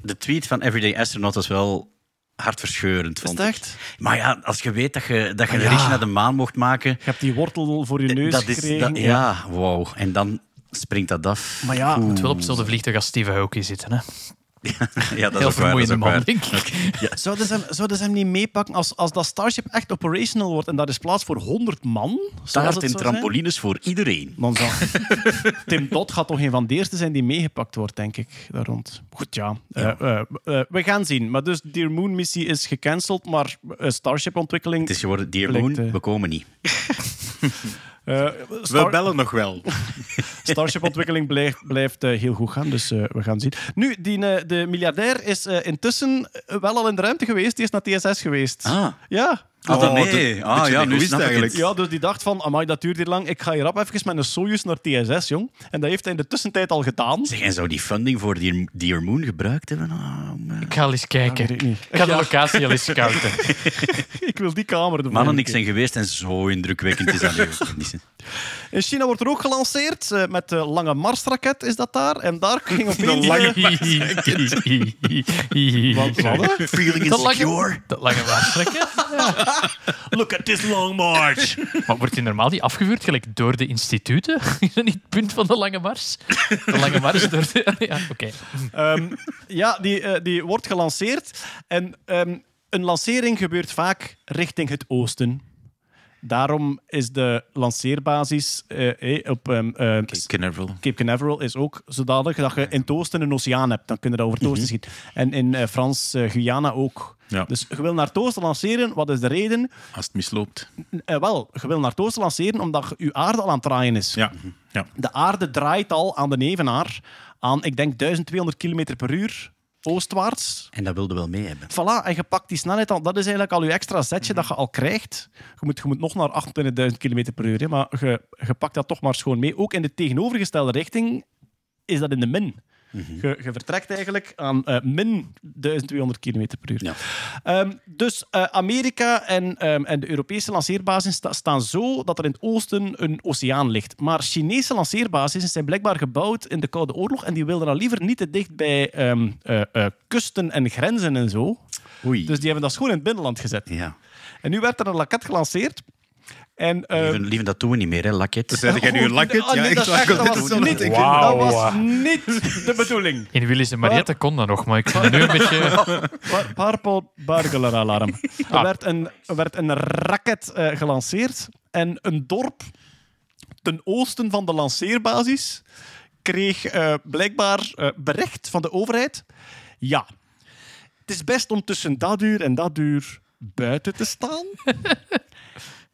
de tweet van Everyday Astronaut was wel hartverscheurend. Vond is echt? Maar ja, als je weet dat je, dat je ah, een ritje naar de maan mocht maken... Je hebt die wortel voor je eh, neus dat is, ja, wauw. En dan springt dat af. Maar ja, het moet op hetzelfde vliegtuig als Steve Hawking zitten, hè ja, dat is Heel vermoeiende man, denk ik. Ja. Zouden, ze hem, niet meepakken als, als dat Starship echt operational wordt en daar is plaats voor 100 man? Staat in trampolines voor iedereen. Dan zal... Tim Dot gaat toch een van de eerste zijn die meegepakt wordt, denk ik, daar rond. Goed, ja. Eh, eh, eh, we gaan zien. Maar dus, Dear Moon-missie is gecanceld, maar Starship-ontwikkeling... Het is geworden Dear Moon, we komen niet. Eh, we bellen nog wel. Starship-ontwikkeling blijft, blijft eh, heel goed gaan, dus eh, we gaan zien. Nu, die, de miljardair is intussen wel al in de ruimte geweest. Die is naar TSS geweest. Ah. Ja. Ah, oh, nee. ah, ja, nu is eigenlijk. Het. Ja, dus die dacht van, amai, dat duurt hier lang. Ik ga hier rap even met een Soyuz naar TSS, jong. En dat heeft hij in de tussentijd al gedaan. Zeg, en zou die funding voor die Dear Moon gebruikt hebben? Ah, ik ga al eens kijken. ik, ik ga de locatie al eens scouten. ik wil die kamer ervan. Mannen, ik zijn geweest en zo indrukwekkend is dat In China wordt er ook gelanceerd. Eh, met de lange Marsraket is dat daar. En daar ging op een lange Marsraket. Wat Feeling insecure. Dat lange Marsraket? Look at this long march. wordt die normaal die afgevuurd gelijk door de instituten? Is dat niet het punt van de lange mars? De lange mars door de... Ja, oké. Ehm, ja, die, eh, die wordt gelanceerd. En ehm, een lancering gebeurt vaak richting het oosten. Daarom is de lanceerbasis eh, eh, op ehm, eh, Cape Canaveral. Cape Canaveral is ook zodanig dat je in Toosten een oceaan hebt. Dan kunnen je dat over Toosten mhm. schieten. En in Frans Guyana ook. Dus je wil naar Toosten lanceren, wat is de reden? Als het misloopt. wel, je wil naar Toosten lanceren omdat je aarde al aan het draaien is. Ja. Mhm. ja. De aarde draait al aan de nevenaar aan, ik denk, 1200 km per uur oostwaarts. En dat wilde wel mee hebben. Voilà, en je pakt die snelheid al. Dat is eigenlijk al je extra setje mhm. dat je al krijgt. Je moet, je moet nog naar 28.000 km per uur, maar je, je pakt dat toch maar schoon mee. Ook in de tegenovergestelde richting is dat in de min je, mhm. vertrekt eigenlijk aan eh, min 1200 km per uur. Ja. Ehm, dus eh, Amerika en, ehm, en de Europese lanceerbasis staan zo dat er in het oosten een oceaan ligt. Maar Chinese lanceerbasis zijn blijkbaar gebouwd in de Koude Oorlog en die wilden dan liever niet te dicht bij ehm, eh, kusten en grenzen en zo. Oei. Dus die hebben dat schoon in het binnenland gezet. Ja. En nu werd er een raket gelanceerd en, ehm, dat doen we niet meer, hè, lakket. Dus jij nu een oh, lakket? Oh, dat, dat, was niet, dat was niet de bedoeling. In Willis en Mariette kon dat nog, maar ik ga nu een beetje... Purple Burglar Alarm. Er werd een, werd een raket eh, gelanceerd en een dorp ten oosten van de lanceerbasis kreeg eh, blijkbaar uh, eh, bericht van de overheid. Ja, het is best om tussen dat uur en dat uur buiten te staan.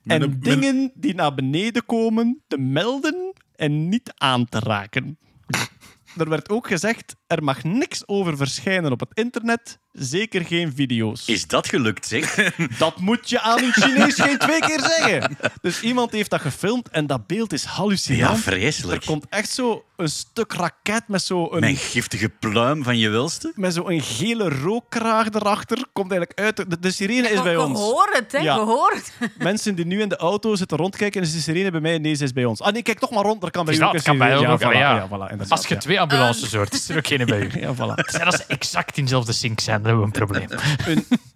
en dingen die naar beneden komen te melden en niet aan te raken. er werd ook gezegd er mag niks over verschijnen op het internet, zeker geen video's. Is dat gelukt, zeg? Dat moet je aan een Chinees geen twee keer zeggen. Dus iemand heeft dat gefilmd en dat beeld is hallucinant. Ja, vreselijk. Er komt echt zo een stuk raket met zo'n... Mijn giftige pluim van je wilste. Met zo'n gele rookkraag erachter. Komt eigenlijk uit... De, sirene is bij ons. We horen het, hè. We horen het. Mensen die nu in de auto zitten rondkijken, is de sirene bij mij? en deze is bij ons. Ah nee, kijk toch maar rond. Er kan bij jou een sirene. ja, ja, voilà, ja, Als je twee ambulances hoort, is er ook geen beginnen Ja, voilà. als ze exact in dezelfde zink zijn, dan hebben we een probleem.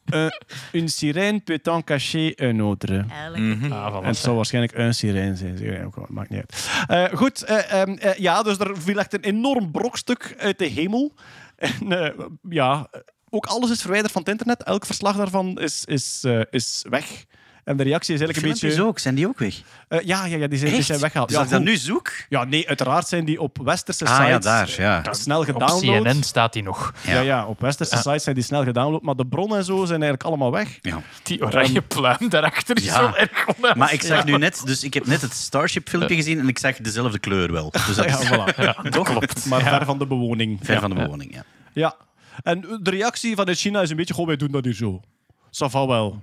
Een, uh, peut en cacher un autre. Mhm. Ah, en het zou waarschijnlijk een sirene zijn. Ja, maakt niet uit. Eh, goed, eh, ehm, eh, ja, dus er viel echt een enorm brokstuk uit de hemel. En ja, ook alles is verwijderd van het internet. Elk verslag daarvan is, is, is weg. En de reactie is eigenlijk een beetje... ook, zijn die ook weg? Eh, ja, ja, ja, die zijn, die zijn weggehaald. Dus ja, ik dat nu zoek? Ja, nee, uiteraard zijn die op westerse ah, sites ja, daar, ja. Eh, snel gedownload. Op CNN staat die nog. Ja, ja, op westerse sites zijn die snel gedownload, maar de bronnen en zo zijn eigenlijk allemaal weg. Ja. Die oranje ehm, pluim daarachter is wel erg Maar ik zag nu net, dus ik heb net het Starship-filmpje gezien en ik zag dezelfde kleur wel. Dus dat, voilà. dat klopt. Maar ver van de bewoning. Ver van de bewoning, ja. Ja. En de reactie van China is een beetje gewoon, wij doen dat nu zo. Ça wel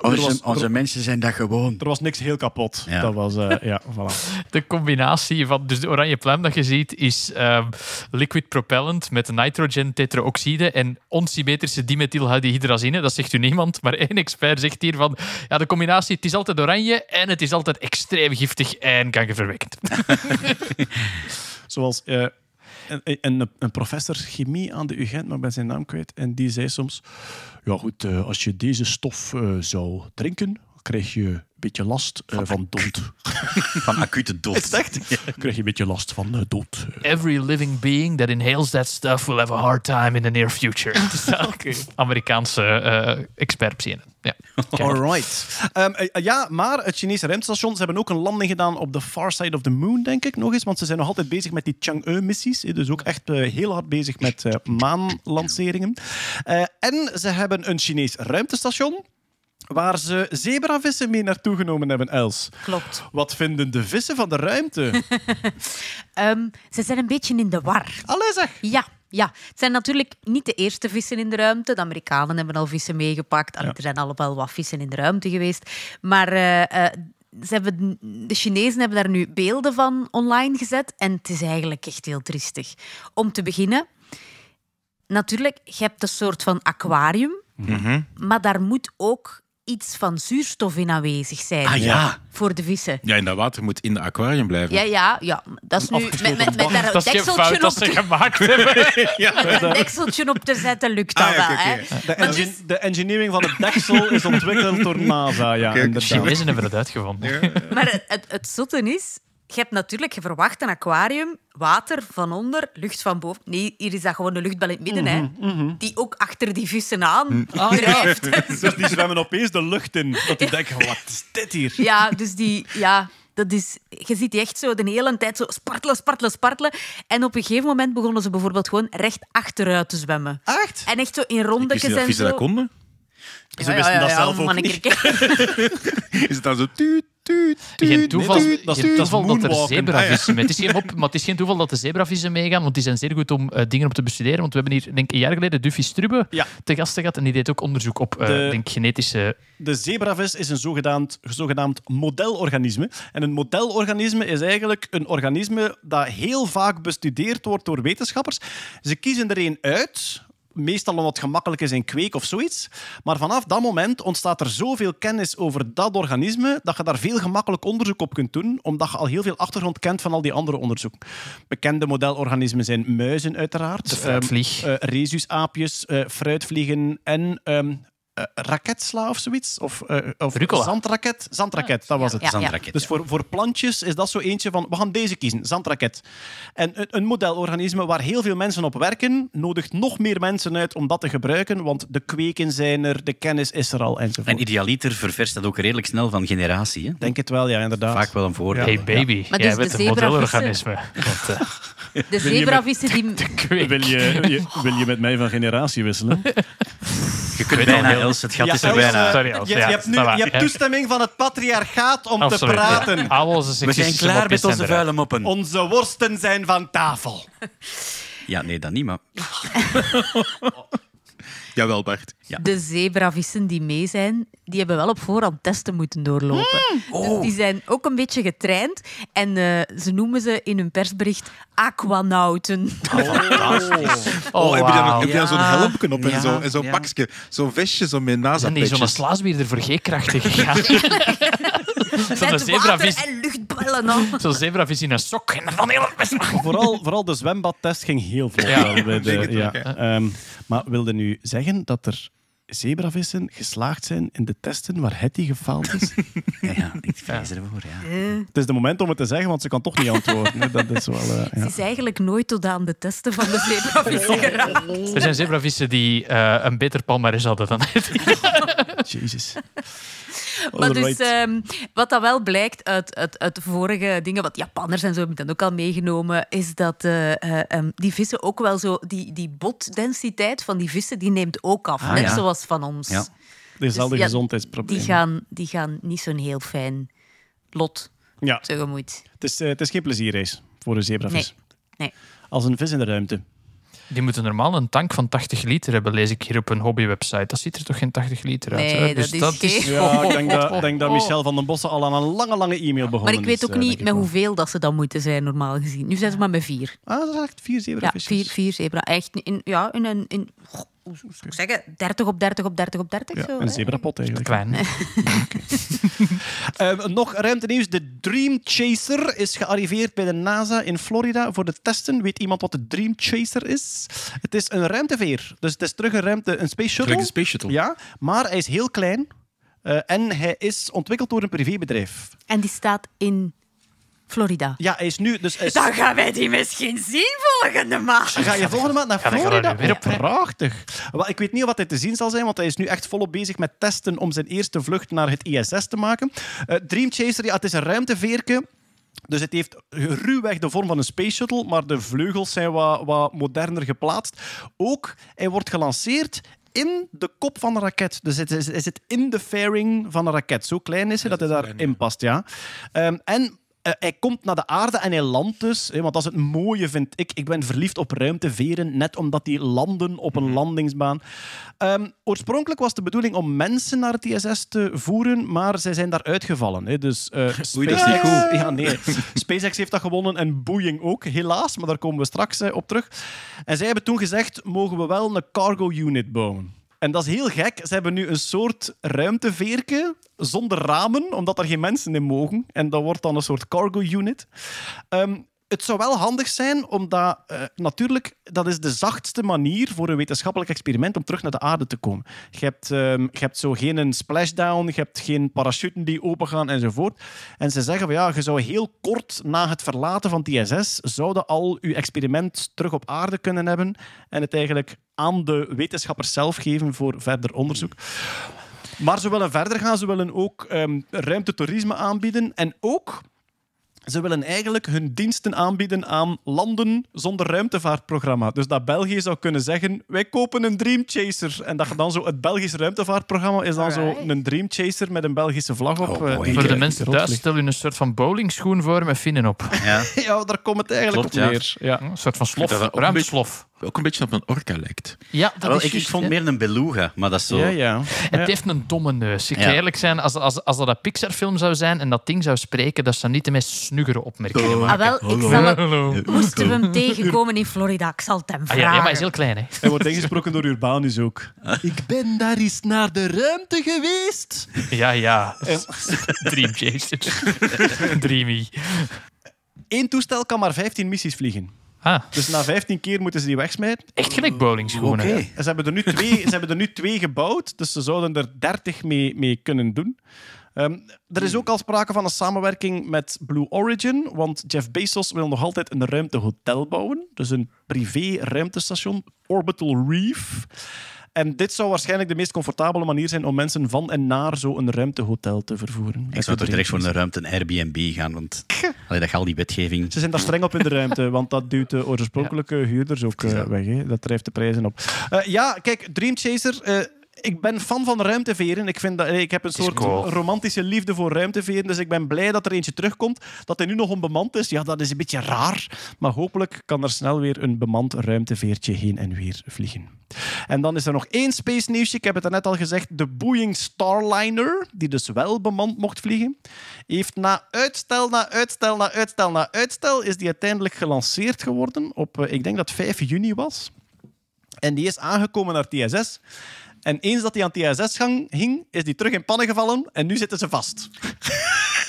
onze, onze mensen zijn dat gewoon. Er was niks heel kapot. Dat was, eh, ja, voilà. De combinatie van dus de oranje plam dat je ziet is ehm, liquid propellant met nitrogen tetraoxide en onsymmetrische dimethylhydrazine. Dat zegt u niemand, maar één expert zegt hier van ja, de combinatie het is altijd oranje en het is altijd extreem giftig en kan je verwekken. Zoals... Eh, en een, professor chemie aan de UGent, maar ik ben zijn naam kwijt. En die zei soms: Ja, goed, eh, als je deze stof eh, zou drinken, krijg je een beetje last eh, van, van dood. van acute dood. Is echt? Krijg je een beetje last van dood. Every living being that inhales that stuff will have a hard time in the near future. Dus Amerikaanse uh, expert zien. Ja. right. Um, ehm, eh, ja, maar het Chinese ruimtestation, ze hebben ook een landing gedaan op de Far Side of the Moon, denk ik nog eens. Want ze zijn nog altijd bezig met die Chang'e-missies. Dus ook echt eh, heel hard bezig met eh, maanlanceringen. en ze hebben een Chinees ruimtestation waar ze zebravissen mee naartoe genomen hebben, Els. Klopt. Wat vinden de vissen van de ruimte? Ehm, ze zijn een beetje in de war. Allee zeg! Ja, ja, het zijn natuurlijk niet de eerste vissen in de ruimte. De Amerikanen hebben al vissen meegepakt. Er zijn al wel wat vissen in de ruimte geweest. Maar eh, eh, ze hebben, de Chinezen hebben daar nu beelden van online gezet. En het is eigenlijk echt heel triestig. Om te beginnen, natuurlijk, je hebt een soort van aquarium. Mhm. Maar daar moet ook iets van zuurstof in aanwezig zijn. Ah, ja. Voor de vissen. Ja, en dat water moet in de aquarium blijven. Ja, ja, ja. Dat is nu met, met, met daar dat dekseltje op dat zetten. gemaakt Met een dekseltje op te zetten lukt ah, dat wel. Dus- de, engineering van het deksel is ontwikkeld door NASA. Ja, okay, Chinezen hebben het uitgevonden. Maar het, het, het zotte is, je hebt natuurlijk, je verwacht een aquarium, water van onder, lucht van boven. Nee, hier is dat gewoon de luchtbel in het midden, hè, mhm, mhm. die ook achter die vissen aan oh, Dus die zwemmen opeens de lucht in. Dat die ja. wat is dit hier? Ja, dus die... Ja, dat is, je ziet die echt zo de hele tijd zo spartelen, spartelen, spartelen. En op een gegeven moment begonnen ze bijvoorbeeld gewoon recht achteruit te zwemmen. Echt? En echt zo in rondetjes en zo. dat konden. Ze ja, wisten dat zelf ook niet. is het dan zo tuut, geen toeval, dat, is, toeval dat er zebravissen Het is geen toeval dat de zebravissen meegaan, want die zijn zeer goed om eh, dingen op te bestuderen. Want we hebben hier denk, een jaar geleden Duffy Strube te gast gehad en die deed ook onderzoek op eh, denk, genetische... De zebravis is een zogenaamd, zogenaamd modelorganisme. En een modelorganisme is eigenlijk een organisme dat heel vaak bestudeerd wordt door wetenschappers. Ze kiezen er een uit meestal omdat het gemakkelijk is in kweek of zoiets. Maar vanaf dat moment ontstaat er zoveel kennis over dat organisme dat je daar veel gemakkelijk onderzoek op kunt doen, omdat je al heel veel achtergrond kent van al die andere onderzoeken. Bekende modelorganismen zijn muizen uiteraard, de dus fruitvlieg, um, fruitvliegen en ehm, eh, raketsla of zoiets. Of, eh, of zandraket. Zandraket, dat was het. zandraket, dus voor, voor plantjes is dat zo eentje van, we gaan deze kiezen, zandraket. En een, een, modelorganisme waar heel veel mensen op werken, nodigt nog meer mensen uit om dat te gebruiken, want de kweken zijn er, de kennis is er al, enzovoort. En idealiter ververst dat ook redelijk snel van generatie. Denk het wel, ja, inderdaad. Vaak wel een voordeel. Hey baby, jij dus bent een modelorganisme. Eh, de zebravissen die... Wil je, wil je met mij van generatie wisselen? Je kunt bijna, heel... Els, het gat ja, er bijna. Sorry, Els. Je, hebt nu, je hebt toestemming van het patriarchaat om te praten. Ja. We zijn klaar met onze vuile moppen. Onze worsten zijn van tafel. Ja, nee, dan niet, maar... Jawel, Bart. De zebravissen die mee zijn, die hebben wel op voorhand testen moeten doorlopen. Hmm. Dus oh. die zijn ook een beetje getraind. En eh, ze noemen ze in hun persbericht aquanauten. Oh, oh, oh heb je dan, zo'n helpknop en zo zo'n helmknop en zo'n zo pakje? Zo'n vestje, zo'n met nasa Nee, zo'n slaasbierder voor G-krachtig. Zo'n zebravis. en luchtbellen al. Zo'n zebravis in een sok. En dan heel vooral, vooral de zwembadtest ging heel vlot. Ja. Ehm, maar wilde nu zeggen dat er zebravissen geslaagd zijn in de testen waar Hetty gefaald is? ja, ik vrees ervoor, ja. Het is de moment om het te zeggen, want ze kan toch niet antwoorden. Dat is wel, eh, ja. Het is eigenlijk nooit tot aan de testen van de zebravissen geraakt. Er zijn zebravissen die eh, een beter palmaris hadden dan Hetty. Jezus. Maar dus, ehm, wat dat wel blijkt uit, uit, vorige dingen, wat Japanners en zo hebben dat ook al meegenomen, is dat eh, ehm, die vissen ook wel zo, die, die botdensiteit van die vissen, die neemt ook af. Ah, ja. zoals van ons. Ja. Dus Dezelfde gezondheidsproblemen. Die gaan, die gaan niet zo'n heel fijn lot ja. tegemoet. Het is, eh, het is geen plezierreis voor een zebravis. Nee. nee. Als een vis in de ruimte. Die moeten normaal een tank van 80 liter hebben, lees ik hier op een hobbywebsite. Dat ziet er toch geen 80 liter uit? Nee, dus dat is, Ja, ik denk dat, oh. Michel van den Bossen al aan een lange, lange e-mail begonnen. Maar ik weet ook niet eh, met hoeveel dat ze dan moeten zijn, normaal gezien. Nu zijn ze maar met vier. Ah, dat is echt vier zebravisjes. Ja, vier, vier zebra. Echt, in, ja, in een... In, hoe zou ik zeggen, 30 op 30 op 30 op 30. Ja, zo, een zebrapot eigenlijk. Klein. Nee. Eh, nog ruimte nieuws. De Dream Chaser is gearriveerd bij de NASA in Florida voor de testen. Weet iemand wat de Dream Chaser is? Het is een ruimteveer. Dus het is terug een, ruimte, een space shuttle. Terug een space shuttle. Ja, maar hij is heel klein. Eh, en hij is ontwikkeld door een privébedrijf. En die staat in Florida. Ja, hij is nu... Dus Dan gaan wij die misschien zien volgende maand. Ga je volgende maand naar Florida? Weer prachtig. ik weet niet wat hij te zien zal zijn, want hij is nu echt volop bezig met testen om zijn eerste vlucht naar het ISS te maken. Uh, Dream Chaser, ja, het is een ruimteveerke. Dus het heeft ruwweg de vorm van een space shuttle, maar de vleugels zijn wat, wat moderner geplaatst. Ook, hij wordt gelanceerd in de kop van de raket. Dus het, is, het in de fairing van de raket. Zo klein is hij dat, dat hij daarin past. Ja. Ehm, en eh, hij komt naar de aarde en hij landt dus. Hè, want dat is het mooie, vind ik. Ik ben verliefd op ruimteveren, net omdat die landen op een mhm. landingsbaan. Ehm, oorspronkelijk was de bedoeling om mensen naar het ISS te voeren, maar zij zijn daar uitgevallen. Hè. Dus uh, SpaceX... goed. Ja, nee. SpaceX heeft dat gewonnen en Boeing ook, helaas. Maar daar komen we straks eh, op terug. En zij hebben toen gezegd, mogen we wel een cargo unit bouwen? En dat is heel gek. Ze hebben nu een soort ruimteveerke zonder ramen, omdat er geen mensen in mogen. En dat wordt dan een soort cargo unit. Ehm, het zou wel handig zijn, omdat eh, natuurlijk dat is de zachtste manier voor een wetenschappelijk experiment om terug naar de aarde te komen. Je hebt, um, je hebt zo geen splashdown, je hebt geen parachuten die opengaan enzovoort. En ze zeggen van ja, je zou heel kort na het verlaten van TSS zouden al je experiment terug op aarde kunnen hebben en het eigenlijk aan de wetenschappers zelf geven voor verder onderzoek. Maar ze willen verder gaan, ze willen ook um, toerisme aanbieden en ook ze willen eigenlijk hun diensten aanbieden aan landen zonder ruimtevaartprogramma. Dus dat België zou kunnen zeggen: wij kopen een Dreamchaser. En dat je dan zo het Belgisch ruimtevaartprogramma is dan Alright. zo een Dreamchaser met een Belgische vlag op. Oh, eh, voor de mensen thuis stel je een soort van bowlingschoen voor met vinnen op. Ja, ja daar komt het eigenlijk op neer. Ja. Een soort van slof, ruimteslof ook een beetje op een orka lijkt. Ja, dat is ik, ik vond het meer een beluga, maar dat is zo... Ja, ja. Het heeft een domme neus. Ik eerlijk zijn, als, als, als dat een Pixar-film zou zijn en dat ding zou spreken, dat zou niet de meest snuggere opmerkingen oh, ah, wel, ik zal hem, moesten we hem tegenkomen in Florida, ik zal het hem vragen. Ah, ja, maar hij is heel klein, hè. Hij wordt ingesproken door Urbanus ook. Ik ben daar eens naar de ruimte geweest. Ja, ja. Dream Dreamy. Eén toestel kan maar 15 missies vliegen. Ah. Dus na 15 keer moeten ze die wegsmijten. Echt gelijk bowling Oké. Ze, hebben er nu twee, ze hebben er nu twee gebouwd, dus ze zouden er 30 mee, mee kunnen doen. Ehm, er is ook al sprake van een samenwerking met Blue Origin, want Jeff Bezos wil nog altijd een ruimtehotel bouwen. Dus een privé ruimtestation, Orbital Reef. En dit zou waarschijnlijk de meest comfortabele manier zijn om mensen van en naar zo'n ruimtehotel te vervoeren. Ik zou toch direct voor een ruimte Airbnb gaan, want allee, dat gaat al die wetgeving. Ze zijn daar streng op in de ruimte, want dat duwt de oorspronkelijke huurders ook eh, weg. Hè. Dat drijft de prijzen op. Eh, ja, kijk, Dream Chaser eh, ik ben fan van ruimteveren. Ik, vind dat, eh, ik heb een soort romantische liefde voor ruimteveren. Dus ik ben blij dat er eentje terugkomt. Dat hij nu nog onbemand is, ja, dat is een beetje raar. Maar hopelijk kan er snel weer een bemand ruimteveertje heen en weer vliegen. En dan is er nog één space nieuwsje. Ik heb het net al gezegd. De Boeing Starliner, die dus wel bemand mocht vliegen, heeft na uitstel, na uitstel, na uitstel, na uitstel, is die uiteindelijk gelanceerd geworden op, eh, ik denk dat 5 juni was. En die is aangekomen naar TSS. En eens dat hij aan TSS hing, is die terug in pannen gevallen en nu zitten ze vast.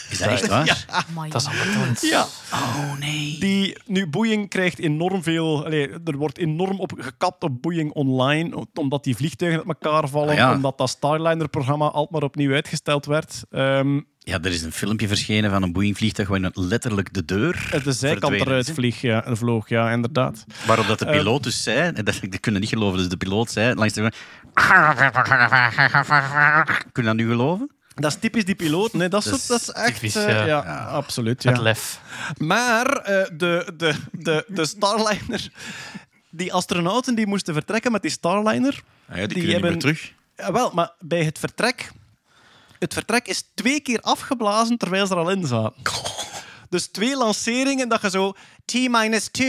Is dat echt waar? Ja. Oh dat is Ja. Oh nee. Die, nu, boeing krijgt enorm veel... er wordt enorm op gekapt op boeing online, omdat die vliegtuigen uit elkaar vallen, ah, omdat dat Starliner-programma altijd maar opnieuw uitgesteld werd. Um, ja, er is een filmpje verschenen van een Boeing-vliegtuig waarin letterlijk de deur. De zijkant eruit vlieg, ja, vloog, ja, inderdaad. Maar dat de eh, piloot dus zei, dat, dat kunnen niet geloven, dus de piloot zei langs de. Kun dat nu geloven? Dat is typisch die piloot. Nee, dat, dat, dat is echt... Eh, ja. absoluut. Ja. Het lef. Maar eh, de, de, de, de Starliner... Die astronauten die moesten vertrekken met die Starliner... Ah ja, die, die hebben... terug. Ja, wel, maar bij het vertrek het vertrek is twee keer afgeblazen terwijl ze er al in zaten. Dus twee lanceringen dat je zo... T-2.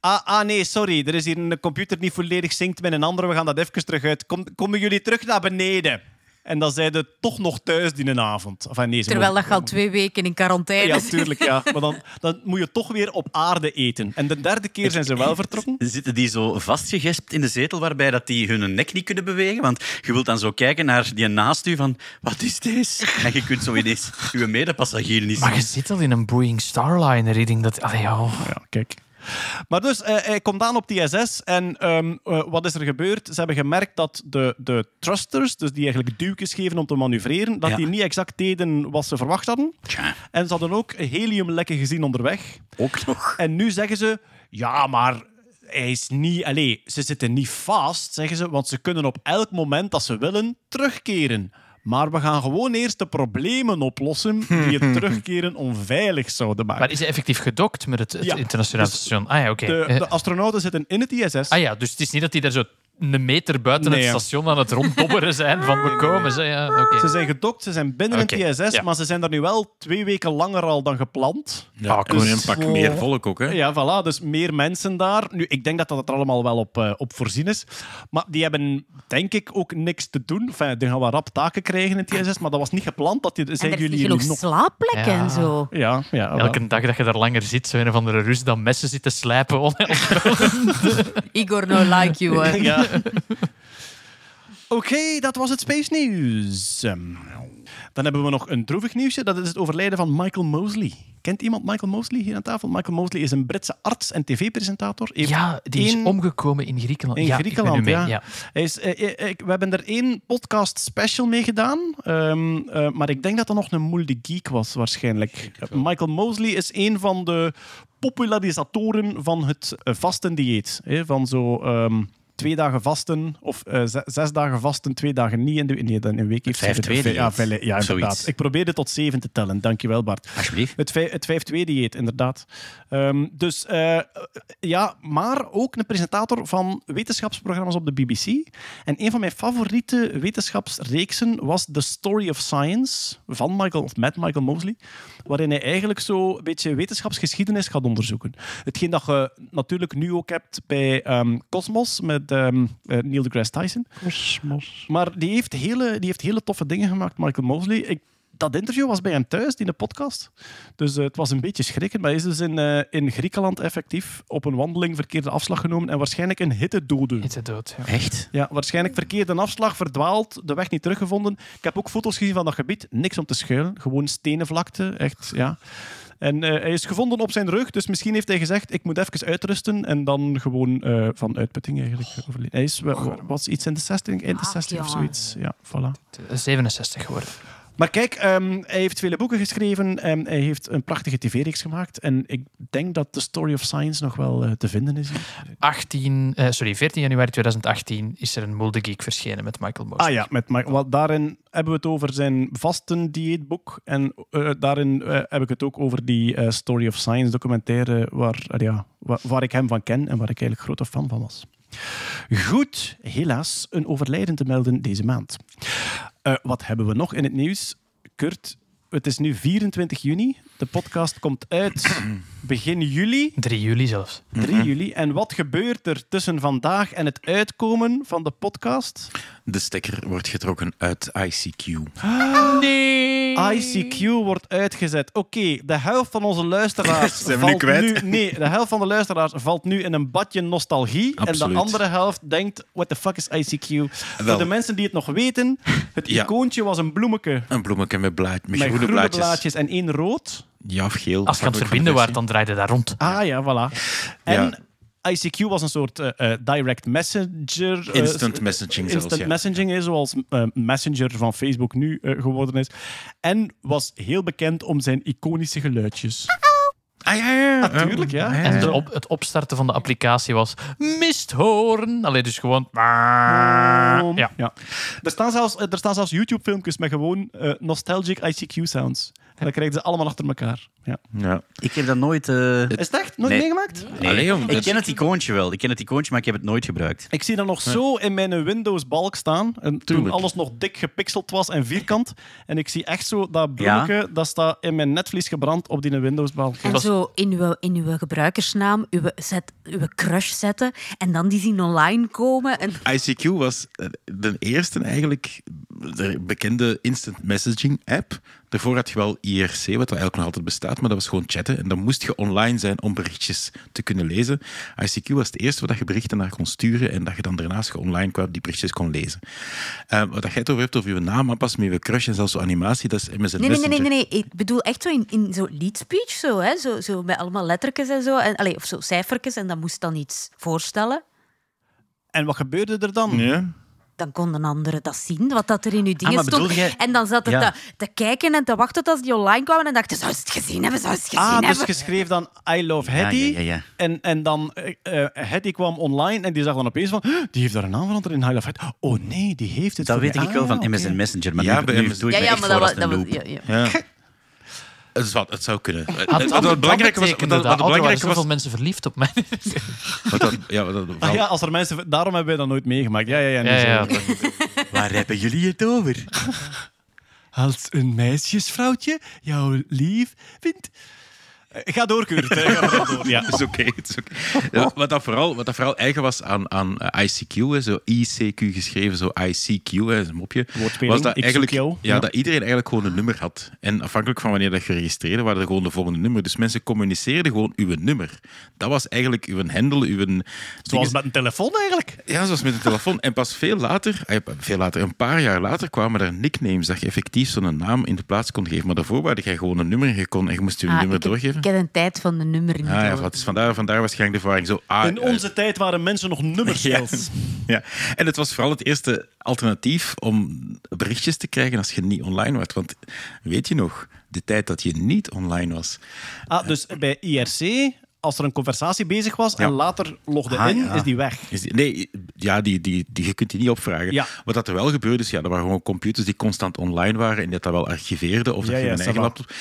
Ah, ah, nee, sorry. Er is hier een computer niet volledig zinkt met een andere. We gaan dat even terug uit. Kom, komen jullie terug naar beneden? En dan zeiden ze toch nog thuis die een avond. Enfin, nee, Terwijl dat al twee weken in quarantaine Ja, tuurlijk. Ja. Maar dan, dan moet je toch weer op aarde eten. En de derde keer zijn ze wel vertrokken. Zitten die zo vastgegespt in de zetel, waarbij dat die hun nek niet kunnen bewegen? Want je wilt dan zo kijken naar die naast u van... Wat is dit? En je kunt zo ineens je medepassagier niet zien. Maar je zit al in een Boeing Starliner. Ik denk dat... oh. Ja, kijk. Maar dus, eh, hij komt aan op die SS en ehm, eh, wat is er gebeurd? Ze hebben gemerkt dat de, de trusters, dus die eigenlijk duwtjes geven om te manoeuvreren, dat die niet exact deden wat ze verwacht hadden. En ze hadden ook heliumlekken gezien onderweg. Ook nog. En nu zeggen ze, ja, maar hij is niet... alleen. ze zitten niet vast, zeggen ze, want ze kunnen op elk moment dat ze willen terugkeren. Maar we gaan gewoon eerst de problemen oplossen die het terugkeren onveilig zouden maken. Maar is hij effectief gedokt met het, het internationale dus station? Ah ja, oké. De, de, eh, astronauten zitten in het ISS. Ah ja, dus het is niet dat hij daar zo een meter buiten het station aan het ronddobberen zijn van we komen. Ze, ja, ze zijn gedokt, ze zijn binnen het ISS maar ze zijn daar nu wel twee weken langer al dan gepland. Ja, dus, gewoon een pak meer volk ook. Hè? Ja, voilà, dus meer mensen daar. Nu, ik denk dat dat er allemaal wel op, eh, op voorzien is. Maar die hebben, denk ik, ook niks te doen. Enfin, die gaan wel rap taken krijgen in het ISS maar dat was niet gepland. Dat die, zijn jullie hier nog... slaapplekken en zo. Ja, ja, Elke dag dat je daar langer zit, zijn een of andere rust dan messen zitten slijpen. Igor, no like you. Hè. Oké, dat was het Space News. Dan hebben we nog een droevig nieuwsje. Dat is het overlijden van Michael Mosley. Kent iemand Michael Mosley hier aan tafel? Michael Mosley is een Britse arts en tv-presentator. Ja, die is omgekomen in Griekenland. In Griekenland, ja. Hij is, eh, eh, we hebben er één podcast special mee gedaan. Ehm, eh, maar ik denk dat dat nog een moeilijke Geek was, waarschijnlijk. Michael Mosley is een van de popularisatoren van het vastendieet, dieet. van zo... Ehm, twee dagen vasten of eh, zes, dagen vasten, twee dagen niet in de nee, dan een week heeft vijf, twee dieet. Ja, inderdaad. Ik probeerde tot zeven te tellen. Dankjewel, Bart. Alsjeblieft. Het, vijf, het dieet, inderdaad. Ehm, dus eh, eh, ja, maar ook een presentator van wetenschapsprogramma's op de BBC. En een van mijn favoriete wetenschapsreeksen was The Story of Science van Michael, of met Michael Mosley, waarin hij eigenlijk zo een beetje wetenschapsgeschiedenis gaat onderzoeken. Hetgeen dat je natuurlijk nu ook hebt bij um, Cosmos met uh, Neil deGrasse Tyson. Cosmos. Maar die heeft, hele, die heeft hele toffe dingen gemaakt, Michael Mosley. Ik, dat interview was bij hem thuis, in de podcast. Dus eh, het was een beetje schrikken. Maar hij is dus in, eh, in Griekenland effectief op een wandeling verkeerde afslag genomen en waarschijnlijk een hitte dood. ja. Echt? Ja, waarschijnlijk verkeerde afslag, verdwaald, de weg niet teruggevonden. Ik heb ook foto's gezien van dat gebied. Niks om te schuilen, gewoon stenenvlakte. Echt, ja. En eh, hij is gevonden op zijn rug, dus misschien heeft hij gezegd: Ik moet even uitrusten. En dan gewoon uh, van uitputting eigenlijk Hij is, oh, was iets in de 60, in de 60 of zoiets. Ja, voilà. 67 geworden. Maar kijk, ehm, hij heeft vele boeken geschreven. Um, hij heeft een prachtige tv-reeks gemaakt. En ik denk dat The Story of Science nog wel eh, te vinden is. 18, eh, sorry, 14 januari 2018 is er een Mulde Geek verschenen met Michael Mosley. Ah ja, met Michael. daarin hebben we het over zijn vasten dieetboek. En eh, daarin heb ik het ook over die Story of Science documentaire waar, ah ja, waar, waar ik hem van ken en waar ik eigenlijk grote fan van was. Goed, helaas een overlijden te melden deze maand. Eh, wat hebben we nog in het nieuws? Kurt, het is nu 24 juni. De podcast komt uit begin juli. 3 juli zelfs. 3 mhm. juli. En wat gebeurt er tussen vandaag en het uitkomen van de podcast? De stekker wordt getrokken uit ICQ. Ah! Nee! ICQ wordt uitgezet. Oké, de helft van onze luisteraars. Zijn we nu nee, de helft van de luisteraars valt nu in een badje nostalgie. En de andere helft denkt: what the fuck is ICQ? Voor de mensen die het nog weten, het icoontje was een bloemetje Een bloemetje met, blaad, met, groene blaadjes. en één rood. Ja, of geel. Als je het verbinden waart, dan draaide daar rond. Ah ja, voilà. En ICQ was een soort eh, eh, direct messenger. Eh, instant messaging zelfs, Instant messaging is zoals Messenger van Facebook nu geworden is. En was heel bekend om zijn iconische geluidjes. Ah ja, ja. Natuurlijk, ah, ah, ja. En op, het opstarten van de applicatie was misthoorn. Allee, dus gewoon... Ah. Ja. ja. Er staan zelfs, er staan zelfs YouTube-filmpjes met gewoon nostalgic ICQ-sounds. En dan krijgen ze allemaal achter elkaar. Ja. ja. Ik heb dat nooit... Is het echt? Nooit meegemaakt? Nee. ik ken het icoontje wel. Ik ken het icoontje, maar ik heb het nooit gebruikt. Ik zie dat nog zo in mijn Windows-balk staan. toen alles nog dik gepixeld was en vierkant. En ik zie echt zo dat bloemetje, dat staat in mijn netvlies gebrand op die Windows-balk. En zo in uw, in uw gebruikersnaam uw, zet, uw crush zetten en dan die zien online komen. ICQ was eh, de eerste eigenlijk de bekende instant messaging app Daarvoor had je wel IRC, wat eigenlijk nog altijd bestaat, maar dat was gewoon chatten. En dan moest je online zijn om berichtjes te kunnen lezen. ICQ was het eerste waar je berichten naar kon sturen en dat je dan daarnaast je online kwam die berichtjes kon lezen. Ehm, wat jij het over hebt, over je aanpassen, met je crush en zelfs zo animatie, dat is MSN mijn nee, nee, nee, nee, nee, Ik bedoel echt zo in, in zo'n lead speech, zo, hè? Zo, zo met allemaal lettertjes en zo. En, allez, of zo cijfertjes en dat moest dan iets voorstellen. En wat gebeurde er dan? Ja dan konden anderen dat zien, wat dat er in uw ah, dingen stond. En dan zat het te, kijken en te wachten als die online kwamen en dachten, zou je het gezien hebben, zou het gezien ah, dus hebben. dus je schreef dan I love Hedy En, en dan uh, kwam online en die zag dan opeens van, die heeft daar een naam veranderd in I love Hedy. Oh nee, die heeft het Dat weet ik ah, wel van okay. MSN Messenger, maar ja, doe ik ja, maar dat, was, ja. Het, wat, het zou kunnen. het, het, het belangrijke was, dat, dat, belangrijke mensen verliefd op mij. dat, ja, dat, ah, ja, als er mensen... Daarom hebben wij dat nooit meegemaakt. Ja, ja, ja. Waar hebben jullie het over? Als een meisjesvrouwtje jou lief vindt, eh, ga door, Kurt. Eh, ja, is oké. ja, wat, dat vooral, vooral eigen was aan, aan eh, ICQ, zo ICQ geschreven, zo ICQ, hè, een mopje. Was dat, eigenlijk, ja, dat iedereen eigenlijk gewoon een nummer had. En afhankelijk van wanneer dat geregistreerd waren er gewoon de volgende nummer. Dus mensen communiceerden gewoon uw nummer. Dat was eigenlijk uw hendel, uw... Zoals met een telefoon eigenlijk. Ja, zoals met een telefoon. En pas veel later, veel later, een paar jaar later, kwamen er nicknames dat je effectief zo'n naam in de plaats kon geven. Maar daarvoor had je gewoon een nummer en je, kon, en je moest je ah, nummer doorgeven ken een tijd van de nummer niet. Ah, ja, is vandaar, vandaar waarschijnlijk de verwarring. Zo, ah, In onze eh, tijd waren mensen nog nummers ja. ja. En het was vooral het eerste alternatief om berichtjes te krijgen als je niet online werd. Want weet je nog, de tijd dat je niet online was. Ah, dus bij IRC, als er een conversatie bezig was en later logde ah, in, is die weg. Is die, nee, ja, die, die, die, je kunt die niet opvragen. Ja. Wat dat er wel gebeurde, is ja, er waren gewoon computers die constant online waren en dat dat wel archiveerden of dat je een eigen laptop.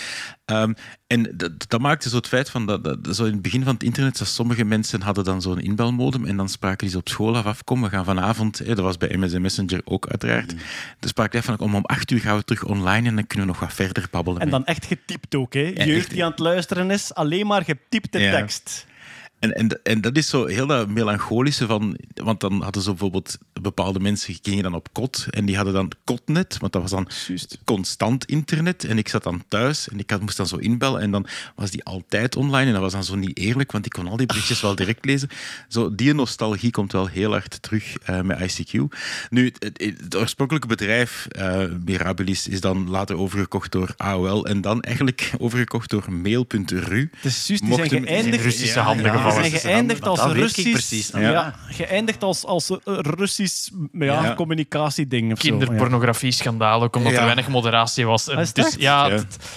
Ehm, en dat, maakte zo het feit van dat, zo in het begin van het internet, sommige mensen hadden dan zo'n inbelmodem en dan spraken die ze op school af kom, we gaan vanavond, hè, dat was bij MSN Messenger ook uiteraard, mm. dus spraken die van, om, om acht uur gaan we terug online en dan kunnen we nog wat verder babbelen. En dan echt getypt ook, hè? Jeugd die aan het luisteren is, alleen maar getypte tekst. En, en, en dat is zo heel dat melancholische van... Want dan hadden ze bijvoorbeeld... Bepaalde mensen gingen dan op kot en die hadden dan kotnet. Want dat was dan constant internet. En ik zat dan thuis en ik had, moest dan zo inbellen. En dan was die altijd online. En dat was dan zo niet eerlijk, want ik kon al die berichtjes wel direct lezen. Zo, die nostalgie komt wel heel hard terug eh, met ICQ. Nu, het, oorspronkelijke bedrijf, eh, Mirabilis, is dan later overgekocht door AOL. En dan eigenlijk overgekocht door mail.ru. De Suus, die zijn geëindigd... Russische handen zijn geëindigd als Russisch... Precies, ja. geëindigd als, als eh, eh, Russisch ja, ja. communicatieding Kinderpornografie-schandalen, omdat er weinig moderatie was. dus, ja,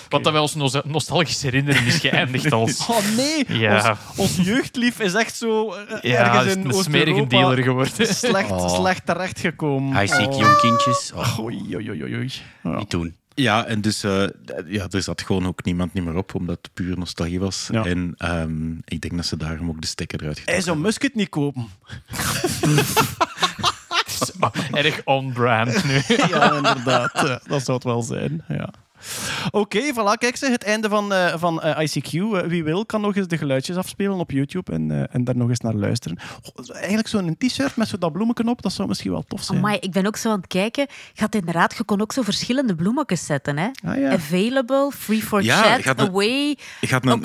wat dan wel nostalgische nostalgische herinnering is geëindigd als... Oh nee, ons, ons, jeugdlief is echt zo eh, ergens in een smerige dealer geworden. Slecht, oh. slecht terechtgekomen. Hij ziek, oh. jong kindjes. Oh. Oei, Niet doen. Ja, en dus uh, ja, er zat gewoon ook niemand meer op, omdat het puur nostalgie was. En um, ik denk dat ze daarom ook de stekker eruit getrokken Hij zou Musket niet kopen. Erg on-brand nu. ja, inderdaad. Dat zou het wel zijn, ja. Oké, voilà, kijk ze het einde van, eh, van eh, ICQ. Eh, wie wil, kan nog eens de geluidjes afspelen op YouTube en, en daar nog eens naar luisteren. eigenlijk zo'n t-shirt met zo dat bloemetje op, dat zou misschien wel tof zijn. Maar ik ben ook zo aan het kijken. Je inderdaad, je kon ook zo verschillende bloemetjes zetten. Hè? Ah, ja. Available, free for chat, een, away, je had, een,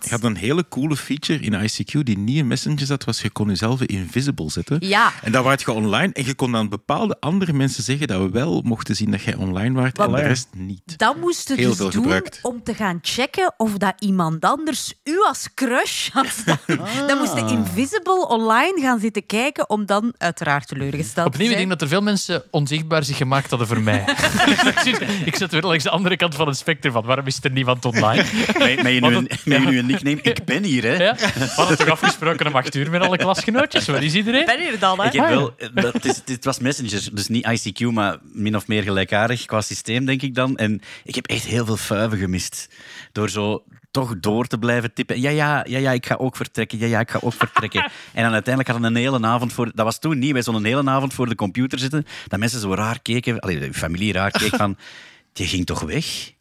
je had een hele coole feature in ICQ die niet in Messenger zat, was je kon jezelf invisible zetten. Ja. En dan waart je online en je kon aan bepaalde andere mensen zeggen dat we wel mochten zien dat jij online was en de rest niet dan moest je dus doen om te gaan checken of dat iemand anders u als crush had. Dan moest je ah. invisible online gaan zitten kijken om dan uiteraard teleurgesteld Opnieuw, te zijn. ik denk dat er veel mensen onzichtbaar zich gemaakt hadden voor mij. ik zit weer langs de andere kant van het spectrum van waarom is er niemand online? Met, je, nu, een nickname, ik ben hier. Hè? Ja. We hadden toch afgesproken om acht uur met alle klasgenootjes? wat is iedereen? Ik ben hier dan. Hè? Ik heb wel, ah, dat is, het was Messenger, dus niet ICQ, maar min of meer gelijkaardig qua systeem, denk ik dan. En ik heb echt heel veel fuiven gemist. Door zo toch door te blijven tippen. Ja, ja, ja, ja, ik ga ook vertrekken. Ja, ja, ik ga ook vertrekken. en dan uiteindelijk hadden we een hele avond voor... Dat was toen niet. Wij een hele avond voor de computer zitten. Dat mensen zo raar keken. Allee, de familie raar keek van... Je ging toch weg?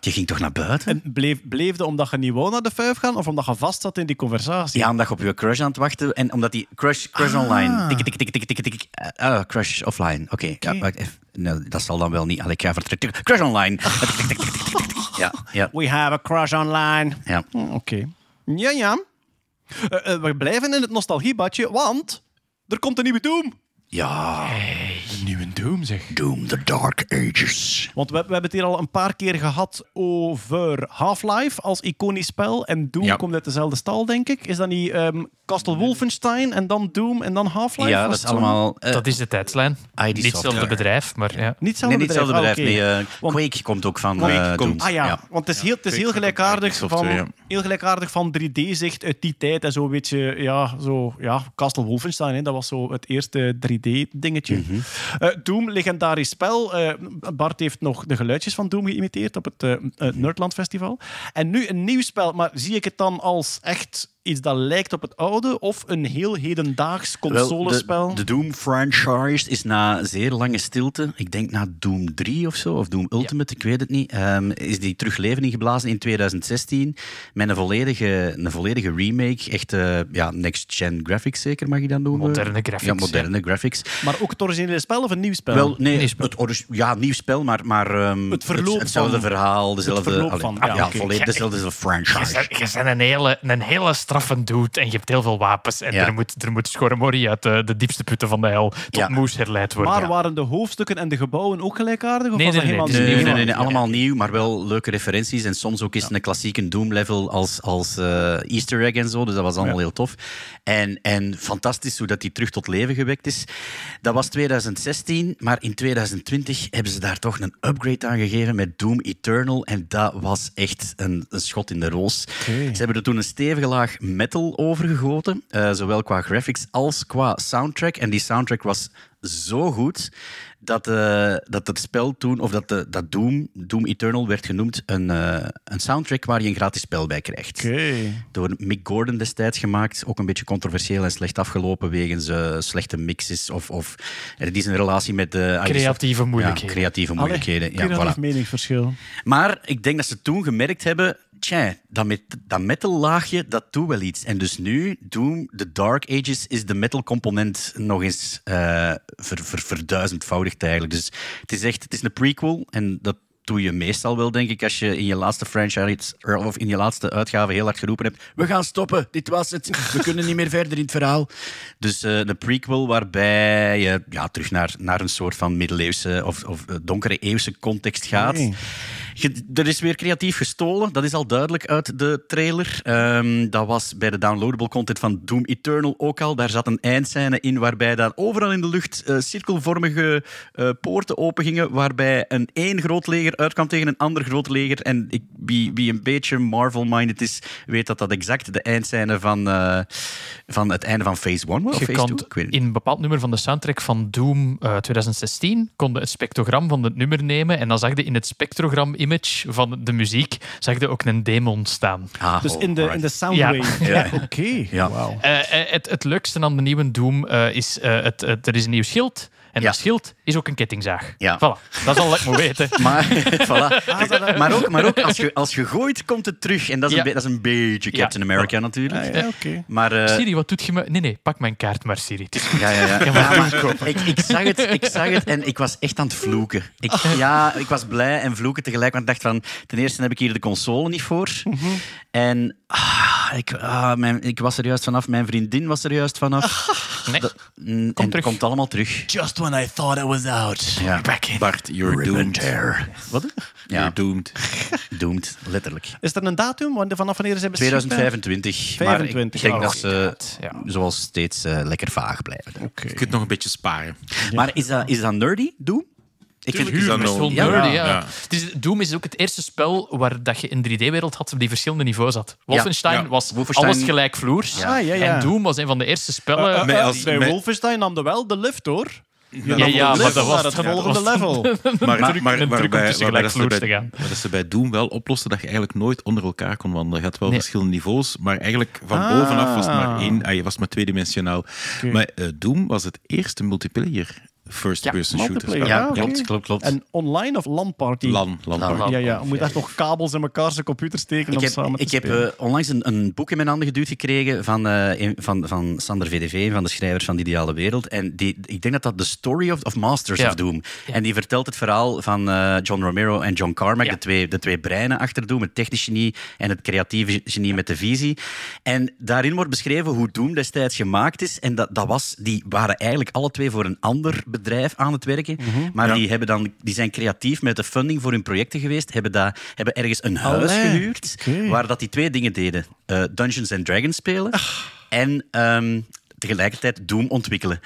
Je ging toch naar buiten? En bleef, bleefde omdat je niet wou naar de vijf gaan of omdat je vast zat in die conversatie? Ja, omdat je op je crush aan het wachten en omdat die crush, crush online. Tik, tik, tik, tik, tik, tik. crush offline. Oké, Nee, dat zal dan wel niet. Allee, ik ga vertrekken. Crush online. ja, ja. We have a crush online. Ja. Oké. Ja, ja. we blijven in het nostalgiebadje, want er komt een nieuwe Doom. Ja. Doom zeg. Doom the Dark Ages. Want we, we hebben het hier al een paar keer gehad over Half-Life als iconisch spel. En Doom komt uit dezelfde stal, denk ik. Is dat niet um, Castle Wolfenstein en dan Doom en dan Half-Life? Ja, dat is allemaal... Eh, dat is de tijdslijn. niet hetzelfde bedrijf, maar ja. Niet hetzelfde bedrijf, ah, bedrijf. Ah, Quake komt ook van Quake eh, komt, Ah ja. want het is heel, het is gelijkaardig, van, van 3D-zicht uit die tijd. En zo een beetje, ja, zo, ja Castle Wolfenstein, dat was zo het eerste 3D-dingetje. Doom, legendarisch spel. Eh, Bart heeft nog de geluidjes van Doom geïmiteerd op het uh, Nerdland Festival. En nu een nieuw spel, maar zie ik het dan als echt iets dat lijkt op het oude of een heel hedendaags consolespel? de, Doom franchise is na zeer lange stilte, ik denk na Doom 3 of zo, of Doom Ultimate, ik weet het niet, ehm, is die terug leven ingeblazen in 2016 met een volledige, een volledige remake. Echt eh, ja, next-gen graphics, zeker mag je dan noemen. Moderne graphics. Ja, moderne graphics. Maar ook het originele spel of een nieuw spel? Wel, nee, Het ja, nieuw spel, maar, maar ehm, het verloop hetzelfde van, verhaal, dezelfde, het verloop van, ja, volledig dezelfde franchise. Je, een hele, een hele straat straffen doet. En je hebt heel veel wapens. En er moet, er moet uit de, diepste putten van de hel tot moes herleid worden. Maar waren de hoofdstukken en de gebouwen ook gelijkaardig? Of nee, was nee, nee, helemaal nee, Nee, nee, allemaal nieuw, maar wel leuke referenties. En soms ook eens een klassieke Doom-level als, als eh, Easter egg en zo. Dus dat was allemaal heel tof. En, en fantastisch hoe dat die terug tot leven gewekt is. Dat was 2016, maar in 2020 hebben ze daar toch een upgrade aan gegeven met Doom Eternal. En dat was echt een, een schot in de roos. Ze hebben er toen een stevige laag metal overgegoten, eh, zowel qua graphics als qua soundtrack. En die soundtrack was zo goed dat, eh, dat het spel toen, of dat, de, eh, dat Doom, Doom Eternal werd genoemd, een, een soundtrack waar je een gratis spel bij krijgt. Door Mick Gordon destijds gemaakt, ook een beetje controversieel en slecht afgelopen wegens uh, slechte mixes of, of die is relatie met de... creatieve moeilijkheden. Ja, creatieve moeilijkheden. ja, voilà. meningsverschil. Maar ik denk dat ze toen gemerkt hebben, tja, dat, met, dat metal laagje, dat doet wel iets. En dus nu, Doom, de Dark Ages, is de metal component nog eens uh, ver, verduizendvoudigd eigenlijk. Dus het is echt, het is een prequel en dat doe je meestal wel, denk ik, als je in je laatste franchise of in je laatste uitgave heel hard geroepen hebt: We gaan stoppen, dit was het, we kunnen niet meer verder in het verhaal. Dus uh, de prequel, waarbij je ja, terug naar, naar een soort van middeleeuwse of, of eh, donkere eeuwse context gaat er is weer creatief gestolen. Dat is al duidelijk uit de trailer. Ehm, dat was bij de downloadable content van Doom Eternal ook al. Daar zat een eindscène in waarbij daar overal in de lucht eh, cirkelvormige eh, poorten opengingen. Waarbij een één groot leger uitkwam tegen een ander groot leger. En ik, wie, een beetje Marvel-minded is, weet dat dat exact de eindscène van, eh, van het einde van Phase 1 was. Je in een bepaald nummer van de soundtrack van Doom 2016 konden het spectrogram van het nummer nemen. En dan zag je in het spectrogram image van de muziek zag er ook een demon staan. Ah, oh, dus in de, in de soundwave. Ja. Oké. Wow. Eh, eh, het, het leukste aan de nieuwe Doom eh, is, het, het, er is een nieuw schild. En ja. schild is ook een kettingzaag. Ja. Voilà, dat is al lekker weten. Maar, voilà. Ah, maar ook, maar ook als, je, als je gooit, komt het terug. En dat is, een, dat is een beetje Captain America natuurlijk. Ah, ja, okay. maar, eh, Siri, wat doet je me? Nee, nee, pak mijn kaart maar, Siri. Ja, ja, ja. Maar, ik, ik, zag het, ik zag het en ik was echt aan het vloeken. Ik, ah. ja, ik was blij en vloeken tegelijk. Want ik dacht van, ten eerste heb ik hier de console niet voor. Mhm. En ik, ah, mijn, ik was er juist vanaf, mijn vriendin was er juist vanaf. Nee. het terug. komt allemaal terug. Just when I thought it was out. Back in. Bart, you're doomed. tear. Wat? Ja. You're doomed. Doomed, letterlijk. Is er een datum? Vanaf wanneer ze 2025. Maar ik denk oh. dat ze, ja. zoals steeds, eh, lekker vaag blijven. Je kunt nog een beetje sparen. Maar is dat, is dat nerdy, Doom? Ik vind het best wel nerdy. Ja. Doom is ook het eerste spel waar dat je in 3D-wereld had die verschillende niveaus had. Wolfenstein was alles gelijk vloers. Ah, en Doom was een van de eerste spellen. Uh, eh, bij eh, eh, Wolfenstein namde wel de lift hoor. Ja, maar dat was het volgende level. Maar, maar, maar, waarbij, waarbij dat, ze bij, dat ze bij Doom wel oplossen dat je eigenlijk nooit onder elkaar kon wandelen. Je had wel verschillende niveaus, maar eigenlijk van ah. bovenaf was het maar één. Ah, je was maar tweedimensionaal. Maar Doom was het eerste multiplayer first-person shooter Ja, klopt, klopt, klopt. En online of LAN-party? LAN, LAN, Ja, ja. Je moet echt nog kabels in elkaar zijn computer steken ik om heb, samen te Ik heb uh, onlangs een, een, boek in mijn handen geduwd gekregen van, eh, van, van Sander VDV, van de schrijvers van De Ideale Wereld. En die, ik denk dat dat de Story of, of Masters of Doom. En die vertelt het verhaal van eh, John Romero en John Carmack, de, twee, de twee breinen achter Doom, het technisch genie en het creatieve genie met de visie. En daarin wordt beschreven hoe Doom destijds gemaakt is. En dat, dat was, die waren eigenlijk alle twee voor een ander bedrijf aan het werken. Mhm. maar die, hebben dan, die zijn creatief met de funding voor hun projecten geweest. Hebben, daar hebben ergens een huis Allee. gehuurd waar dat die twee dingen deden. Eh, Dungeons and Dragons spelen en... Ehm, tegelijkertijd Doom ontwikkelen.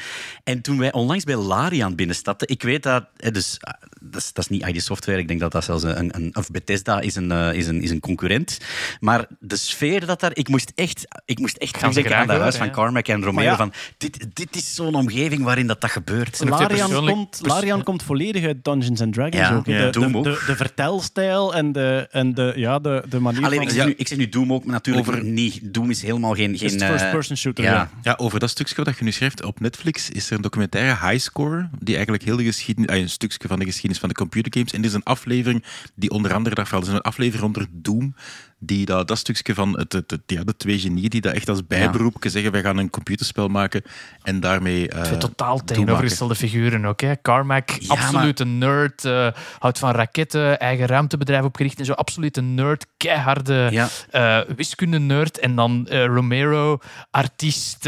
En toen wij onlangs bij Larian binnenstapten, ik weet dat, dus dat is, niet ID Software. Ik denk dat dat zelfs een. een of Bethesda is een, eh, is, een, is een concurrent. Maar de sfeer dat daar. Ik moest echt, ik moest echt aan dat huis van Carmack en Romeo. Van, dit, dit is zo'n omgeving waarin dat, dat gebeurt. Larian komt, Larian komt volledig uit Dungeons and Dragons. Ja, ook, De, de, de, vertelstijl en de, en de, ja, de, de manier. Alleen, ik, zeg nu, nu Doom ook, maar natuurlijk over... niet. Doom is helemaal geen. geen is first-person eh, shooter. Ja. ja, over dat stukje wat je nu schrijft op Netflix is er een documentaire Highscore. Die eigenlijk heel de geschiedenis. Ah, een stukje van de geschiedenis van de computergames. En dit is een aflevering die onder andere daarvan is een aflevering onder Doom, die dat, dat stukje van het, het, het de twee genieën die dat echt als bijberoep zeggen: wij gaan een computerspel maken en daarmee. Uh, eh, twee totaal tegenovergestelde figuren ook. Carmack, absolute nerd, eh, houdt van raketten, eigen ruimtebedrijf opgericht en zo. Absolute nerd, keiharde ja. Eh, wiskunde-nerd. En dan Romero, artiest,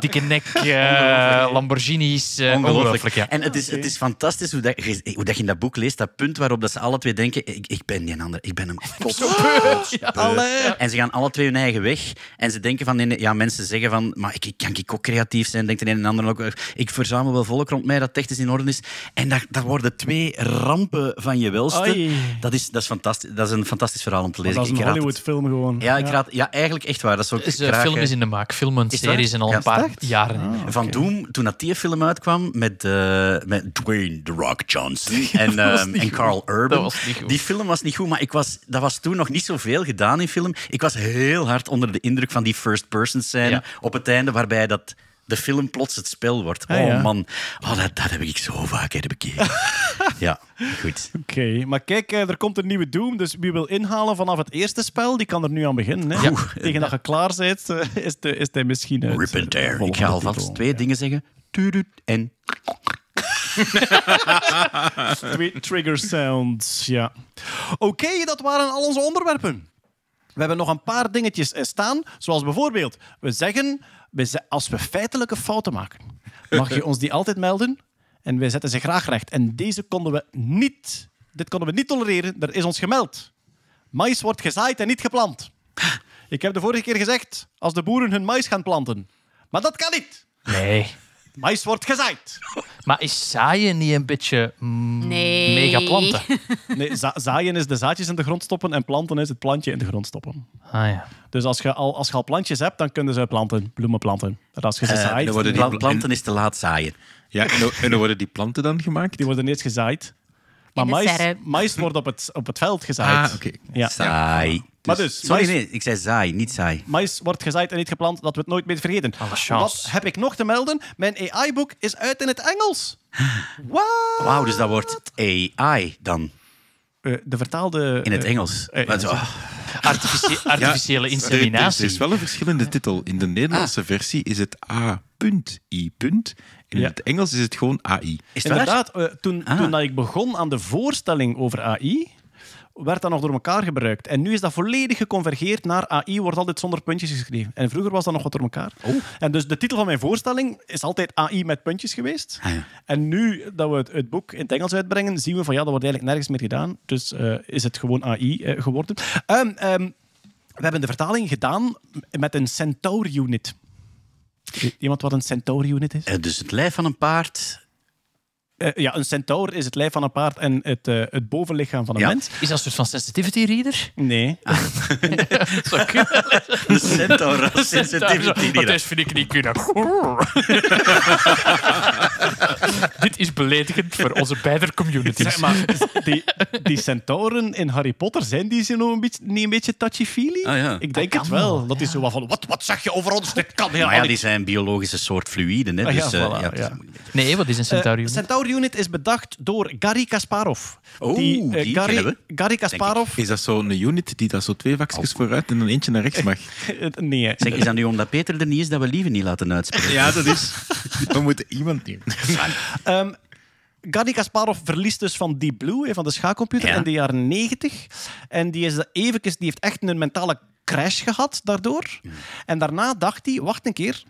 dikke nek, Lamborghinis. ongelooflijk, ja. En het is, het is fantastisch hoe, dat, hoe dat je in dat boek leest, dat punt waarop dat ze alle twee denken: ik, ik ben die ander, ik ben hem. alle. En ze gaan alle twee hun eigen weg. En ze denken van, ja, mensen zeggen van, maar ik, kan ik ook creatief zijn? Denkt de een en ander ook, eh, ik verzamel wel volk rond mij dat echt eens in orde is. En daar, daar worden twee rampen van je welste. Dat is, dat, is fantastisch, dat is een fantastisch verhaal om te lezen. ik dat is een Hollywood-film gewoon. Ja, ik raad, ja, eigenlijk echt waar. Dat is ook film is eh, eh, in de maak. Film en series in al een paar start? jaren. Ah, van Doom, toen dat die film uitkwam met, met Dwayne The Rock Johnson en, ehm, en Carl Urban. Die film was niet goed, maar ik was, dat was toen nog niet zoveel gedaan in film. Ik was heel hard onder de indruk van die first-person scène op het einde, waarbij dat de film plots het spel wordt. Ah, oh man, oh, dat, dat heb ik zo vaak bekeken. ja, goed. Oké, maar kijk, eh, er komt een nieuwe Doom. Dus wie wil inhalen vanaf het eerste spel, die kan er nu aan beginnen. Hè? Ja. Eh, Tegen dat je klaar bent, eh, is, de, is hij misschien... Rip and tear. Ik ga alvast twee dingen zeggen. Tudut en... twee trigger sounds, ja. Oké, dat waren al onze onderwerpen. We hebben nog een paar dingetjes eh, staan, zoals bijvoorbeeld, we zeggen, als we feitelijke fouten maken, mag je ons die altijd melden en wij zetten ze graag recht. En deze konden we niet, dit konden we niet tolereren, er is ons gemeld. Mais wordt gezaaid en niet geplant. Ik heb de vorige keer gezegd, als de boeren hun mais gaan planten. Maar dat kan niet. Nee mais wordt gezaaid. Maar is zaaien niet een beetje mm, mega planten? Nee, zaaien is de zaadjes in de grond stoppen en planten is het plantje in de grond stoppen. Ah, ja. Dus als je al, als je al plantjes hebt, dan kunnen ze planten, bloemen planten. En als je ze eh, zaait... dan worden die planten is te laat zaaien. Ja, en, en dan worden die planten dan gemaakt? Die worden eerst gezaaid maar mais, wordt op het, op het veld gezaaid. Ah, oké. Ja. Saai. maar dus, dus mais, ik zei saai, niet saai. Mais wordt gezaaid en niet geplant, dat we het nooit meer vergeten. Wat heb ik nog te melden? Mijn AI-boek is uit in het Engels. Wauw, Wauw, dus dat wordt AI dan? Eh, de vertaalde... In het eh, Engels. Uh, artificiële inseminatie. Er is wel een verschillende titel. In de Nederlandse ah. versie is het A.I. En in het Engels is het gewoon AI. Inderdaad, eh, toen, ah. toen dat ik begon aan de voorstelling over AI, werd dat nog door elkaar gebruikt. En nu is dat volledig geconvergeerd naar AI wordt altijd zonder puntjes geschreven. En vroeger was dat nog wat door elkaar. Oh. En dus de titel van mijn voorstelling is altijd AI met puntjes geweest. Ah, ja. En nu dat we het, het, boek in het Engels uitbrengen, zien we van ja, dat wordt eigenlijk nergens meer gedaan. Dus eh, is het gewoon AI eh, geworden. Ehm, ehm, we hebben de vertaling gedaan met een Centaur unit. Iemand wat een Centaur unit is? Eh, dus het lijf van een paard eh, ja, een centaur is het lijf van een paard en het, eh, het bovenlichaam van een mens. Is dat een soort van sensitivity reader? Nee. Ah. kunnen. Een centaur sensitivity reader. Dat vind ik niet kunnen. Dit is beledigend voor onze beide communities. maar, die, die centauren in Harry Potter, zijn die nog een beetje, niet een beetje touchy-feely? Ah, ik denk het wel. Dat is zo van, wat, wat zeg je over ons? Dit kan heel Maar ja, die zijn biologische soort fluïden. Hè, ah, dus, eh, ja, Nee, wat is een centaurium? Unit is bedacht door Garry Kasparov. Oh, die, uh, Gary, Kasparov. Is dat zo'n unit die daar zo twee vakjes vooruit en een eentje naar rechts mag? Eh, nee. Zeg, is dat nu omdat Peter er niet is dat we liever niet laten uitspreken? ja, dat is. We moeten iemand doen. um, ehm, Gary Kasparov verliest dus van Deep Blue, van de schaakcomputer, in de jaren 90. En die, is even, die heeft echt een mentale crash gehad daardoor. En daarna dacht hij, wacht een keer,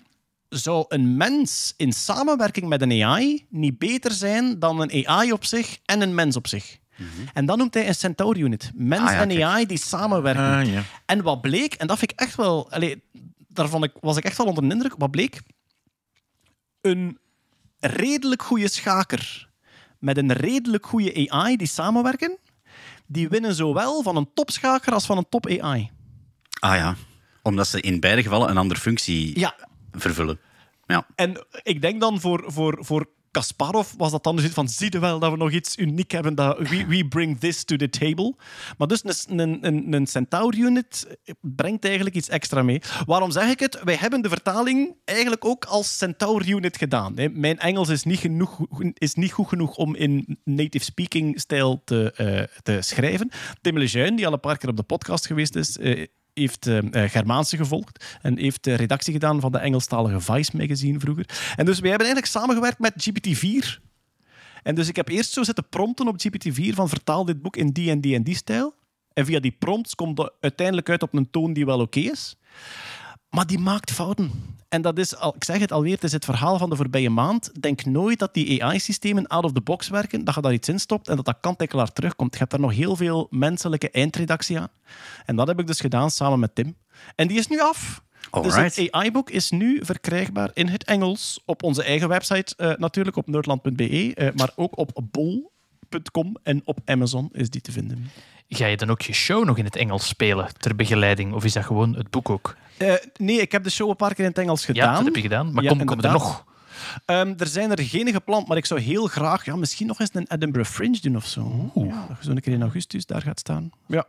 zou een mens in samenwerking met een AI niet beter zijn dan een AI op zich en een mens op zich? Mhm. En dat noemt hij een Centaur unit. Mens ah en AI die samenwerken. Ah, ja. En wat bleek, en dat vind ik echt wel... Allee, daar was ik echt wel onder de indruk. Wat bleek? Een redelijk goede schaker met een redelijk goede AI die samenwerken, die winnen zowel van een topschaker als van een top AI. Ah ja, omdat ze in beide gevallen een andere functie ja. vervullen. En ik denk dan voor, voor, voor Kasparov was dat dan dus van, zie je wel dat we nog iets uniek hebben, dat we, we bring this to the table. Maar dus een, een, een Centaur-unit brengt eigenlijk iets extra mee. Waarom zeg ik het? Wij hebben de vertaling eigenlijk ook als Centaur-unit gedaan. Mijn Engels is niet, genoeg, is niet goed genoeg om in native-speaking-stijl te, eh, te schrijven. Tim Lejeune, die al een paar keer op de podcast geweest is... Eh, heeft uh, Germaanse gevolgd en heeft redactie gedaan van de Engelstalige Vice magazine vroeger. En dus wij hebben eigenlijk samengewerkt met GPT-4. En dus ik heb eerst zo zitten prompten op GPT-4 van vertaal dit boek in die en die en die stijl. En via die prompts komt het uiteindelijk uit op een toon die wel oké is. Maar die maakt fouten. En dat is, al, ik zeg het alweer, het is het verhaal van de voorbije maand. Denk nooit dat die AI-systemen out of the box werken, dat je daar iets in stopt en dat dat kant-en-klaar terugkomt. Je hebt daar nog heel veel menselijke eindredactie aan. En dat heb ik dus gedaan samen met Tim. En die is nu af. Dus het AI-boek is nu verkrijgbaar in het Engels op onze eigen website, eh, natuurlijk op noordland.be, eh, maar ook op Bol en op Amazon is die te vinden. Ga je dan ook je show nog in het Engels spelen ter begeleiding? Of is dat gewoon het boek ook? Eh, nee, ik heb de show een paar keer in het Engels gedaan. Ja, dat heb je gedaan. Maar ja, kom, er nog? Ehm, er zijn er geen gepland, maar ik zou heel graag ja, misschien nog eens een Edinburgh Fringe doen of zo. Ja, zo een keer in augustus daar gaat staan. Ja,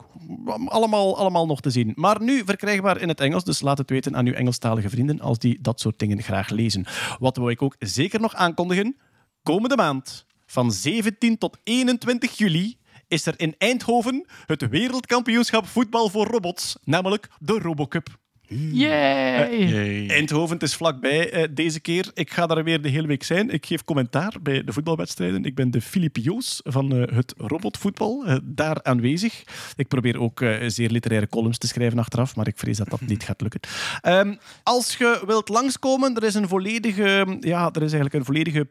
allemaal, allemaal nog te zien. Maar nu verkrijgbaar in het Engels, dus laat het weten aan uw Engelstalige vrienden als die dat soort dingen graag lezen. Wat wil ik ook zeker nog aankondigen? Komende maand van 17 tot 21 juli is er in Eindhoven het wereldkampioenschap voetbal voor robots, namelijk de Robocup. Yay. Eh, Eindhoven, het is vlakbij eh, deze keer. Ik ga daar weer de hele week zijn. Ik geef commentaar bij de voetbalwedstrijden. Ik ben de Filip Joos van eh, het robotvoetbal, daar aanwezig. Ik probeer ook zeer literaire columns te schrijven achteraf, maar ik vrees dat dat niet gaat lukken. Ehm, als je wilt langskomen, er is, een volledige, ja, er is eigenlijk een volledige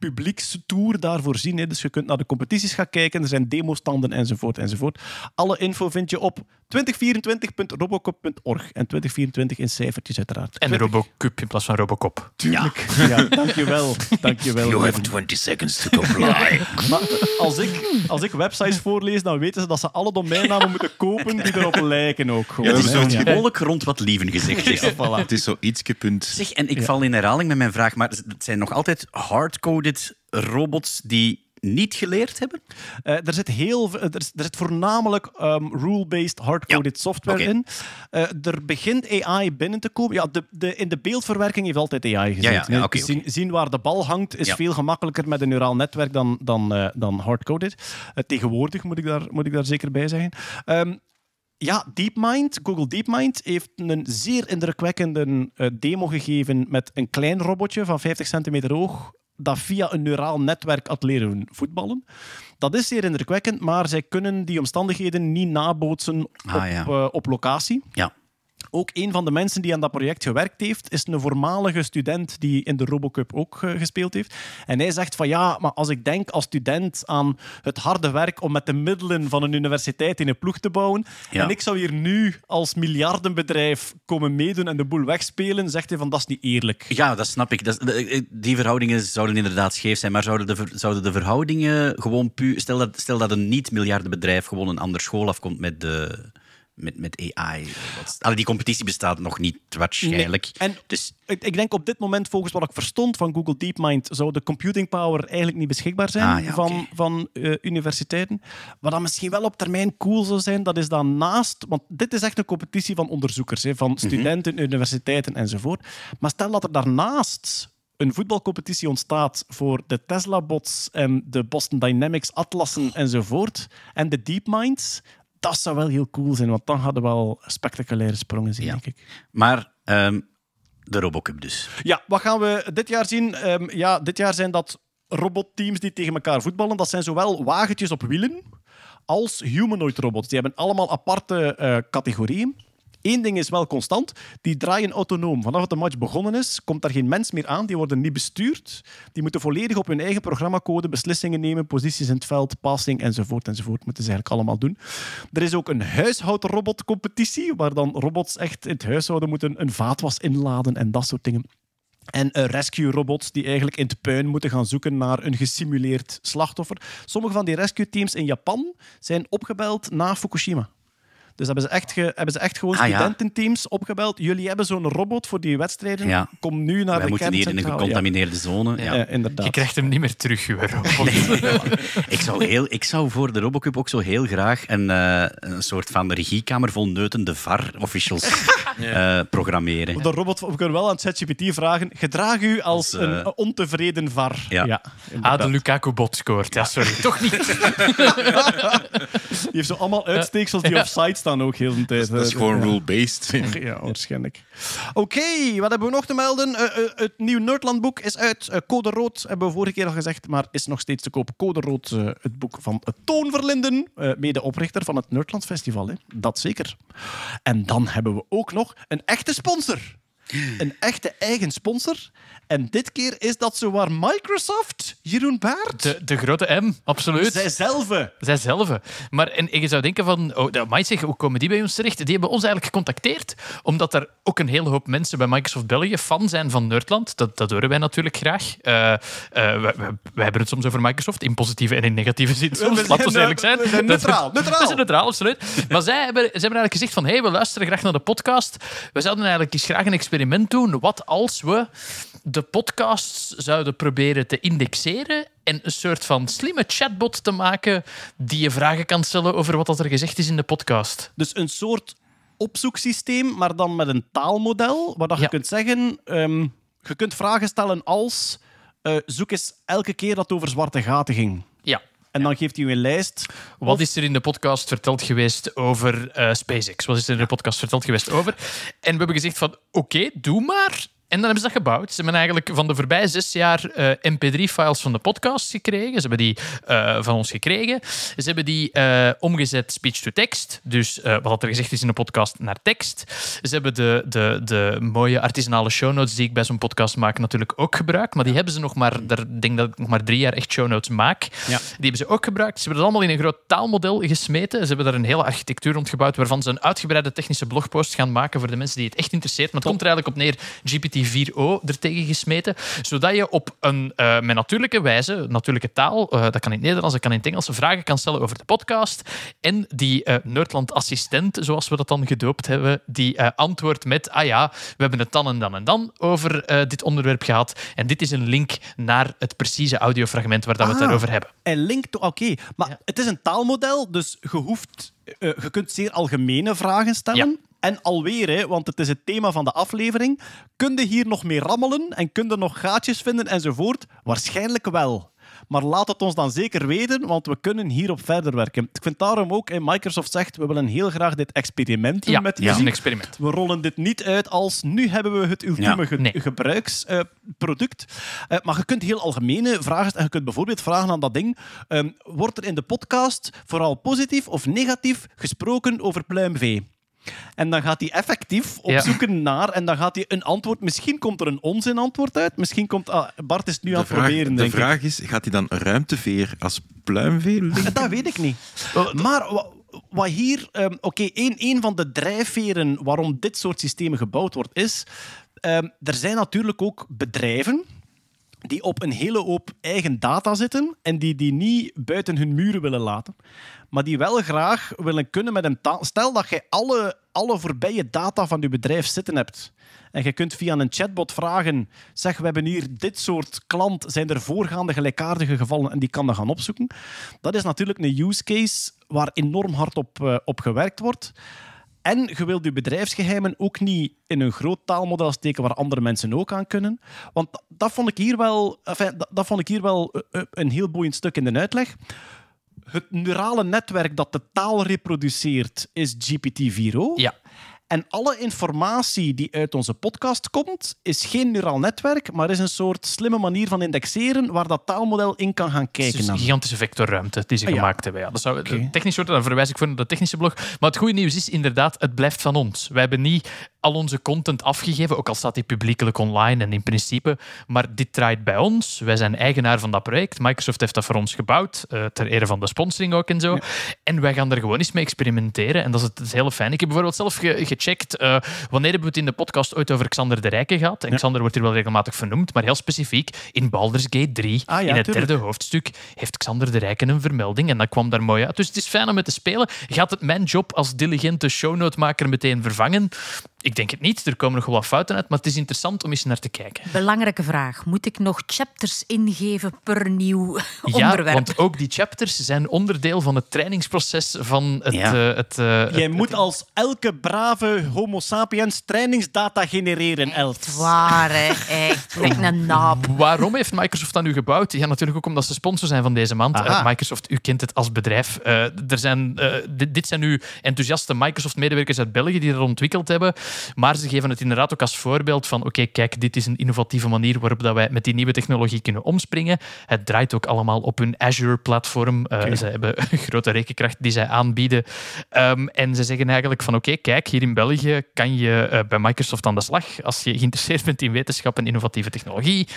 publiekstour daarvoor zien. Hè. Dus je kunt naar de competities gaan kijken. Er zijn demostanden enzovoort. enzovoort. Alle info vind je op 2024.robocop.org. En 2024 in cijfertjes uiteraard. En Robocop in plaats van Robocop. Tuurlijk. Ja, ja dankjewel. dankjewel. You have 20 seconds to comply. maar als ik, als ik websites voorlees, dan weten ze dat ze alle domeinnamen moeten kopen die erop lijken ook. ja, het is zo'n ja. rond wat lieven gezegd is. Ja, voilà. Het is zo ietsje punt. Zeg, en ik val in herhaling met mijn vraag, maar het zijn nog altijd hardcode robots die niet geleerd hebben? Uh, er, zit heel, er, er zit voornamelijk ehm, rule-based, hardcoded software in. Eh, er begint AI binnen te komen. Ja, de, de, in de beeldverwerking heeft altijd AI gezet. Eh, zien, waar de bal hangt is veel gemakkelijker met een neuraal netwerk dan, dan, uh, dan hardcoded. tegenwoordig moet ik, daar, moet ik daar zeker bij zeggen. Um, ja, DeepMind, Google DeepMind, heeft een zeer indrukwekkende demo gegeven met een klein robotje van 50 centimeter hoog dat via een neuraal netwerk had leren voetballen. Dat is zeer indrukwekkend, maar zij kunnen die omstandigheden niet nabootsen ah, op, eh, op locatie. Ja. Ook een van de mensen die aan dat project gewerkt heeft, is een voormalige student die in de Robocup ook eh, gespeeld heeft. En hij zegt van ja, maar als ik denk als student aan het harde werk om met de middelen van een universiteit in een ploeg te bouwen, en ik zou hier nu als miljardenbedrijf komen meedoen en de boel wegspelen, zegt hij van dat is niet eerlijk. Ja, dat snap ik. Dat eh, eh, die verhoudingen zouden inderdaad scheef zijn, maar zouden de, zouden de verhoudingen gewoon puur... Stel dat, stel dat een niet-miljardenbedrijf gewoon een andere school afkomt met de met, met AI. Allee, die competitie bestaat nog niet waarschijnlijk. dus... ik, ik, denk op dit moment, volgens wat ik verstond van Google DeepMind, zou de computing power eigenlijk niet beschikbaar zijn ah, van, van eh, universiteiten. Wat dan misschien wel op termijn cool zou zijn, dat is dan naast... Want dit is echt een competitie van onderzoekers, hè, van mhm. studenten, universiteiten enzovoort. Maar stel dat er daarnaast een voetbalcompetitie ontstaat voor de Tesla-bots en de Boston Dynamics atlassen enzovoort en de DeepMinds, dat zou wel heel cool zijn, want dan hadden we wel spectaculaire sprongen zien, denk ik. Maar ehm, de Robocup dus. Ja, wat gaan we dit jaar zien? Ehm, ja, dit jaar zijn dat robotteams die tegen elkaar voetballen. Dat zijn zowel wagentjes op wielen als humanoid robots. Die hebben allemaal aparte eh, categorieën. Eén ding is wel constant. Die draaien autonoom. Vanaf dat de match begonnen is, komt daar geen mens meer aan. Die worden niet bestuurd. Die moeten volledig op hun eigen programmacode beslissingen nemen. Posities in het veld, passing enzovoort. Enzovoort moeten ze eigenlijk allemaal doen. Er is ook een huishoudrobotcompetitie. Waar dan robots echt in het huishouden moeten een vaatwas inladen en dat soort dingen. En rescue robots die eigenlijk in het puin moeten gaan zoeken naar een gesimuleerd slachtoffer. Sommige van die rescue teams in Japan zijn opgebeld na Fukushima. Dus hebben ze echt, hebben ze echt gewoon ah, studententeams opgebeld. Jullie hebben zo'n robot voor die wedstrijden. Kom nu naar Wij de moeten hier in een gecontamineerde zone. Ja. inderdaad. Je krijgt hem niet meer terug, je ik, zou heel, ik zou voor de Robocup ook zo heel graag een, eh, een soort van regiekamer vol neutende VAR-officials eh, programmeren. De robot, we kunnen wel aan ChatGPT vragen, gedraag u als, eh, een ontevreden VAR. Ja. ah, de Lukaku-bot scoort. Ja, sorry. Toch niet. die heeft zo allemaal uitsteeksels die site staan dan ook heel tijd. Dat, dat is eh, gewoon rule-based. Ja, waarschijnlijk. Oké, wat hebben we nog te melden? Eh, eh, het nieuwe Nerdland-boek is uit. Uh, Code Rood hebben we vorige keer al gezegd, maar is nog steeds te koop. Code Rood, het boek van Toon Verlinden, mede-oprichter van het Nerdland Festival. Dat zeker. En dan hebben we ook nog een echte sponsor een echte eigen sponsor. En dit keer is dat zowaar Microsoft, Jeroen Baert. De, de grote M, absoluut. Zijzelve. Zijzelve. Maar en, en je zou denken van, oh, dat mij zeg, hoe komen die bij ons terecht? Die hebben ons eigenlijk gecontacteerd, omdat er ook een hele hoop mensen bij Microsoft België fan zijn van Nerdland. Dat, dat horen wij natuurlijk graag. Uh, eh, eh, wij, hebben het soms over Microsoft, in positieve en in negatieve zin. Soms, laten we eerlijk zijn. neutraal. neutraal. absoluut. maar zij hebben, ze hebben eigenlijk gezegd van, hé, hey, we luisteren graag naar de podcast. We zouden eigenlijk eens graag een experiment wat als we de podcasts zouden proberen te indexeren en een soort van slimme chatbot te maken die je vragen kan stellen over wat er gezegd is in de podcast. Dus een soort opzoeksysteem, maar dan met een taalmodel, waar dat je kunt zeggen... Ehm, je kunt vragen stellen als... Uh, zoek eens elke keer dat over zwarte gaten ging. En dan geeft hij u een lijst. Wat is er in de podcast verteld geweest over eh, SpaceX? Wat is er in de podcast verteld geweest over? En we hebben gezegd van, oké, doe maar. En dan hebben ze dat gebouwd. Ze hebben eigenlijk van de voorbije zes jaar eh, MP3-files van de podcast gekregen. Ze hebben die eh, van ons gekregen. Ze hebben die eh, omgezet speech-to-text. Dus wat er gezegd is in de podcast naar tekst. Ze hebben de, de, de mooie artisanale show notes die ik bij zo'n podcast maak natuurlijk ook gebruikt. Maar die hebben ze nog maar, daar denk dat ik nog maar drie jaar echt show notes maak. Die hebben ze ook gebruikt. Ze hebben dat allemaal in een groot taalmodel gesmeten. Ze hebben daar een hele architectuur rond gebouwd waarvan ze een uitgebreide technische blogpost gaan maken voor de mensen die het echt interesseert. Maar het komt er eigenlijk op neer. GPT die 4O ertegen gesmeten, zodat je op een met natuurlijke wijze, natuurlijke taal, dat kan in het Nederlands, dat kan in het Engels, vragen kan stellen over de podcast. En die uh, assistent zoals we dat dan gedoopt hebben, die antwoordt met, ah ja, we hebben het dan en dan en dan over dit onderwerp gehad. En dit is een link naar het precieze audiofragment waar dat we het daarover hebben. Een link, oké. Maar het is een taalmodel, dus je hoeft... je kunt zeer algemene vragen stellen. En alweer, hè, want het is het thema van de aflevering. Kun je hier nog mee rammelen en kunnen nog gaatjes vinden enzovoort? Waarschijnlijk wel. Maar laat het ons dan zeker weten, want we kunnen hierop verder werken. Ik vind daarom ook, Microsoft zegt, we willen heel graag dit experiment met zien. Ja, een experiment. We rollen dit niet uit als, nu hebben we het ultieme gebruiksproduct. Eh, eh, maar je kunt heel algemene vragen stellen. Je kunt bijvoorbeeld vragen aan dat ding, ehm, wordt er in de podcast vooral positief of negatief gesproken over pluimvee? En dan gaat hij effectief op zoeken naar, en dan gaat hij een antwoord. Misschien komt er een onzin antwoord uit. Misschien komt. Ah, Bart is het nu aan het proberen. De vraag is: gaat hij dan ruimteveer als pluimveer? Ah, dat weet ik niet. Maar wat hier, ehm, oké, een, een van de drijfveren waarom dit soort systemen gebouwd wordt, is. Ehm, er zijn natuurlijk ook bedrijven die op een hele hoop eigen data zitten en die die niet buiten hun muren willen laten, maar die wel graag willen kunnen met een taal. Stel dat je alle, alle voorbije data van je bedrijf zitten hebt en je kunt via een chatbot vragen: zeg, we hebben hier dit soort klant, zijn er voorgaande gelijkaardige gevallen en die kan dan gaan opzoeken. Dat is natuurlijk een use case waar enorm hard op, eh, op gewerkt wordt. En je wilt je bedrijfsgeheimen ook niet in een groot taalmodel steken waar andere mensen ook aan kunnen. Want dat vond ik hier wel, enfin, dat, vond ik hier wel eh, eh, een heel boeiend stuk in de uitleg. Het neurale netwerk dat de taal reproduceert is GPT-4o. Ja. En alle informatie die uit onze podcast komt, is geen neuraal netwerk, maar is een soort slimme manier van indexeren waar dat taalmodel in kan gaan kijken. Het is een gigantische vectorruimte die ze ah, gemaakt hebben. dat zou technisch worden, dan verwijs ik voor naar de technische blog. Maar het goede nieuws is inderdaad, het blijft van ons. Wij hebben niet al onze content afgegeven, ook al staat die publiekelijk online en in principe. Maar dit draait bij ons. Wij zijn eigenaar van dat project. Microsoft heeft dat voor ons gebouwd, eh, ter ere van de sponsoring ook en zo. En wij gaan er gewoon eens mee experimenteren. En dat is het, heel fijn. Ik heb bijvoorbeeld zelf ge gecheckt. Eh, wanneer hebben we het in de podcast ooit over Xander de Rijken gehad? En Xander wordt hier wel regelmatig vernoemd, maar heel specifiek in Baldur's Gate 3, ah, in het derde hoofdstuk, heeft Xander de Rijken een vermelding en dat kwam daar mooi uit. Dus het is fijn om het te spelen. Gaat het mijn job als diligente shownotemaker meteen vervangen? Ik denk het niet. Er komen nog wel wat fouten uit, maar het is interessant om eens naar te kijken. Belangrijke vraag. Moet ik nog chapters ingeven per nieuw ja, onderwerp? want ook die chapters zijn onderdeel van het trainingsproces van het... Eh, eh, het Jij moet als elke brave homo sapiens trainingsdata genereren, Elt. waar, Echt. een Waarom heeft Microsoft dat nu gebouwd? Ja, natuurlijk ook omdat ze sponsor zijn van deze maand. Eh, Microsoft, u kent het als bedrijf. er zijn, dit, dit zijn nu enthousiaste Microsoft-medewerkers uit België die dat ontwikkeld hebben. Maar ze geven het inderdaad ook als voorbeeld van oké, kijk, dit is een innovatieve manier waarop dat wij met die nieuwe technologie kunnen omspringen. Het draait ook allemaal op hun Azure-platform. Eh, ze hebben grote rekenkracht die zij aanbieden. Ehm, en ze zeggen eigenlijk van oké, kijk, hier in België kan je eh, bij Microsoft aan de slag. Als je geïnteresseerd bent in wetenschap en innovatieve technologie,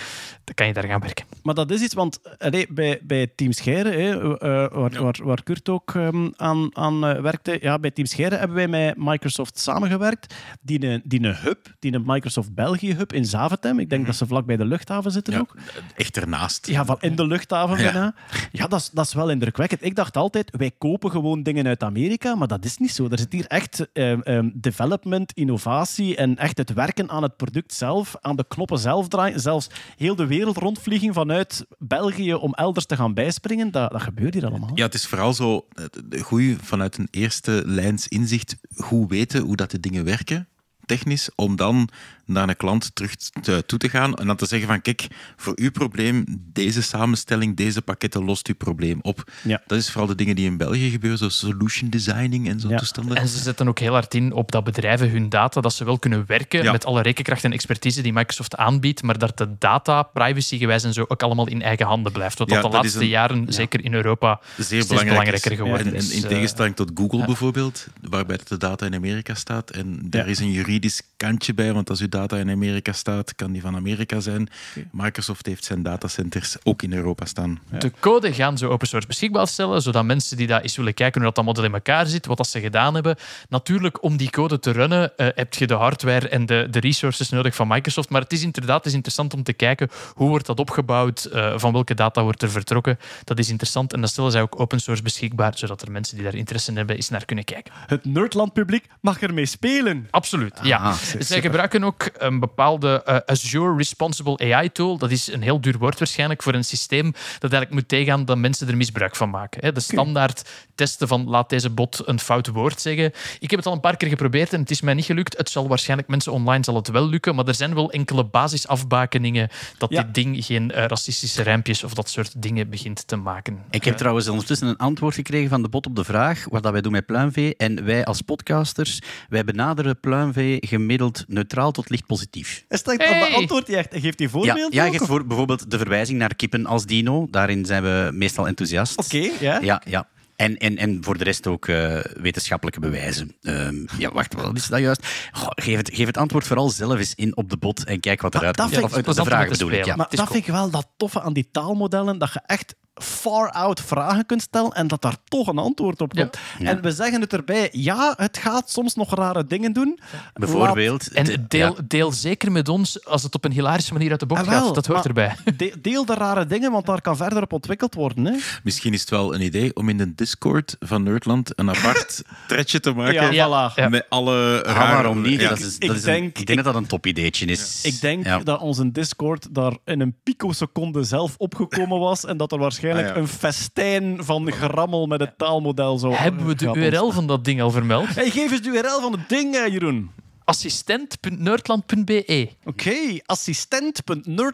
dan kan je daar gaan werken. Maar dat is iets, want allee, bij, bij Team Scheren, eh, waar, waar, waar, Kurt ook ehm, aan, aan werkte, ja, bij Team Scheren hebben wij met Microsoft samengewerkt die een, die hub, die een Microsoft België hub in Zaventem. Ik denk mhm. dat ze vlak bij de luchthaven zitten ook. Echt ernaast. Ja, van in de luchthaven bijna. Ja, dat, is, dat is wel indrukwekkend. Ik dacht altijd, wij kopen gewoon dingen uit Amerika, maar dat is niet zo. Er zit hier echt ehm, ehm, development, innovatie en echt het werken aan het product zelf, aan de knoppen zelf draaien. Zelfs heel de wereld rondvliegen vanuit België om elders te gaan bijspringen. Dat, dat gebeurt hier allemaal. Ja, het is vooral zo eh, goed vanuit een eerste lijns inzicht hoe weten hoe dat de dingen werken technisch, om dan naar een klant terug toe te gaan en dan te zeggen van kijk, voor uw probleem, deze samenstelling, deze pakketten lost uw probleem op. Ja. Dat is vooral de dingen die in België gebeuren, zoals solution designing en zo'n ja. toestanden. En ze zetten ook heel hard in op dat bedrijven hun data, dat ze wel kunnen werken met alle rekenkracht en expertise die Microsoft aanbiedt, maar dat de data, privacy-gewijs en zo, ook allemaal in eigen handen blijft. Wat dat de laatste jaren, zeker in Europa, zeer belangrijker geworden is. in eh, tegenstelling tot Google bijvoorbeeld, waarbij de data in Amerika staat en daar is een juridisch kantje bij, want als u data in Amerika staat, kan die van Amerika zijn. Microsoft heeft zijn datacenters ook in Europa staan. De code gaan ze open source beschikbaar stellen, zodat mensen die daar eens willen kijken hoe dat, dat model in elkaar zit, wat dat ze gedaan hebben. Natuurlijk, om die code te runnen, eh, heb je de hardware en de, de resources nodig van Microsoft. Maar het is inderdaad is interessant om te kijken hoe wordt dat opgebouwd, eh, van welke data wordt er vertrokken. Dat is interessant en dat stellen zij ook open source beschikbaar, zodat er mensen die daar interesse in hebben, eens naar kunnen kijken. Het Nerdland publiek mag ermee spelen. Absoluut, ja. Ah, ze gebruiken ook een bepaalde eh, Azure Responsible AI tool. Dat is een heel duur woord waarschijnlijk voor een systeem dat eigenlijk moet tegengaan dat mensen er misbruik van maken. Hè. De standaard testen van laat deze bot een fout woord zeggen. Ik heb het al een paar keer geprobeerd en het is mij niet gelukt. Het zal waarschijnlijk mensen online zal het wel lukken, maar er zijn wel enkele basisafbakeningen dat dit ding geen eh, racistische rijmpjes of dat soort dingen begint te maken. Ik heb eh. trouwens ondertussen een antwoord gekregen van de bot op de vraag wat dat wij doen met pluimvee. En wij als podcasters, wij benaderen pluimvee gemiddeld neutraal tot positief. Is dat, hey. antwoord die echt? Geeft hij voorbeeld? Ja, ja geeft voor, bijvoorbeeld de verwijzing naar kippen als dino. Daarin zijn we meestal enthousiast. Oké, ja. ja, ja. En, en, en voor de rest ook eh, wetenschappelijke bewijzen. Ehm, ja, wacht, wat is dat juist? geef, het, geef het antwoord vooral zelf eens in op de bot en kijk wat eruit komt. Dat de vraag vind ik wel dat toffe aan die taalmodellen, dat je echt far-out vragen kunt stellen en dat daar toch een antwoord op komt. En we zeggen het erbij, ja, het gaat soms nog rare dingen doen. Bijvoorbeeld. En deel, deel zeker met ons als het op een hilarische manier uit de bocht ah, gaat. Dat hoort erbij. Deel de rare dingen, want daar kan verder op ontwikkeld worden. Hè. Misschien is het wel een idee om in de Discord van Nerdland een apart tredje te maken ja, voilà. met alle rare... om ik, denk, dat dat een ideetje is. Ik denk dat onze Discord daar in een picoseconde zelf opgekomen was en dat er waarschijnlijk waarschijnlijk ah, een festijn van gerammel met het taalmodel. Zo Hebben we de eh, URL van dat ding al vermeld? geef eens de URL van het ding, eh, Jeroen assistent.nerdland.be. Oké, okay,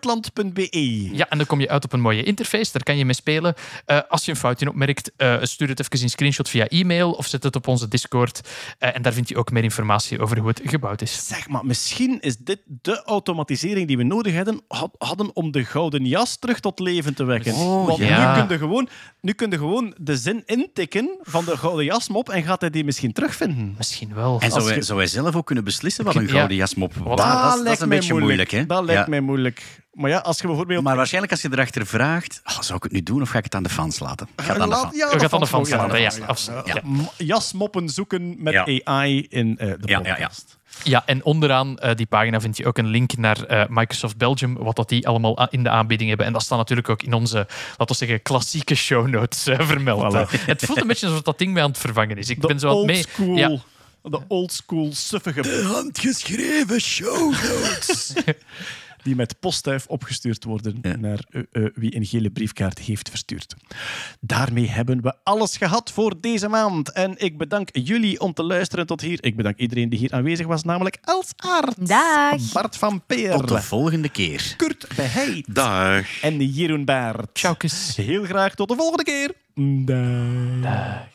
Ja, en dan kom je uit op een mooie interface. Daar kan je mee spelen. Eh, als je een foutje opmerkt, eh, stuur het even in screenshot via e-mail of zet het op onze Discord. Eh, en daar vind je ook meer informatie over hoe het gebouwd is. Zeg maar, misschien is dit de automatisering die we nodig hadden, hadden om de gouden jas terug tot leven te wekken. Oh, Want ja. nu kun je gewoon, nu kun je gewoon de zin intikken van de gouden jasmop en gaat hij die misschien terugvinden. Misschien wel. En zou wij, zelf ook kunnen besluiten beslissen wat een gouden ja. jasmop Dat, dat, een beetje moeilijk. hè? Dat lijkt mij moeilijk. Maar ja, als je bijvoorbeeld... Maar waarschijnlijk als je erachter vraagt, oh, zou ik het nu doen of ga ik het aan de fans laten? Ga aan de fans, ja, gaat aan de fans laten, ja. Jasmoppen zoeken met AI in eh, de podcast. Ja, en onderaan eh, die pagina vind je ook een link naar eh, Microsoft Belgium, wat dat die allemaal in de aanbieding hebben. En dat staat natuurlijk ook in onze, laten we zeggen, klassieke show notes vermeld. Het voelt een beetje alsof dat ding mij aan het vervangen is. Ik ben zo wat mee. Ja, de oldschool suffige... De handgeschreven show notes. die met postduif opgestuurd worden naar eh, eh, wie een gele briefkaart heeft verstuurd. Daarmee hebben we alles gehad voor deze maand. En ik bedank jullie om te luisteren tot hier. Ik bedank iedereen die hier aanwezig was, namelijk Els Aarts. Dag. Bart van Peer. Tot de volgende keer. Kurt Beheid. Dag. En Jeroen Baert. Tjaukes. Heel graag tot de volgende keer. Dag. Dag.